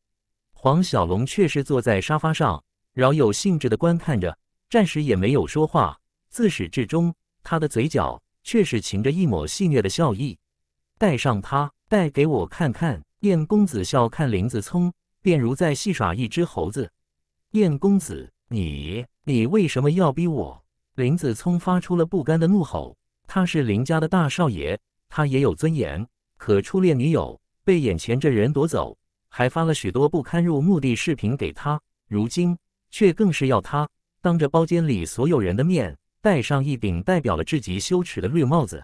黄小龙却是坐在沙发上，饶有兴致的观看着，暂时也没有说话。自始至终，他的嘴角。却是噙着一抹戏谑的笑意，带上他，带给我看看。燕公子笑看林子聪，便如在戏耍一只猴子。燕公子，你你为什么要逼我？林子聪发出了不甘的怒吼。他是林家的大少爷，他也有尊严。可初恋女友被眼前这人夺走，还发了许多不堪入目的视频给他，如今却更是要他当着包间里所有人的面。戴上一顶代表了至极羞耻的绿帽子，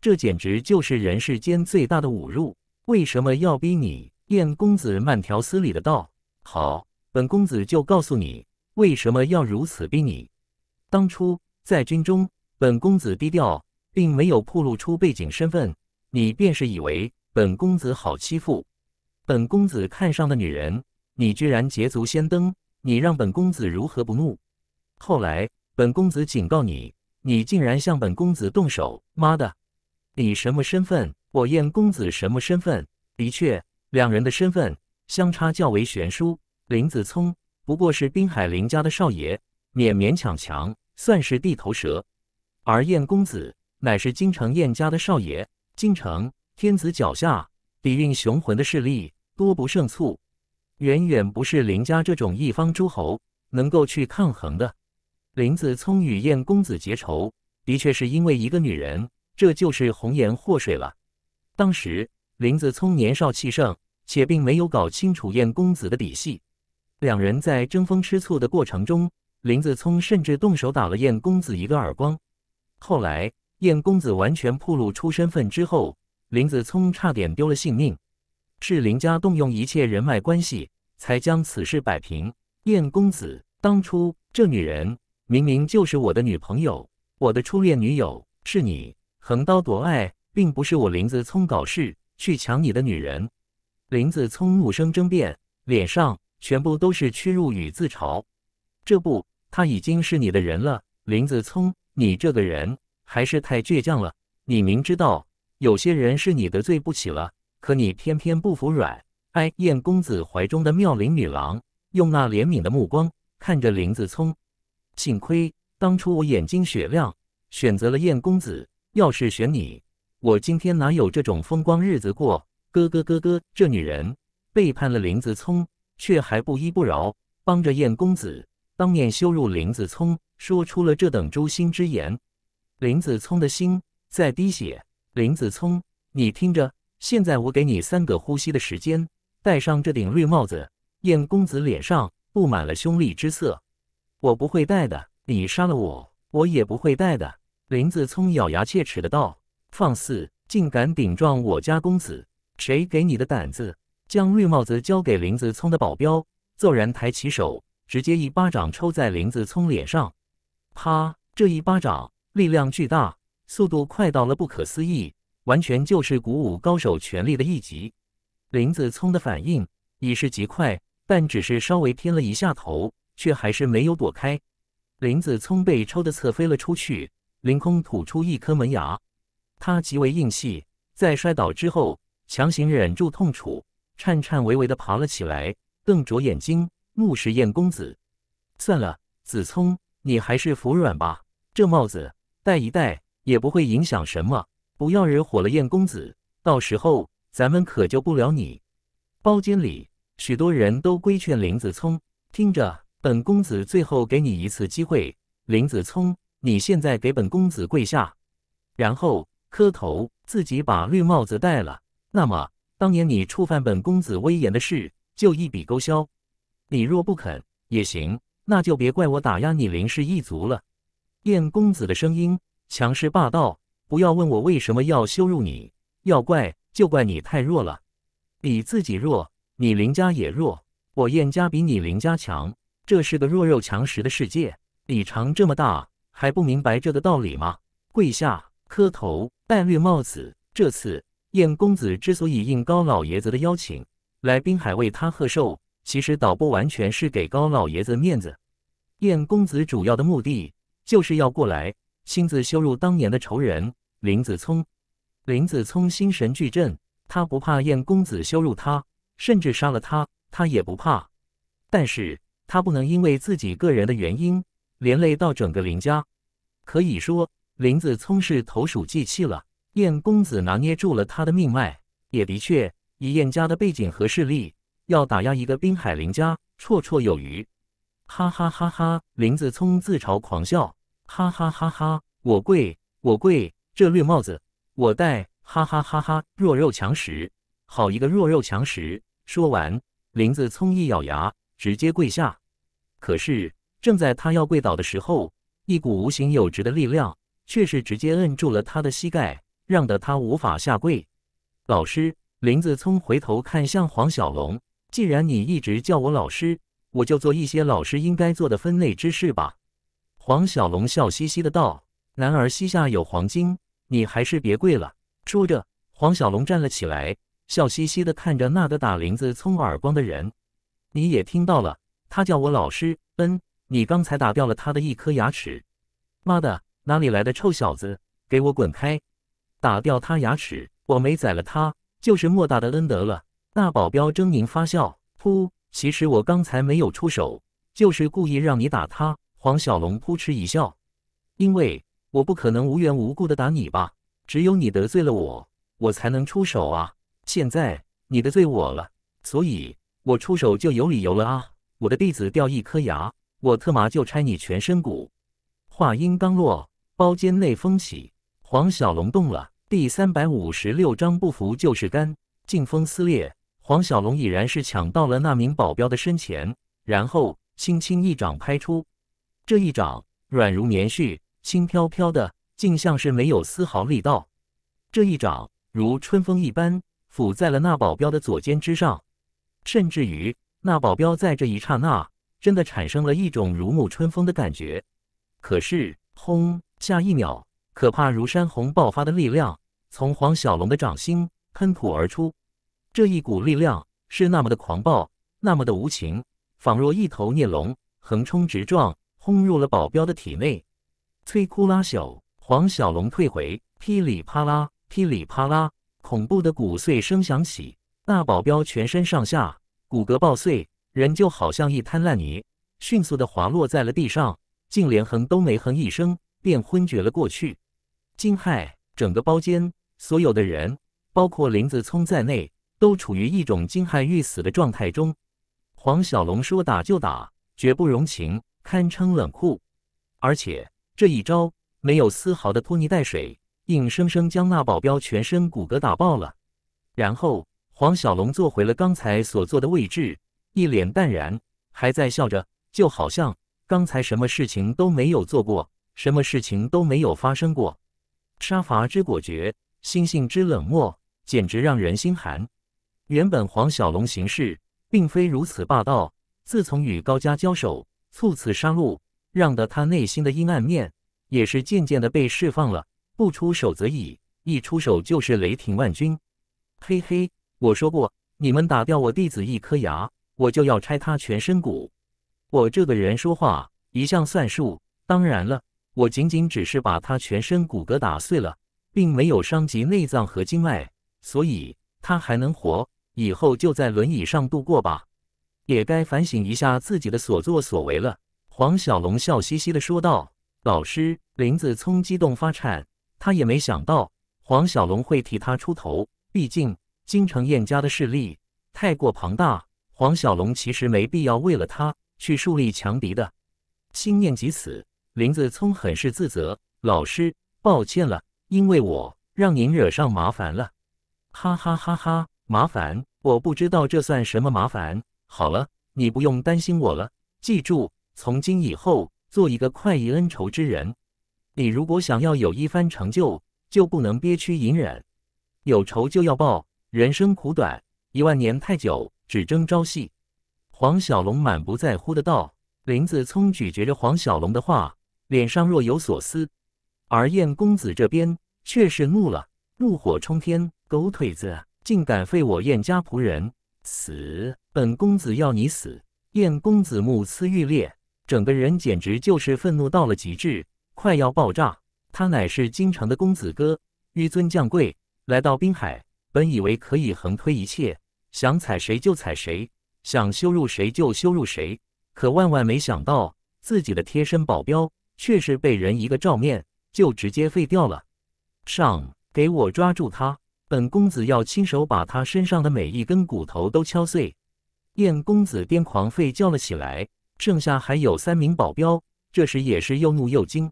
这简直就是人世间最大的侮辱！为什么要逼你？燕公子慢条斯理的道：“好，本公子就告诉你为什么要如此逼你。当初在军中，本公子低调，并没有曝露出背景身份。你便是以为本公子好欺负，本公子看上的女人，你居然捷足先登，你让本公子如何不怒？后来。”本公子警告你，你竟然向本公子动手！妈的，你什么身份？我燕公子什么身份？的确，两人的身份相差较为悬殊。林子聪不过是滨海林家的少爷，勉勉强强算是地头蛇；而燕公子乃是京城燕家的少爷，京城天子脚下，底蕴雄浑的势力多不胜数，远远不是林家这种一方诸侯能够去抗衡的。林子聪与燕公子结仇，的确是因为一个女人，这就是红颜祸水了。当时林子聪年少气盛，且并没有搞清楚燕公子的底细。两人在争风吃醋的过程中，林子聪甚至动手打了燕公子一个耳光。后来燕公子完全曝露出身份之后，林子聪差点丢了性命。是林家动用一切人脉关系，才将此事摆平。燕公子当初这女人。明明就是我的女朋友，我的初恋女友是你，横刀夺爱，并不是我林子聪搞事去抢你的女人。林子聪怒声争辩，脸上全部都是屈辱与自嘲。这不，她已经是你的人了。林子聪，你这个人还是太倔强了。你明知道有些人是你得罪不起了，可你偏偏不服软。哎，燕公子怀中的妙龄女郎用那怜悯的目光看着林子聪。幸亏当初我眼睛雪亮，选择了燕公子。要是选你，我今天哪有这种风光日子过？咯咯咯咯！这女人背叛了林子聪，却还不依不饶，帮着燕公子当面羞辱林子聪，说出了这等诛心之言。林子聪的心在滴血。林子聪，你听着，现在我给你三个呼吸的时间，戴上这顶绿帽子。燕公子脸上布满了凶厉之色。我不会带的，你杀了我，我也不会带的。”林子聪咬牙切齿的道，“放肆，竟敢顶撞我家公子，谁给你的胆子？”将绿帽子交给林子聪的保镖，骤然抬起手，直接一巴掌抽在林子聪脸上。啪！这一巴掌力量巨大，速度快到了不可思议，完全就是鼓舞高手全力的一击。林子聪的反应已是极快，但只是稍微偏了一下头。却还是没有躲开，林子聪被抽的侧飞了出去，凌空吐出一颗门牙，他极为硬气，在摔倒之后强行忍住痛楚，颤颤巍巍的爬了起来，瞪着眼睛怒视燕公子。算了，子聪，你还是服软吧，这帽子戴一戴也不会影响什么，不要惹火了燕公子，到时候咱们可救不了你。包间里许多人都规劝林子聪，听着。本公子最后给你一次机会，林子聪，你现在给本公子跪下，然后磕头，自己把绿帽子戴了。那么，当年你触犯本公子威严的事就一笔勾销。你若不肯也行，那就别怪我打压你林氏一族了。燕公子的声音强势霸道，不要问我为什么要羞辱你，要怪就怪你太弱了，比自己弱，你林家也弱，我燕家比你林家强。这是个弱肉强食的世界，李长这么大还不明白这个道理吗？跪下，磕头，戴绿帽子。这次燕公子之所以应高老爷子的邀请来滨海为他贺寿，其实倒不完全是给高老爷子面子。燕公子主要的目的就是要过来亲自羞辱当年的仇人林子聪。林子聪心神俱震，他不怕燕公子羞辱他，甚至杀了他，他也不怕。但是。他不能因为自己个人的原因连累到整个林家，可以说林子聪是投鼠忌器了。燕公子拿捏住了他的命脉，也的确以燕家的背景和势力，要打压一个滨海林家绰绰有余。哈哈哈哈！林子聪自嘲狂笑，哈哈哈哈！我跪，我跪，这绿帽子我戴！哈哈哈哈！弱肉强食，好一个弱肉强食！说完，林子聪一咬牙，直接跪下。可是，正在他要跪倒的时候，一股无形有质的力量却是直接摁住了他的膝盖，让得他无法下跪。老师林子聪回头看向黄小龙：“既然你一直叫我老师，我就做一些老师应该做的分内之事吧。”黄小龙笑嘻嘻的道：“男儿膝下有黄金，你还是别跪了。”说着，黄小龙站了起来，笑嘻嘻的看着那个打林子聪耳光的人：“你也听到了。”他叫我老师。嗯，你刚才打掉了他的一颗牙齿。妈的，哪里来的臭小子，给我滚开！打掉他牙齿，我没宰了他，就是莫大的恩德了。那保镖狰狞发笑，噗！其实我刚才没有出手，就是故意让你打他。黄小龙扑哧一笑，因为我不可能无缘无故的打你吧？只有你得罪了我，我才能出手啊！现在你得罪我了，所以我出手就有理由了啊！我的弟子掉一颗牙，我特麻就拆你全身骨。话音刚落，包间内风起，黄小龙动了。第三百五十六章不服就是干。劲风撕裂，黄小龙已然是抢到了那名保镖的身前，然后轻轻一掌拍出。这一掌软如棉絮，轻飘飘的，竟像是没有丝毫力道。这一掌如春风一般抚在了那保镖的左肩之上，甚至于。那保镖在这一刹那真的产生了一种如沐春风的感觉，可是轰！下一秒，可怕如山洪爆发的力量从黄小龙的掌心喷吐而出，这一股力量是那么的狂暴，那么的无情，仿若一头孽龙横冲直撞，轰入了保镖的体内，摧枯拉朽。黄小龙退回，噼里啪啦，噼里啪啦，恐怖的骨碎声响起，那保镖全身上下。骨骼爆碎，人就好像一滩烂泥，迅速的滑落在了地上，竟连哼都没哼一声，便昏厥了过去。惊骇！整个包间，所有的人包括林子聪在内，都处于一种惊骇欲死的状态中。黄小龙说打就打，绝不容情，堪称冷酷。而且这一招没有丝毫的拖泥带水，硬生生将那保镖全身骨骼打爆了，然后。黄小龙坐回了刚才所坐的位置，一脸淡然，还在笑着，就好像刚才什么事情都没有做过，什么事情都没有发生过。杀伐之果决，心性之冷漠，简直让人心寒。原本黄小龙行事并非如此霸道，自从与高家交手，猝此杀戮，让得他内心的阴暗面也是渐渐的被释放了。不出手则已，一出手就是雷霆万钧。嘿嘿。我说过，你们打掉我弟子一颗牙，我就要拆他全身骨。我这个人说话一向算数。当然了，我仅仅只是把他全身骨骼打碎了，并没有伤及内脏和经脉，所以他还能活。以后就在轮椅上度过吧，也该反省一下自己的所作所为了。黄小龙笑嘻嘻地说道：“老师，林子聪激动发颤，他也没想到黄小龙会替他出头，毕竟……”京城燕家的势力太过庞大，黄小龙其实没必要为了他去树立强敌的。心念及此，林子聪很是自责：“老师，抱歉了，因为我让您惹上麻烦了。”“哈哈哈哈，麻烦？我不知道这算什么麻烦。好了，你不用担心我了。记住，从今以后做一个快意恩仇之人。你如果想要有一番成就，就不能憋屈隐忍，有仇就要报。”人生苦短，一万年太久，只争朝夕。黄小龙满不在乎的道。林子聪咀嚼着黄小龙的话，脸上若有所思。而燕公子这边却是怒了，怒火冲天。狗腿子，竟敢废我燕家仆人，死！本公子要你死！燕公子目眦欲裂，整个人简直就是愤怒到了极致，快要爆炸。他乃是京城的公子哥，纡尊降贵来到滨海。本以为可以横推一切，想踩谁就踩谁，想羞辱谁就羞辱谁。可万万没想到，自己的贴身保镖却是被人一个照面就直接废掉了。上，给我抓住他！本公子要亲手把他身上的每一根骨头都敲碎！燕公子癫狂吠叫了起来。剩下还有三名保镖，这时也是又怒又惊，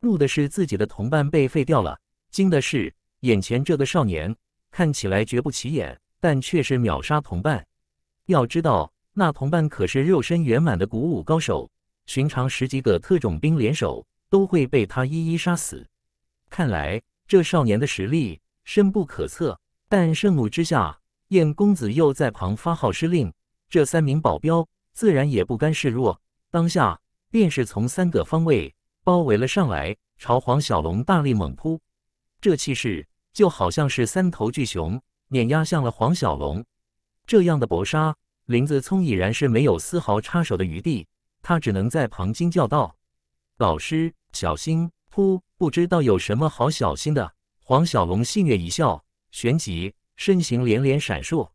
怒的是自己的同伴被废掉了，惊的是眼前这个少年。看起来绝不起眼，但却是秒杀同伴。要知道，那同伴可是肉身圆满的古武高手，寻常十几个特种兵联手都会被他一一杀死。看来这少年的实力深不可测。但盛怒之下，燕公子又在旁发号施令，这三名保镖自然也不甘示弱，当下便是从三个方位包围了上来，朝黄小龙大力猛扑。这气势。就好像是三头巨熊碾压向了黄小龙，这样的搏杀，林子聪已然是没有丝毫插手的余地，他只能在旁惊叫道：“老师，小心！”“噗！”不知道有什么好小心的。黄小龙戏谑一笑，旋即身形连连闪烁，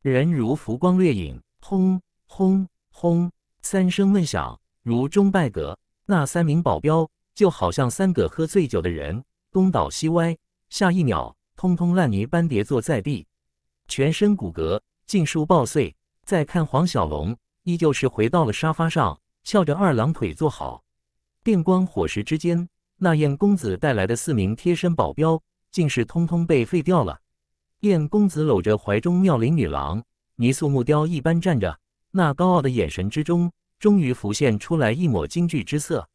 人如浮光掠影。轰轰轰！三声闷响如钟败阁。那三名保镖就好像三个喝醉酒的人，东倒西歪。下一秒，通通烂泥般跌坐在地，全身骨骼尽数爆碎。再看黄小龙，依旧是回到了沙发上，翘着二郎腿坐好。电光火石之间，那燕公子带来的四名贴身保镖，竟是通通被废掉了。燕公子搂着怀中妙龄女郎，泥塑木雕一般站着，那高傲的眼神之中，终于浮现出来一抹惊惧之色。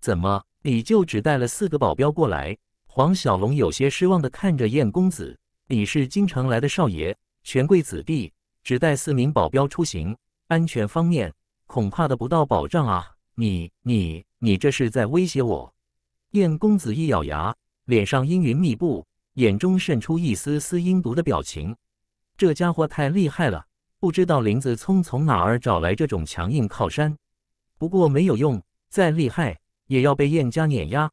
怎么，你就只带了四个保镖过来？黄小龙有些失望地看着燕公子，你是京城来的少爷，权贵子弟，只带四名保镖出行，安全方面恐怕得不到保障啊！你、你、你这是在威胁我？燕公子一咬牙，脸上阴云密布，眼中渗出一丝丝阴毒的表情。这家伙太厉害了，不知道林子聪从哪儿找来这种强硬靠山。不过没有用，再厉害也要被燕家碾压。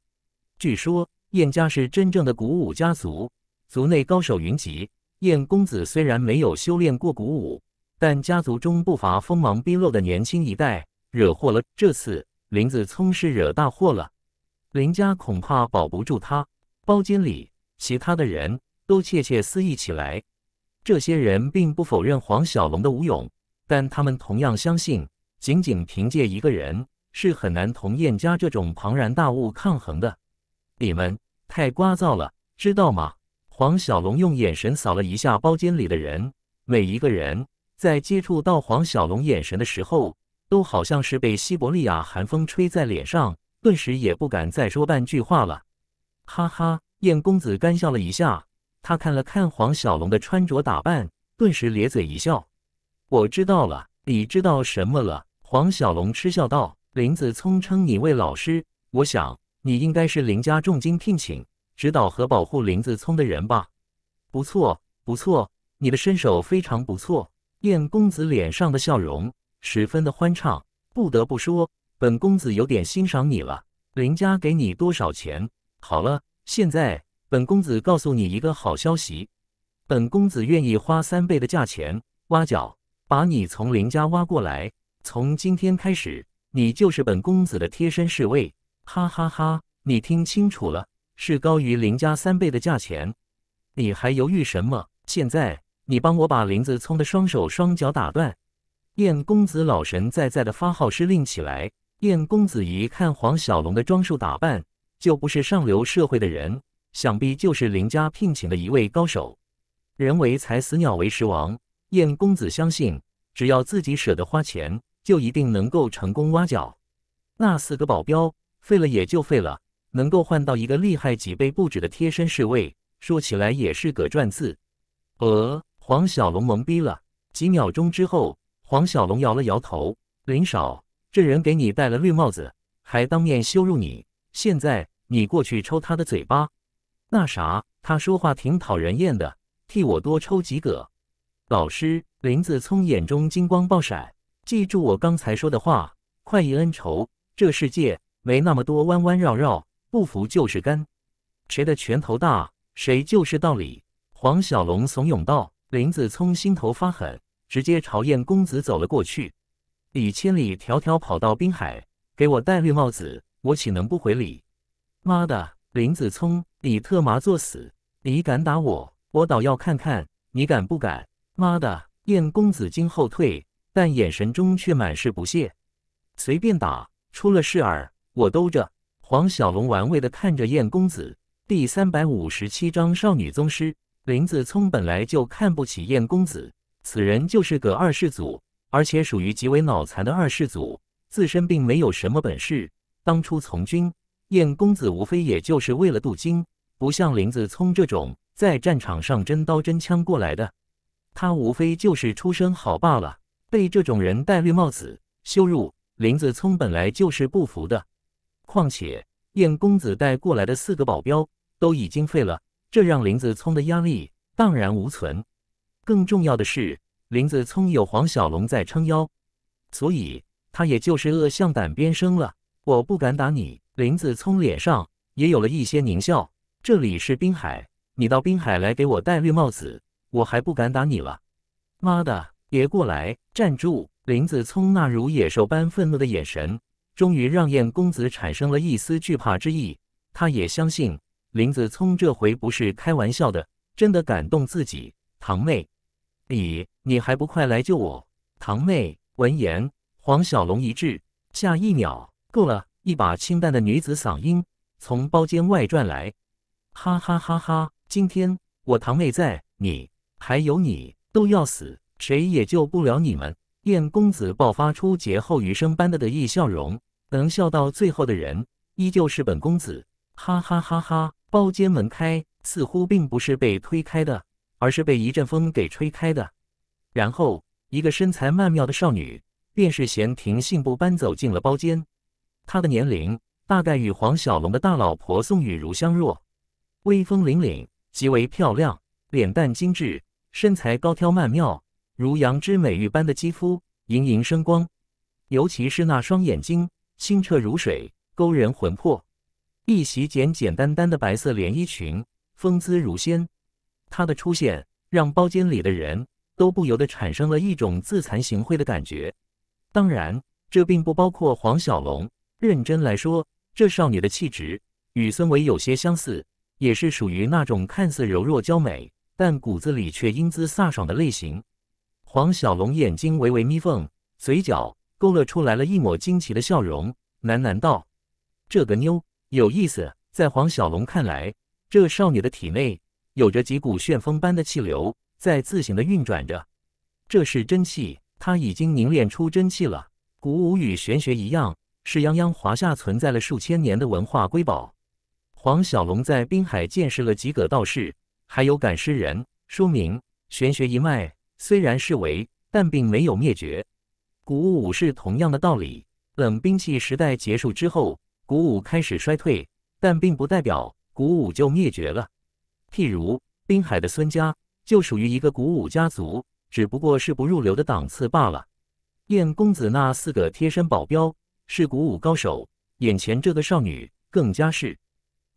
据说。燕家是真正的鼓舞家族，族内高手云集。燕公子虽然没有修炼过鼓舞，但家族中不乏锋芒毕露的年轻一代。惹祸了，这次林子聪是惹大祸了，林家恐怕保不住他。包间里，其他的人都窃窃私议起来。这些人并不否认黄小龙的武勇，但他们同样相信，仅仅凭借一个人是很难同燕家这种庞然大物抗衡的。你们太聒噪了，知道吗？黄小龙用眼神扫了一下包间里的人，每一个人在接触到黄小龙眼神的时候，都好像是被西伯利亚寒风吹在脸上，顿时也不敢再说半句话了。哈哈，燕公子干笑了一下，他看了看黄小龙的穿着打扮，顿时咧嘴一笑。我知道了，你知道什么了？黄小龙嗤笑道。林子聪称你为老师，我想。你应该是林家重金聘请、指导和保护林子聪的人吧？不错，不错，你的身手非常不错。燕公子脸上的笑容十分的欢畅，不得不说，本公子有点欣赏你了。林家给你多少钱？好了，现在本公子告诉你一个好消息，本公子愿意花三倍的价钱挖角，把你从林家挖过来。从今天开始，你就是本公子的贴身侍卫。哈哈哈！你听清楚了，是高于林家三倍的价钱。你还犹豫什么？现在你帮我把林子聪的双手双脚打断！燕公子老神在在的发号施令起来。燕公子一看黄小龙的装束打扮，就不是上流社会的人，想必就是林家聘请的一位高手。人为财死，鸟为食亡。燕公子相信，只要自己舍得花钱，就一定能够成功挖角那四个保镖。废了也就废了，能够换到一个厉害几倍不止的贴身侍卫，说起来也是个赚字。呃，黄小龙懵逼了。几秒钟之后，黄小龙摇了摇头：“林少，这人给你戴了绿帽子，还当面羞辱你。现在你过去抽他的嘴巴。那啥，他说话挺讨人厌的，替我多抽几个。”老师，林子聪眼中金光爆闪，记住我刚才说的话，快意恩仇，这世界。没那么多弯弯绕绕，不服就是干，谁的拳头大，谁就是道理。黄小龙怂恿道。林子聪心头发狠，直接朝燕公子走了过去。你千里迢迢跑到滨海，给我戴绿帽子，我岂能不回礼？妈的，林子聪，你特麻作死！你敢打我，我倒要看看你敢不敢！妈的，燕公子惊后退，但眼神中却满是不屑。随便打，出了事儿。我兜着。黄小龙玩味的看着燕公子。第三百五十七章少女宗师。林子聪本来就看不起燕公子，此人就是个二世祖，而且属于极为脑残的二世祖，自身并没有什么本事。当初从军，燕公子无非也就是为了镀金，不像林子聪这种在战场上真刀真枪过来的，他无非就是出身好罢了。被这种人戴绿帽子，羞辱，林子聪本来就是不服的。况且燕公子带过来的四个保镖都已经废了，这让林子聪的压力荡然无存。更重要的是，林子聪有黄小龙在撑腰，所以他也就是恶向胆边生了。我不敢打你，林子聪脸上也有了一些狞笑。这里是滨海，你到滨海来给我戴绿帽子，我还不敢打你了。妈的，别过来，站住！林子聪那如野兽般愤怒的眼神。终于让燕公子产生了一丝惧怕之意，他也相信林子聪这回不是开玩笑的，真的感动自己堂妹。你，你还不快来救我？堂妹闻言，黄小龙一滞，下一秒，够了！一把清淡的女子嗓音从包间外传来：“哈哈哈哈，今天我堂妹在，你还有你都要死，谁也救不了你们！”燕公子爆发出劫后余生般的得意笑容。能笑到最后的人依旧是本公子，哈哈哈哈！包间门开，似乎并不是被推开的，而是被一阵风给吹开的。然后，一个身材曼妙的少女便是闲庭信步般走进了包间。她的年龄大概与黄小龙的大老婆宋雨如相若，威风凛凛，极为漂亮，脸蛋精致，身材高挑曼妙，如羊脂美玉般的肌肤盈盈生光，尤其是那双眼睛。清澈如水，勾人魂魄。一袭简简单单的白色连衣裙，风姿如仙。她的出现让包间里的人都不由得产生了一种自惭形秽的感觉。当然，这并不包括黄小龙。认真来说，这少女的气质与孙伟有些相似，也是属于那种看似柔弱娇美，但骨子里却英姿飒爽的类型。黄小龙眼睛微微眯缝，嘴角。勾勒出来了一抹惊奇的笑容，喃喃道：“这个妞有意思。”在黄小龙看来，这少女的体内有着几股旋风般的气流在自行的运转着，这是真气，他已经凝练出真气了。古武与玄学一样，是泱泱华夏存在了数千年的文化瑰宝。黄小龙在滨海见识了几个道士，还有赶尸人，说明玄学一脉虽然是为，但并没有灭绝。鼓舞是同样的道理。冷兵器时代结束之后，鼓舞开始衰退，但并不代表鼓舞就灭绝了。譬如滨海的孙家就属于一个鼓舞家族，只不过是不入流的档次罢了。燕公子那四个贴身保镖是鼓舞高手，眼前这个少女更加是。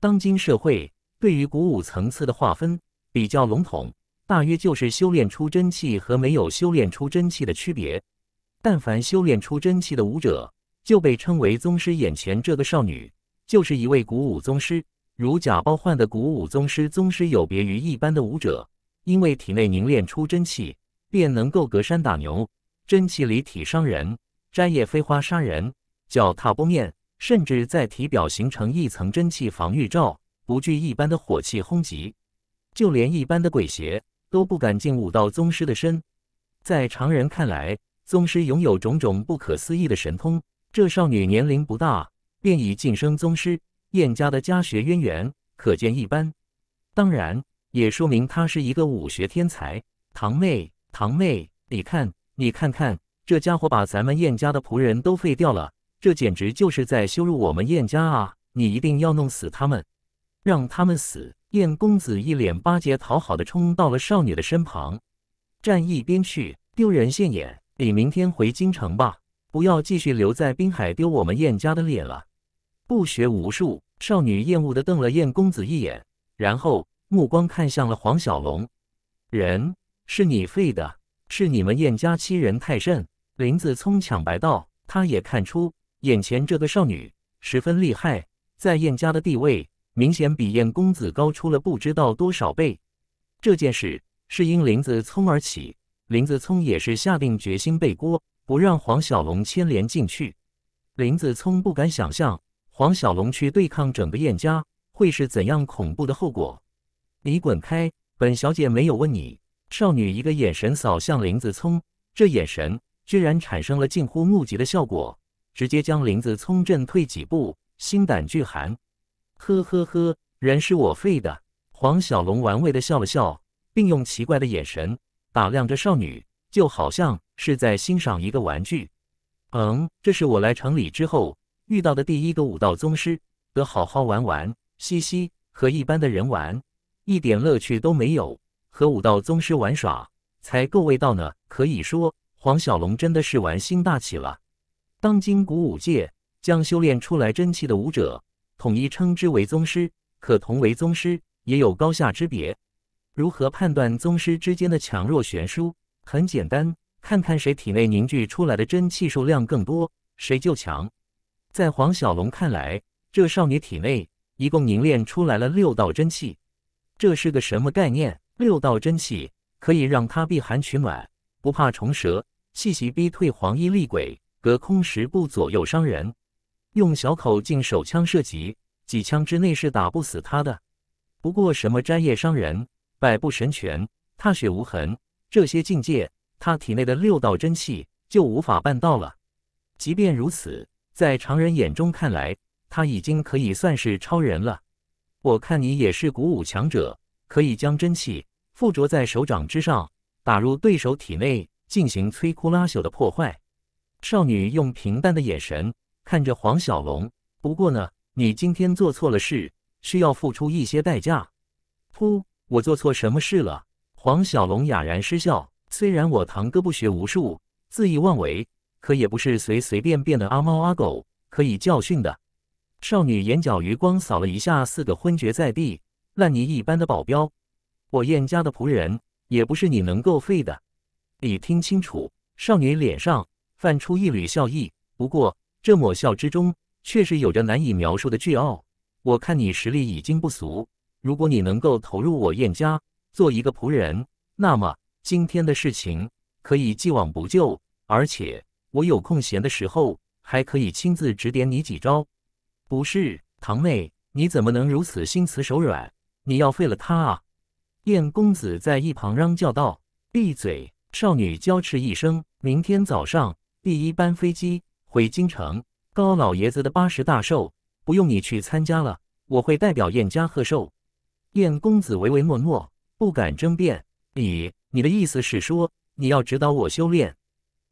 当今社会对于鼓舞层次的划分比较笼统，大约就是修炼出真气和没有修炼出真气的区别。但凡修炼出真气的武者，就被称为宗师。眼前这个少女就是一位古武宗师，如假包换的古武宗师。宗师有别于一般的武者，因为体内凝练出真气，便能够隔山打牛。真气离体伤人，摘叶飞花杀人，脚踏波面，甚至在体表形成一层真气防御罩，不惧一般的火气轰击，就连一般的鬼邪都不敢近武道宗师的身。在常人看来，宗师拥有种种不可思议的神通。这少女年龄不大，便已晋升宗师，燕家的家学渊源可见一斑。当然，也说明她是一个武学天才。堂妹，堂妹，你看，你看看，这家伙把咱们燕家的仆人都废掉了，这简直就是在羞辱我们燕家啊！你一定要弄死他们，让他们死！燕公子一脸巴结讨好的冲到了少女的身旁，站一边去，丢人现眼。你明天回京城吧，不要继续留在滨海丢我们燕家的脸了。不学无术，少女厌恶地瞪了燕公子一眼，然后目光看向了黄小龙。人是你废的，是你们燕家欺人太甚。林子聪抢白道，他也看出眼前这个少女十分厉害，在燕家的地位明显比燕公子高出了不知道多少倍。这件事是因林子聪而起。林子聪也是下定决心背锅，不让黄小龙牵连进去。林子聪不敢想象黄小龙去对抗整个燕家，会是怎样恐怖的后果。你滚开，本小姐没有问你。少女一个眼神扫向林子聪，这眼神居然产生了近乎目击的效果，直接将林子聪震退几步，心胆俱寒。呵呵呵，人是我废的。黄小龙玩味的笑了笑，并用奇怪的眼神。打量着少女，就好像是在欣赏一个玩具。嗯，这是我来城里之后遇到的第一个武道宗师，得好好玩玩。嘻嘻，和一般的人玩，一点乐趣都没有；和武道宗师玩耍，才够味道呢。可以说，黄小龙真的是玩心大起了。当今古武界，将修炼出来真气的武者，统一称之为宗师。可同为宗师，也有高下之别。如何判断宗师之间的强弱悬殊？很简单，看看谁体内凝聚出来的真气数量更多，谁就强。在黄小龙看来，这少女体内一共凝练出来了六道真气，这是个什么概念？六道真气可以让她避寒取暖，不怕虫蛇，气息逼退黄衣厉鬼，隔空十步左右伤人，用小口径手枪射击，几枪之内是打不死她的。不过什么专业伤人？百步神拳，踏雪无痕，这些境界，他体内的六道真气就无法办到了。即便如此，在常人眼中看来，他已经可以算是超人了。我看你也是古武强者，可以将真气附着在手掌之上，打入对手体内，进行摧枯拉朽的破坏。少女用平淡的眼神看着黄小龙。不过呢，你今天做错了事，需要付出一些代价。噗。我做错什么事了？黄小龙哑然失笑。虽然我堂哥不学无术、恣意妄为，可也不是随随便便的阿猫阿狗可以教训的。少女眼角余光扫了一下四个昏厥在地、烂泥一般的保镖，我燕家的仆人也不是你能够废的。你听清楚！少女脸上泛出一缕笑意，不过这抹笑之中确实有着难以描述的倨傲。我看你实力已经不俗。如果你能够投入我燕家做一个仆人，那么今天的事情可以既往不咎，而且我有空闲的时候还可以亲自指点你几招。不是，堂妹，你怎么能如此心慈手软？你要废了他！燕公子在一旁嚷叫道：“闭嘴！”少女娇斥一声：“明天早上第一班飞机回京城，高老爷子的八十大寿不用你去参加了，我会代表燕家贺寿。”燕公子唯唯诺诺，不敢争辩。你，你的意思是说，你要指导我修炼？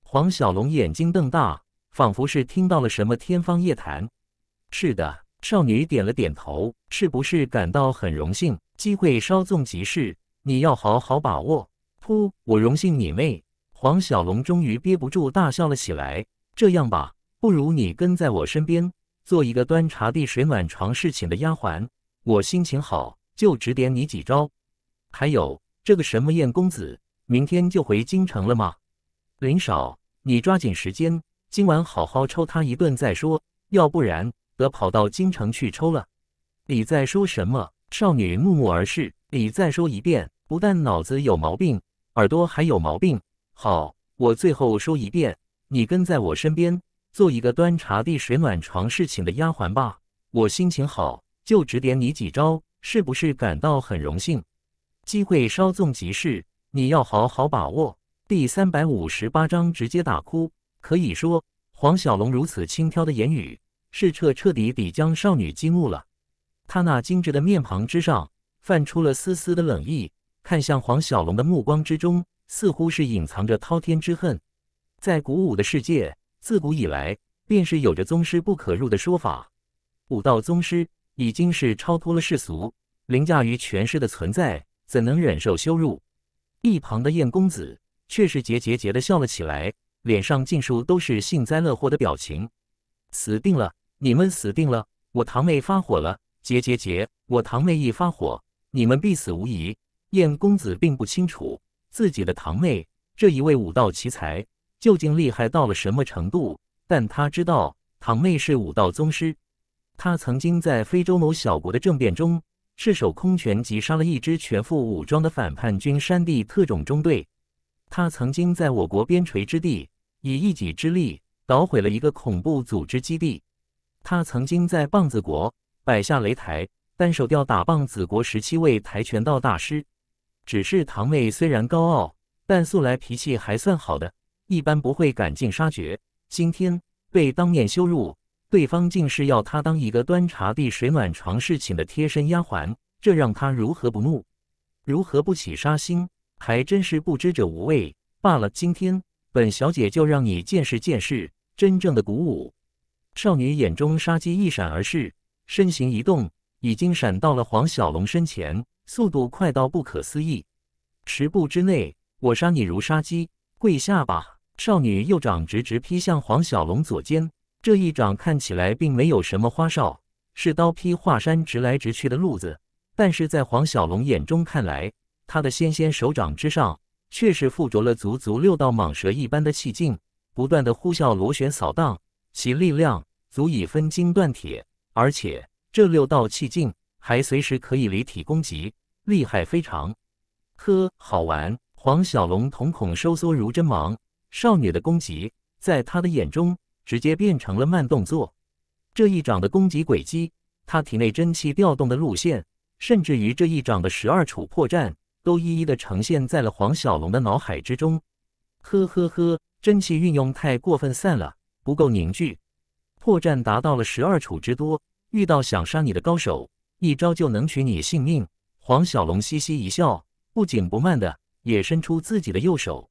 黄小龙眼睛瞪大，仿佛是听到了什么天方夜谭。是的，少女点了点头。是不是感到很荣幸？机会稍纵即逝，你要好好把握。噗！我荣幸你妹！黄小龙终于憋不住大笑了起来。这样吧，不如你跟在我身边，做一个端茶递水、暖床侍寝的丫鬟。我心情好。就指点你几招，还有这个什么燕公子，明天就回京城了吗？林少，你抓紧时间，今晚好好抽他一顿再说，要不然得跑到京城去抽了。你在说什么？少女怒目而视。你再说一遍，不但脑子有毛病，耳朵还有毛病。好，我最后说一遍，你跟在我身边，做一个端茶递水、暖床侍寝的丫鬟吧。我心情好，就指点你几招。是不是感到很荣幸？机会稍纵即逝，你要好好把握。第三百五十八章，直接打哭。可以说，黄小龙如此轻佻的言语，是彻彻底底将少女激怒了。他那精致的面庞之上泛出了丝丝的冷意，看向黄小龙的目光之中，似乎是隐藏着滔天之恨。在鼓舞的世界，自古以来便是有着宗师不可入的说法。武道宗师。已经是超脱了世俗，凌驾于权势的存在，怎能忍受羞辱？一旁的燕公子却是桀桀桀的笑了起来，脸上尽数都是幸灾乐祸的表情。死定了！你们死定了！我堂妹发火了！桀桀桀，我堂妹一发火，你们必死无疑。燕公子并不清楚自己的堂妹这一位武道奇才究竟厉害到了什么程度，但他知道堂妹是武道宗师。他曾经在非洲某小国的政变中，赤手空拳击杀了一支全副武装的反叛军山地特种中队。他曾经在我国边陲之地，以一己之力捣毁了一个恐怖组织基地。他曾经在棒子国摆下擂台，单手吊打棒子国十七位跆拳道大师。只是堂妹虽然高傲，但素来脾气还算好的，一般不会赶尽杀绝。今天被当面羞辱。对方竟是要他当一个端茶递水暖床侍寝的贴身丫鬟，这让他如何不怒？如何不起杀心？还真是不知者无畏罢了。今天，本小姐就让你见识见识真正的鼓舞。少女眼中杀机一闪而逝，身形一动，已经闪到了黄小龙身前，速度快到不可思议。十步之内，我杀你如杀鸡，跪下吧！少女右掌直直劈向黄小龙左肩。这一掌看起来并没有什么花哨，是刀劈华山直来直去的路子，但是在黄小龙眼中看来，他的纤纤手掌之上却是附着了足足六道蟒蛇一般的气劲，不断的呼啸螺旋扫荡，其力量足以分金断铁，而且这六道气劲还随时可以离体攻击，厉害非常。呵，好玩！黄小龙瞳孔收缩如针芒，少女的攻击在他的眼中。直接变成了慢动作，这一掌的攻击轨迹，他体内真气调动的路线，甚至于这一掌的十二处破绽，都一一的呈现在了黄小龙的脑海之中。呵呵呵，真气运用太过分散了，不够凝聚，破绽达到了十二处之多。遇到想杀你的高手，一招就能取你性命。黄小龙嘻嘻一笑，不紧不慢的也伸出自己的右手，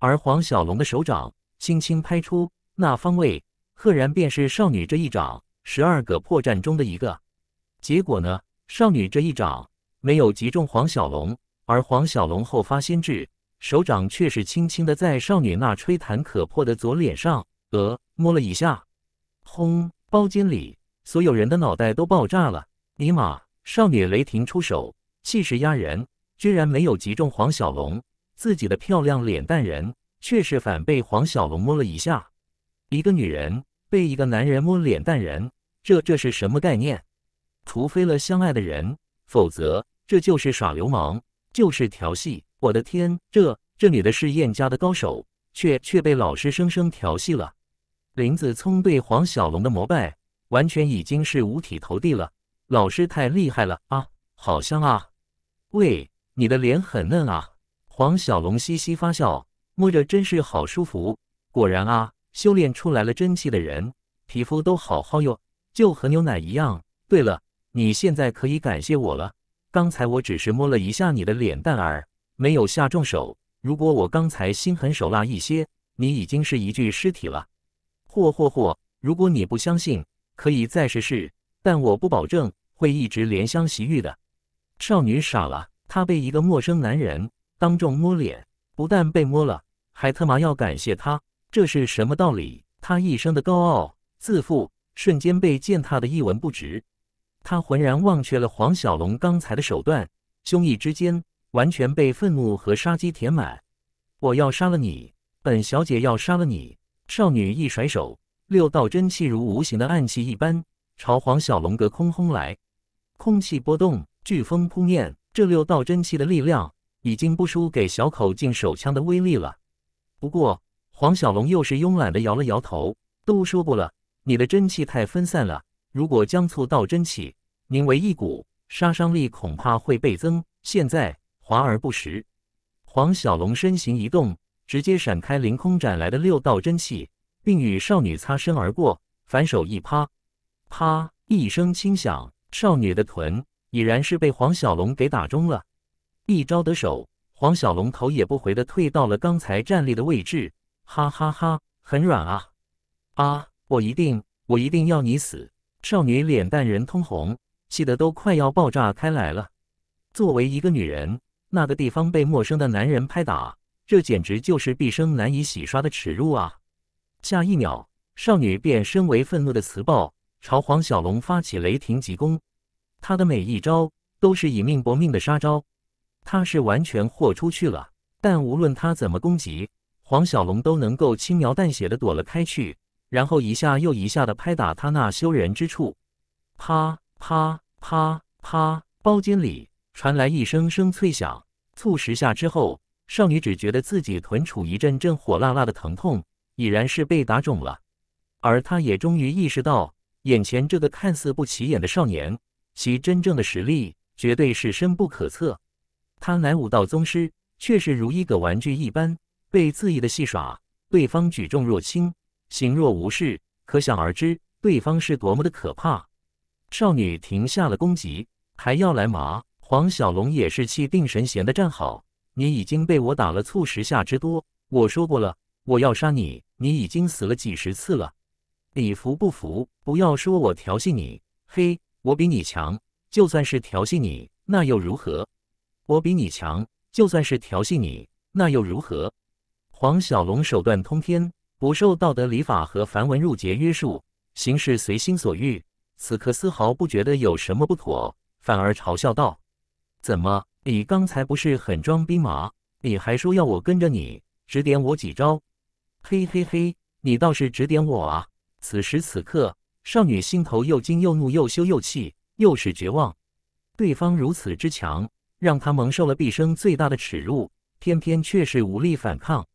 而黄小龙的手掌轻轻拍出。那方位赫然便是少女这一掌十二个破绽中的一个。结果呢？少女这一掌没有击中黄小龙，而黄小龙后发先至，手掌却是轻轻的在少女那吹弹可破的左脸上额摸了一下。轰！包间里所有人的脑袋都爆炸了！尼玛！少女雷霆出手，气势压人，居然没有击中黄小龙，自己的漂亮脸蛋人却是反被黄小龙摸了一下。一个女人被一个男人摸脸蛋，人，这这是什么概念？除非了相爱的人，否则这就是耍流氓，就是调戏。我的天，这这女的是燕家的高手，却却被老师生生调戏了。林子聪对黄小龙的膜拜，完全已经是五体投地了。老师太厉害了啊！好香啊！喂，你的脸很嫩啊！黄小龙嘻嘻发笑，摸着真是好舒服。果然啊！修炼出来了真气的人，皮肤都好好哟，就和牛奶一样。对了，你现在可以感谢我了。刚才我只是摸了一下你的脸蛋儿，没有下重手。如果我刚才心狠手辣一些，你已经是一具尸体了。嚯嚯嚯！如果你不相信，可以再试试，但我不保证会一直怜香惜玉的。少女傻了，她被一个陌生男人当众摸脸，不但被摸了，还特妈要感谢他。这是什么道理？他一生的高傲自负，瞬间被践踏的一文不值。他浑然忘却了黄小龙刚才的手段，胸臆之间完全被愤怒和杀机填满。我要杀了你，本小姐要杀了你！少女一甩手，六道真气如无形的暗器一般朝黄小龙隔空轰来，空气波动，飓风扑面。这六道真气的力量已经不输给小口径手枪的威力了。不过。黄小龙又是慵懒的摇了摇头，都说过了，你的真气太分散了。如果将醋倒真气凝为一股，杀伤力恐怕会倍增。现在华而不实。黄小龙身形一动，直接闪开凌空斩来的六道真气，并与少女擦身而过，反手一趴，啪一声轻响，少女的臀已然是被黄小龙给打中了。一招得手，黄小龙头也不回的退到了刚才站立的位置。哈哈哈，很软啊！啊，我一定，我一定要你死！少女脸蛋人通红，气得都快要爆炸开来了。作为一个女人，那个地方被陌生的男人拍打，这简直就是毕生难以洗刷的耻辱啊！下一秒，少女变身为愤怒的雌豹，朝黄小龙发起雷霆疾攻。她的每一招都是以命搏命的杀招，她是完全豁出去了。但无论她怎么攻击，黄小龙都能够轻描淡写的躲了开去，然后一下又一下的拍打他那羞人之处，啪啪啪啪，包间里传来一声声脆响。数十下之后，少女只觉得自己臀处一阵阵火辣辣的疼痛，已然是被打肿了。而她也终于意识到，眼前这个看似不起眼的少年，其真正的实力绝对是深不可测。他乃武道宗师，却是如一个玩具一般。被恣意的戏耍，对方举重若轻，行若无事，可想而知，对方是多么的可怕。少女停下了攻击，还要来麻黄小龙也是气定神闲的站好。你已经被我打了醋十下之多，我说过了，我要杀你，你已经死了几十次了，你服不服？不要说我调戏你，嘿，我比你强，就算是调戏你，那又如何？我比你强，就算是调戏你，那又如何？黄小龙手段通天，不受道德礼法和繁文缛节约束，行事随心所欲。此刻丝毫不觉得有什么不妥，反而嘲笑道：“怎么，你刚才不是很装逼吗？你还说要我跟着你，指点我几招？嘿嘿嘿，你倒是指点我啊！”此时此刻，少女心头又惊又怒又羞又气，又是绝望。对方如此之强，让她蒙受了毕生最大的耻辱，偏偏却是无力反抗。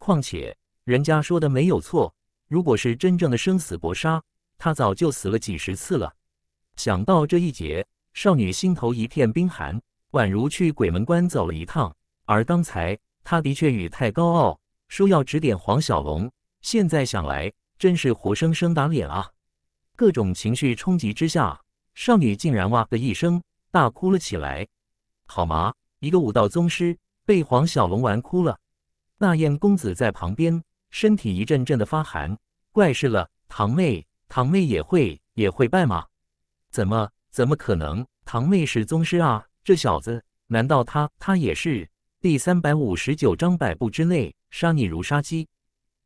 况且人家说的没有错，如果是真正的生死搏杀，他早就死了几十次了。想到这一劫，少女心头一片冰寒，宛如去鬼门关走了一趟。而刚才他的确语太高傲说要指点黄小龙，现在想来真是活生生打脸啊！各种情绪冲击之下，少女竟然哇的一声大哭了起来。好嘛，一个武道宗师被黄小龙玩哭了。那燕公子在旁边，身体一阵阵的发寒，怪事了。堂妹，堂妹也会也会败吗？怎么，怎么可能？堂妹是宗师啊，这小子难道他他也是？第三百五十九章百步之内杀你如杀鸡。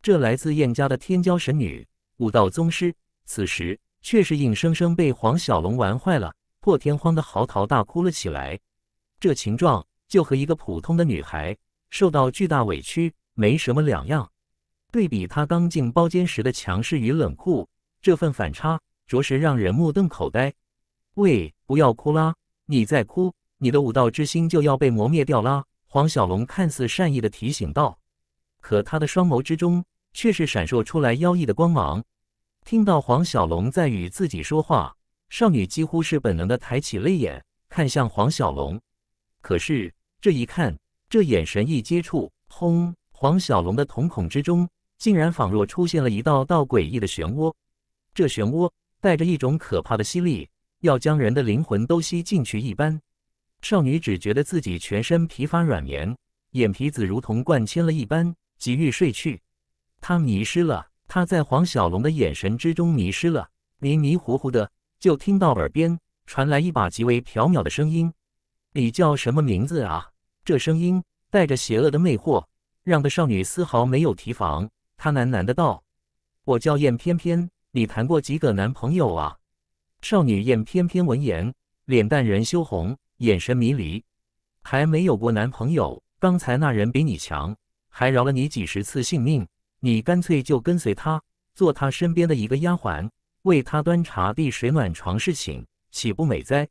这来自燕家的天骄神女，武道宗师，此时却是硬生生被黄小龙玩坏了，破天荒的嚎啕大哭了起来。这情状就和一个普通的女孩。受到巨大委屈，没什么两样。对比他刚进包间时的强势与冷酷，这份反差着实让人目瞪口呆。喂，不要哭啦！你再哭，你的武道之心就要被磨灭掉啦！黄小龙看似善意的提醒道，可他的双眸之中却是闪烁出来妖异的光芒。听到黄小龙在与自己说话，少女几乎是本能的抬起泪眼看向黄小龙，可是这一看。这眼神一接触，轰！黄小龙的瞳孔之中，竟然仿若出现了一道道诡异的漩涡。这漩涡带着一种可怕的吸力，要将人的灵魂都吸进去一般。少女只觉得自己全身疲乏软绵，眼皮子如同灌铅了一般，急欲睡去。她迷失了，她在黄小龙的眼神之中迷失了，迷迷糊糊的就听到耳边传来一把极为缥缈的声音：“你叫什么名字啊？”这声音带着邪恶的魅惑，让的少女丝毫没有提防。她喃喃的道：“我叫燕翩翩，你谈过几个男朋友啊？”少女燕翩翩闻言，脸蛋仍羞红，眼神迷离。还没有过男朋友。刚才那人比你强，还饶了你几十次性命。你干脆就跟随他，做他身边的一个丫鬟，为他端茶递水、暖床侍寝，岂不美哉？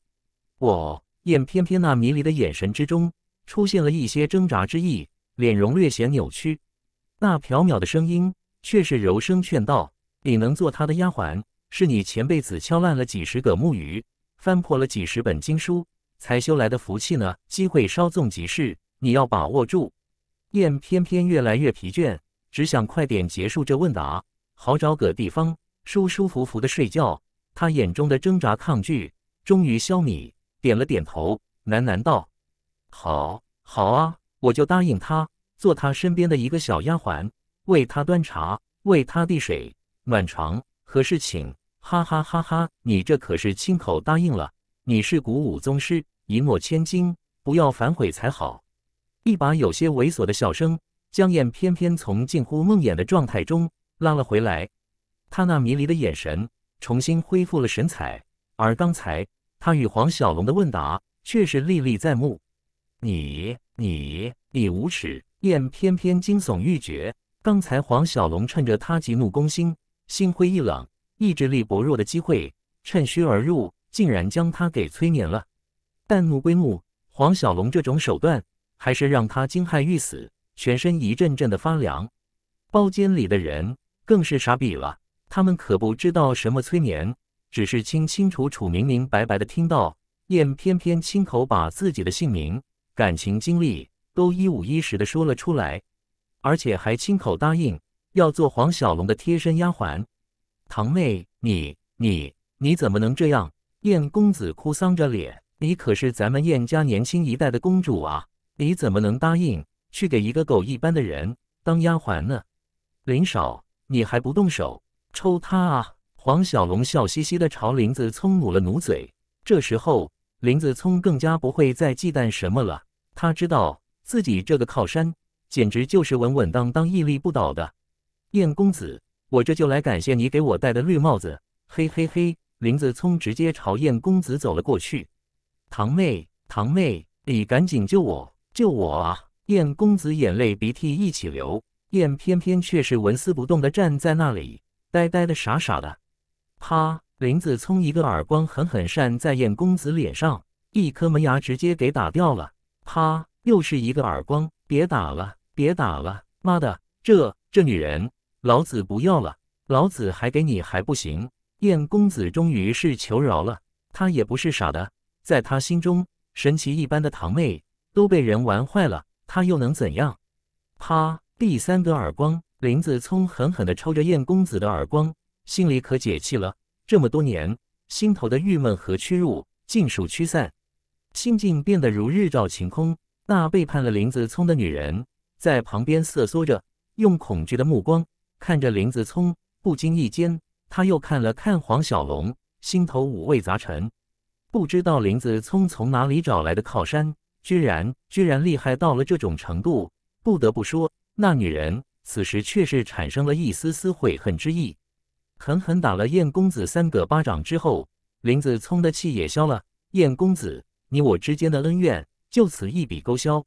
我燕翩翩那迷离的眼神之中。出现了一些挣扎之意，脸容略显扭曲。那缥缈的声音却是柔声劝道：“你能做他的丫鬟，是你前辈子敲烂了几十个木鱼，翻破了几十本经书，才修来的福气呢。机会稍纵即逝，你要把握住。”燕偏偏越来越疲倦，只想快点结束这问答，好找个地方舒舒服服的睡觉。他眼中的挣扎抗拒终于消弭，点了点头，喃喃道。好好啊，我就答应他，做他身边的一个小丫鬟，为他端茶，为他递水，暖床，和事情。哈哈哈哈！你这可是亲口答应了，你是古武宗师，一诺千金，不要反悔才好。一把有些猥琐的笑声，江燕偏偏从近乎梦魇的状态中拉了回来。他那迷离的眼神重新恢复了神采，而刚才他与黄小龙的问答却是历历在目。你你你无耻！燕翩翩惊悚欲绝。刚才黄小龙趁着他急怒攻心、心灰意冷、意志力薄弱的机会，趁虚而入，竟然将他给催眠了。但怒归怒，黄小龙这种手段还是让他惊骇欲死，全身一阵阵的发凉。包间里的人更是傻逼了，他们可不知道什么催眠，只是清清楚楚、明明白白的听到燕翩翩亲口把自己的姓名。感情经历都一五一十的说了出来，而且还亲口答应要做黄小龙的贴身丫鬟。堂妹，你你你怎么能这样？燕公子哭丧着脸，你可是咱们燕家年轻一代的公主啊，你怎么能答应去给一个狗一般的人当丫鬟呢？林少，你还不动手抽他啊？黄小龙笑嘻嘻的朝林子聪努了努嘴，这时候。林子聪更加不会再忌惮什么了，他知道自己这个靠山简直就是稳稳当当、屹立不倒的。燕公子，我这就来感谢你给我戴的绿帽子，嘿嘿嘿！林子聪直接朝燕公子走了过去。堂妹，堂妹，你赶紧救我，救我啊！燕公子眼泪鼻涕一起流，燕偏偏却是纹丝不动地站在那里，呆呆的，傻傻的。啪！林子聪一个耳光狠狠扇在燕公子脸上，一颗门牙直接给打掉了。啪！又是一个耳光，别打了，别打了！妈的，这这女人，老子不要了，老子还给你还不行？燕公子终于是求饶了，他也不是傻的，在他心中，神奇一般的堂妹都被人玩坏了，他又能怎样？啪！第三个耳光，林子聪狠狠地抽着燕公子的耳光，心里可解气了。这么多年，心头的郁闷和屈辱尽数驱散，心境变得如日照晴空。那背叛了林子聪的女人在旁边瑟缩着，用恐惧的目光看着林子聪。不经意间，她又看了看黄小龙，心头五味杂陈，不知道林子聪从哪里找来的靠山，居然居然厉害到了这种程度。不得不说，那女人此时却是产生了一丝丝悔恨之意。狠狠打了燕公子三个巴掌之后，林子聪的气也消了。燕公子，你我之间的恩怨就此一笔勾销。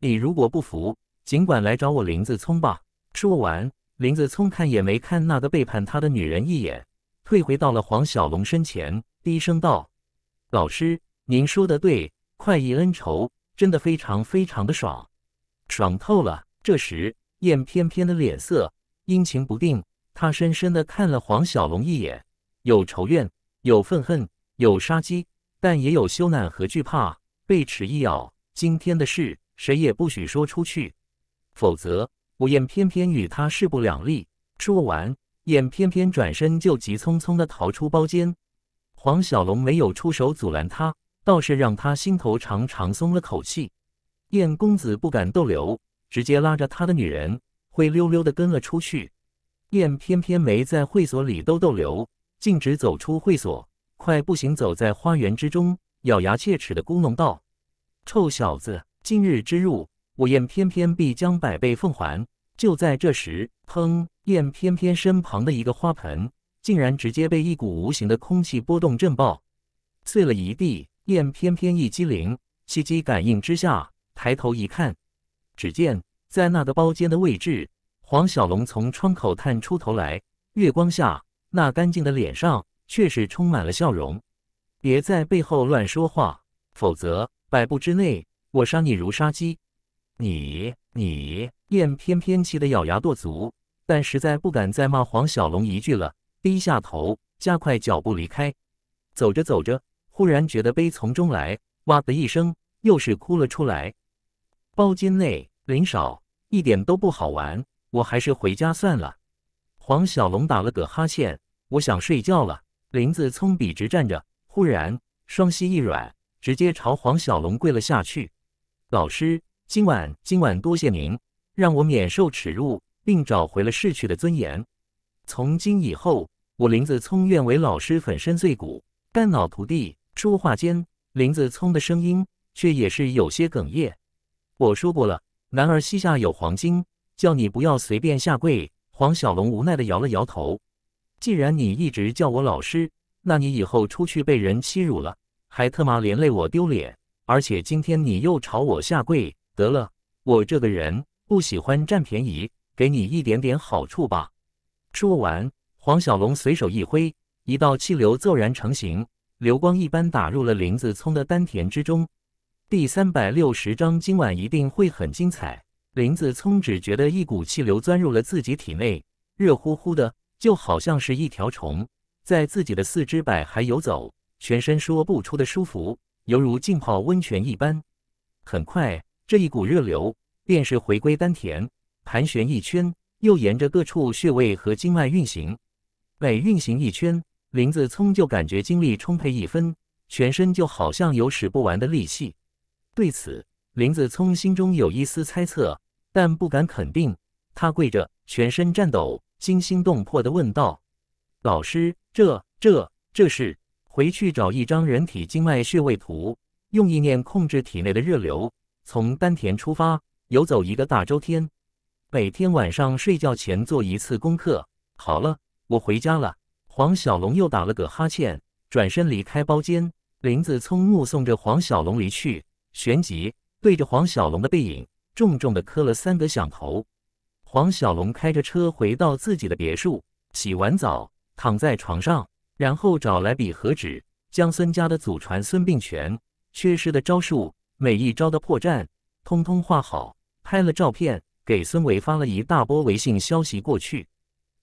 你如果不服，尽管来找我林子聪吧。说完，林子聪看也没看那个背叛他的女人一眼，退回到了黄小龙身前，低声道：“老师，您说的对，快意恩仇真的非常非常的爽，爽透了。”这时，燕翩翩的脸色阴晴不定。他深深地看了黄小龙一眼，有仇怨，有愤恨，有杀机，但也有羞赧和惧怕。被齿一咬，今天的事谁也不许说出去，否则我燕偏偏与他势不两立。说完，燕偏偏转身就急匆匆地逃出包间。黄小龙没有出手阻拦他，倒是让他心头长长松了口气。燕公子不敢逗留，直接拉着他的女人灰溜溜地跟了出去。燕偏偏没在会所里逗逗留，径直走出会所，快步行走在花园之中，咬牙切齿的咕哝道：“臭小子，今日之入，我燕偏偏必将百倍奉还！”就在这时，砰！燕偏偏身旁的一个花盆竟然直接被一股无形的空气波动震爆，碎了一地。燕偏偏一激灵，气机感应之下，抬头一看，只见在那个包间的位置。黄小龙从窗口探出头来，月光下那干净的脸上却是充满了笑容。别在背后乱说话，否则百步之内我杀你如杀鸡。你你燕翩翩气得咬牙跺足，但实在不敢再骂黄小龙一句了，低下头加快脚步离开。走着走着，忽然觉得悲从中来，哇的一声又是哭了出来。包间内林少一点都不好玩。我还是回家算了。黄小龙打了个哈欠，我想睡觉了。林子聪笔直站着，忽然双膝一软，直接朝黄小龙跪了下去。老师，今晚今晚多谢您，让我免受耻辱，并找回了逝去的尊严。从今以后，我林子聪愿为老师粉身碎骨，肝脑涂地。说话间，林子聪的声音却也是有些哽咽。我说过了，男儿膝下有黄金。叫你不要随便下跪，黄小龙无奈的摇了摇头。既然你一直叫我老师，那你以后出去被人欺辱了，还特妈连累我丢脸。而且今天你又朝我下跪，得了，我这个人不喜欢占便宜，给你一点点好处吧。说完，黄小龙随手一挥，一道气流骤然成型，流光一般打入了林子聪的丹田之中。第三百六十章，今晚一定会很精彩。林子聪只觉得一股气流钻入了自己体内，热乎乎的，就好像是一条虫在自己的四肢百骸游走，全身说不出的舒服，犹如浸泡温泉一般。很快，这一股热流便是回归丹田，盘旋一圈，又沿着各处穴位和经脉运行。每运行一圈，林子聪就感觉精力充沛一分，全身就好像有使不完的力气。对此，林子聪心中有一丝猜测。但不敢肯定。他跪着，全身颤抖，惊心动魄地问道：“老师，这、这、这是……回去找一张人体经脉穴位图，用意念控制体内的热流，从丹田出发，游走一个大周天。每天晚上睡觉前做一次功课。好了，我回家了。”黄小龙又打了个哈欠，转身离开包间。林子聪目送着黄小龙离去，旋即对着黄小龙的背影。重重的磕了三个响头。黄小龙开着车回到自己的别墅，洗完澡，躺在床上，然后找来笔和纸，将孙家的祖传孙膑拳缺失的招数，每一招的破绽，通通画好，拍了照片，给孙伟发了一大波微信消息过去。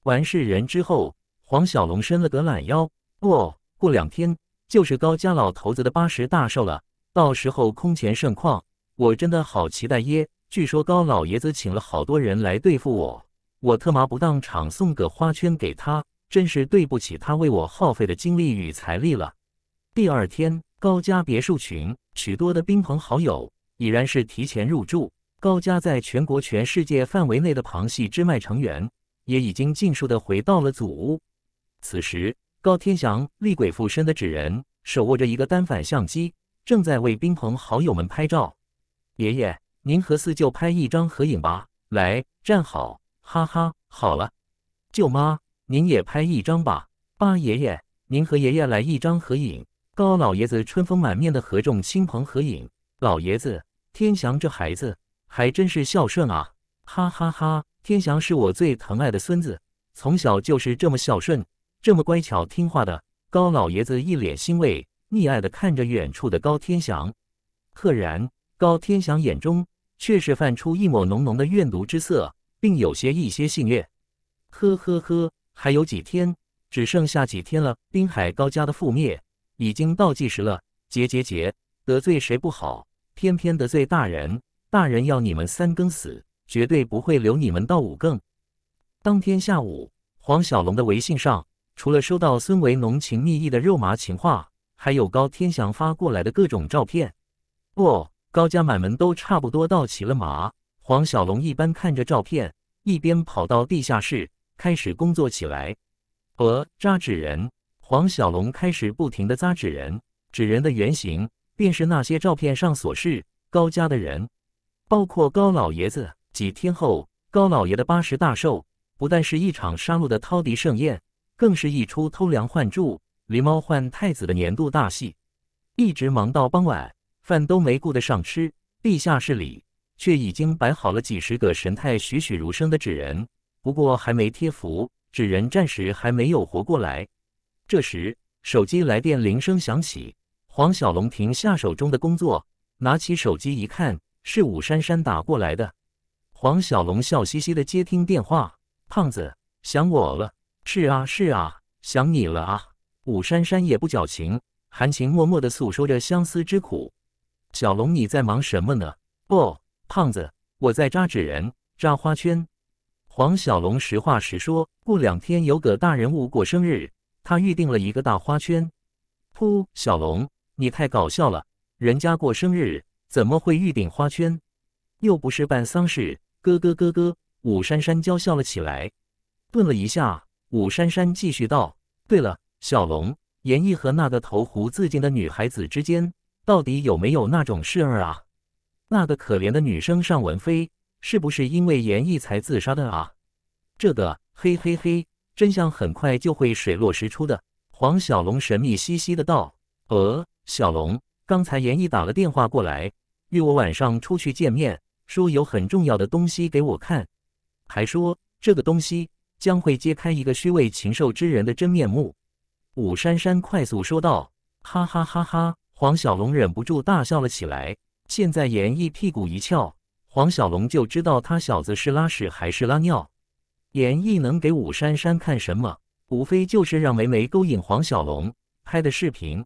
完事人之后，黄小龙伸了个懒腰。哦，过两天就是高家老头子的八十大寿了，到时候空前盛况，我真的好期待耶。据说高老爷子请了好多人来对付我，我特麻不当场送个花圈给他，真是对不起他为我耗费的精力与财力了。第二天，高家别墅群许多的宾朋好友已然是提前入住，高家在全国、全世界范围内的旁系支脉成员也已经尽数的回到了祖屋。此时，高天祥厉鬼附身的纸人手握着一个单反相机，正在为宾朋好友们拍照。爷爷。您和四舅拍一张合影吧，来，站好，哈哈，好了，舅妈，您也拍一张吧。八爷爷，您和爷爷来一张合影。高老爷子春风满面的和众亲朋合影。老爷子，天祥这孩子还真是孝顺啊，哈哈哈，天祥是我最疼爱的孙子，从小就是这么孝顺，这么乖巧听话的。高老爷子一脸欣慰溺爱的看着远处的高天祥，赫然，高天祥眼中。却是泛出一抹浓浓的怨毒之色，并有些一些幸运。呵呵呵，还有几天，只剩下几天了。滨海高家的覆灭已经倒计时了。结结结，得罪谁不好，偏偏得罪大人。大人要你们三更死，绝对不会留你们到五更。当天下午，黄小龙的微信上除了收到孙维浓情蜜意的肉麻情话，还有高天祥发过来的各种照片。不。高家满门都差不多到齐了。马黄小龙一边看着照片，一边跑到地下室开始工作起来。和扎纸人，黄小龙开始不停地扎纸人。纸人的原型便是那些照片上所示高家的人，包括高老爷子。几天后，高老爷的八十大寿，不但是一场杀戮的饕餮盛宴，更是一出偷梁换柱、狸猫换太子的年度大戏。一直忙到傍晚。饭都没顾得上吃，地下室里却已经摆好了几十个神态栩栩如生的纸人，不过还没贴符，纸人暂时还没有活过来。这时手机来电铃声响起，黄小龙停下手中的工作，拿起手机一看，是武珊珊打过来的。黄小龙笑嘻嘻的接听电话：“胖子，想我了？”“是啊，是啊，想你了啊。”武珊珊也不矫情，含情脉脉的诉说着相思之苦。小龙，你在忙什么呢？哦，胖子，我在扎纸人、扎花圈。黄小龙实话实说，过两天有个大人物过生日，他预定了一个大花圈。噗，小龙，你太搞笑了！人家过生日怎么会预定花圈？又不是办丧事。咯咯咯咯，武珊珊娇笑了起来。顿了一下，武珊珊继续道：“对了，小龙，严毅和那个投湖自尽的女孩子之间……”到底有没有那种事儿啊？那个可怜的女生尚文飞是不是因为严毅才自杀的啊？这个，嘿嘿嘿，真相很快就会水落石出的。黄小龙神秘兮兮的道：“呃，小龙，刚才严毅打了电话过来，约我晚上出去见面，说有很重要的东西给我看，还说这个东西将会揭开一个虚伪禽兽之人的真面目。”武珊珊快速说道：“哈哈哈哈！”黄小龙忍不住大笑了起来。现在严一屁股一翘，黄小龙就知道他小子是拉屎还是拉尿。严一能给武珊珊看什么？无非就是让梅梅勾引黄小龙拍的视频，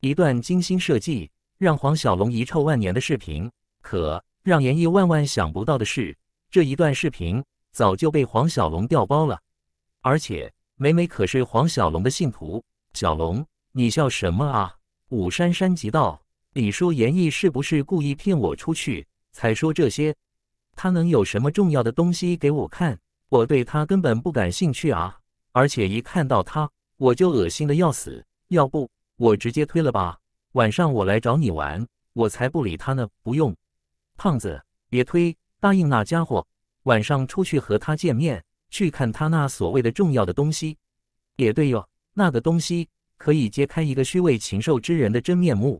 一段精心设计让黄小龙遗臭万年的视频。可让严一万万想不到的是，这一段视频早就被黄小龙调包了。而且梅梅可是黄小龙的信徒。小龙，你笑什么啊？武山山急道，你说严毅是不是故意骗我出去才说这些？他能有什么重要的东西给我看？我对他根本不感兴趣啊！而且一看到他，我就恶心的要死。要不我直接推了吧？晚上我来找你玩，我才不理他呢。不用，胖子，别推，答应那家伙，晚上出去和他见面，去看他那所谓的重要的东西。也对哟，那个东西。可以揭开一个虚伪禽兽之人的真面目。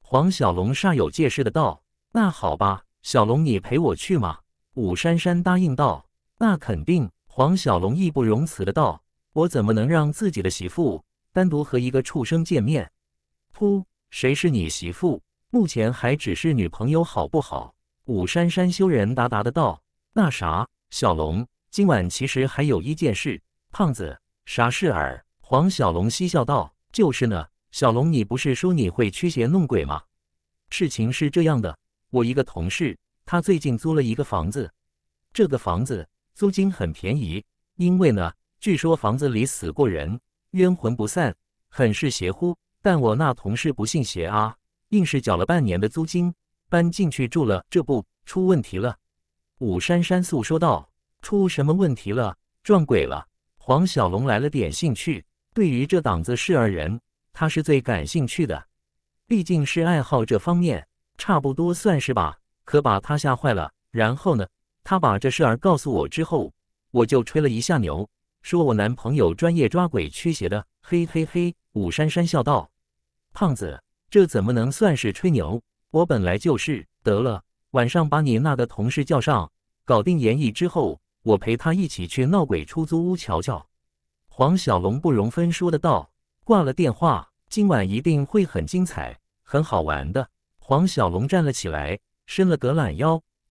黄小龙煞有介事的道：“那好吧，小龙，你陪我去吗？”武珊珊答应道：“那肯定。”黄小龙义不容辞的道：“我怎么能让自己的媳妇单独和一个畜生见面？”“噗，谁是你媳妇？目前还只是女朋友，好不好？”武珊珊羞人答答的道：“那啥，小龙，今晚其实还有一件事。”“胖子，啥事儿？”黄小龙嬉笑道：“就是呢，小龙，你不是说你会驱邪弄鬼吗？事情是这样的，我一个同事，他最近租了一个房子，这个房子租金很便宜，因为呢，据说房子里死过人，冤魂不散，很是邪乎。但我那同事不信邪啊，硬是缴了半年的租金，搬进去住了，这不出问题了。”武珊珊诉说道：“出什么问题了？撞鬼了？”黄小龙来了点兴趣。对于这档子事儿，人他是最感兴趣的，毕竟是爱好这方面，差不多算是吧。可把他吓坏了。然后呢，他把这事儿告诉我之后，我就吹了一下牛，说我男朋友专业抓鬼驱邪的。嘿嘿嘿，武珊珊笑道：“胖子，这怎么能算是吹牛？我本来就是。”得了，晚上把你那个同事叫上，搞定严绎之后，我陪他一起去闹鬼出租屋瞧瞧。黄小龙不容分说的道，挂了电话，今晚一定会很精彩，很好玩的。黄小龙站了起来，伸了个懒腰。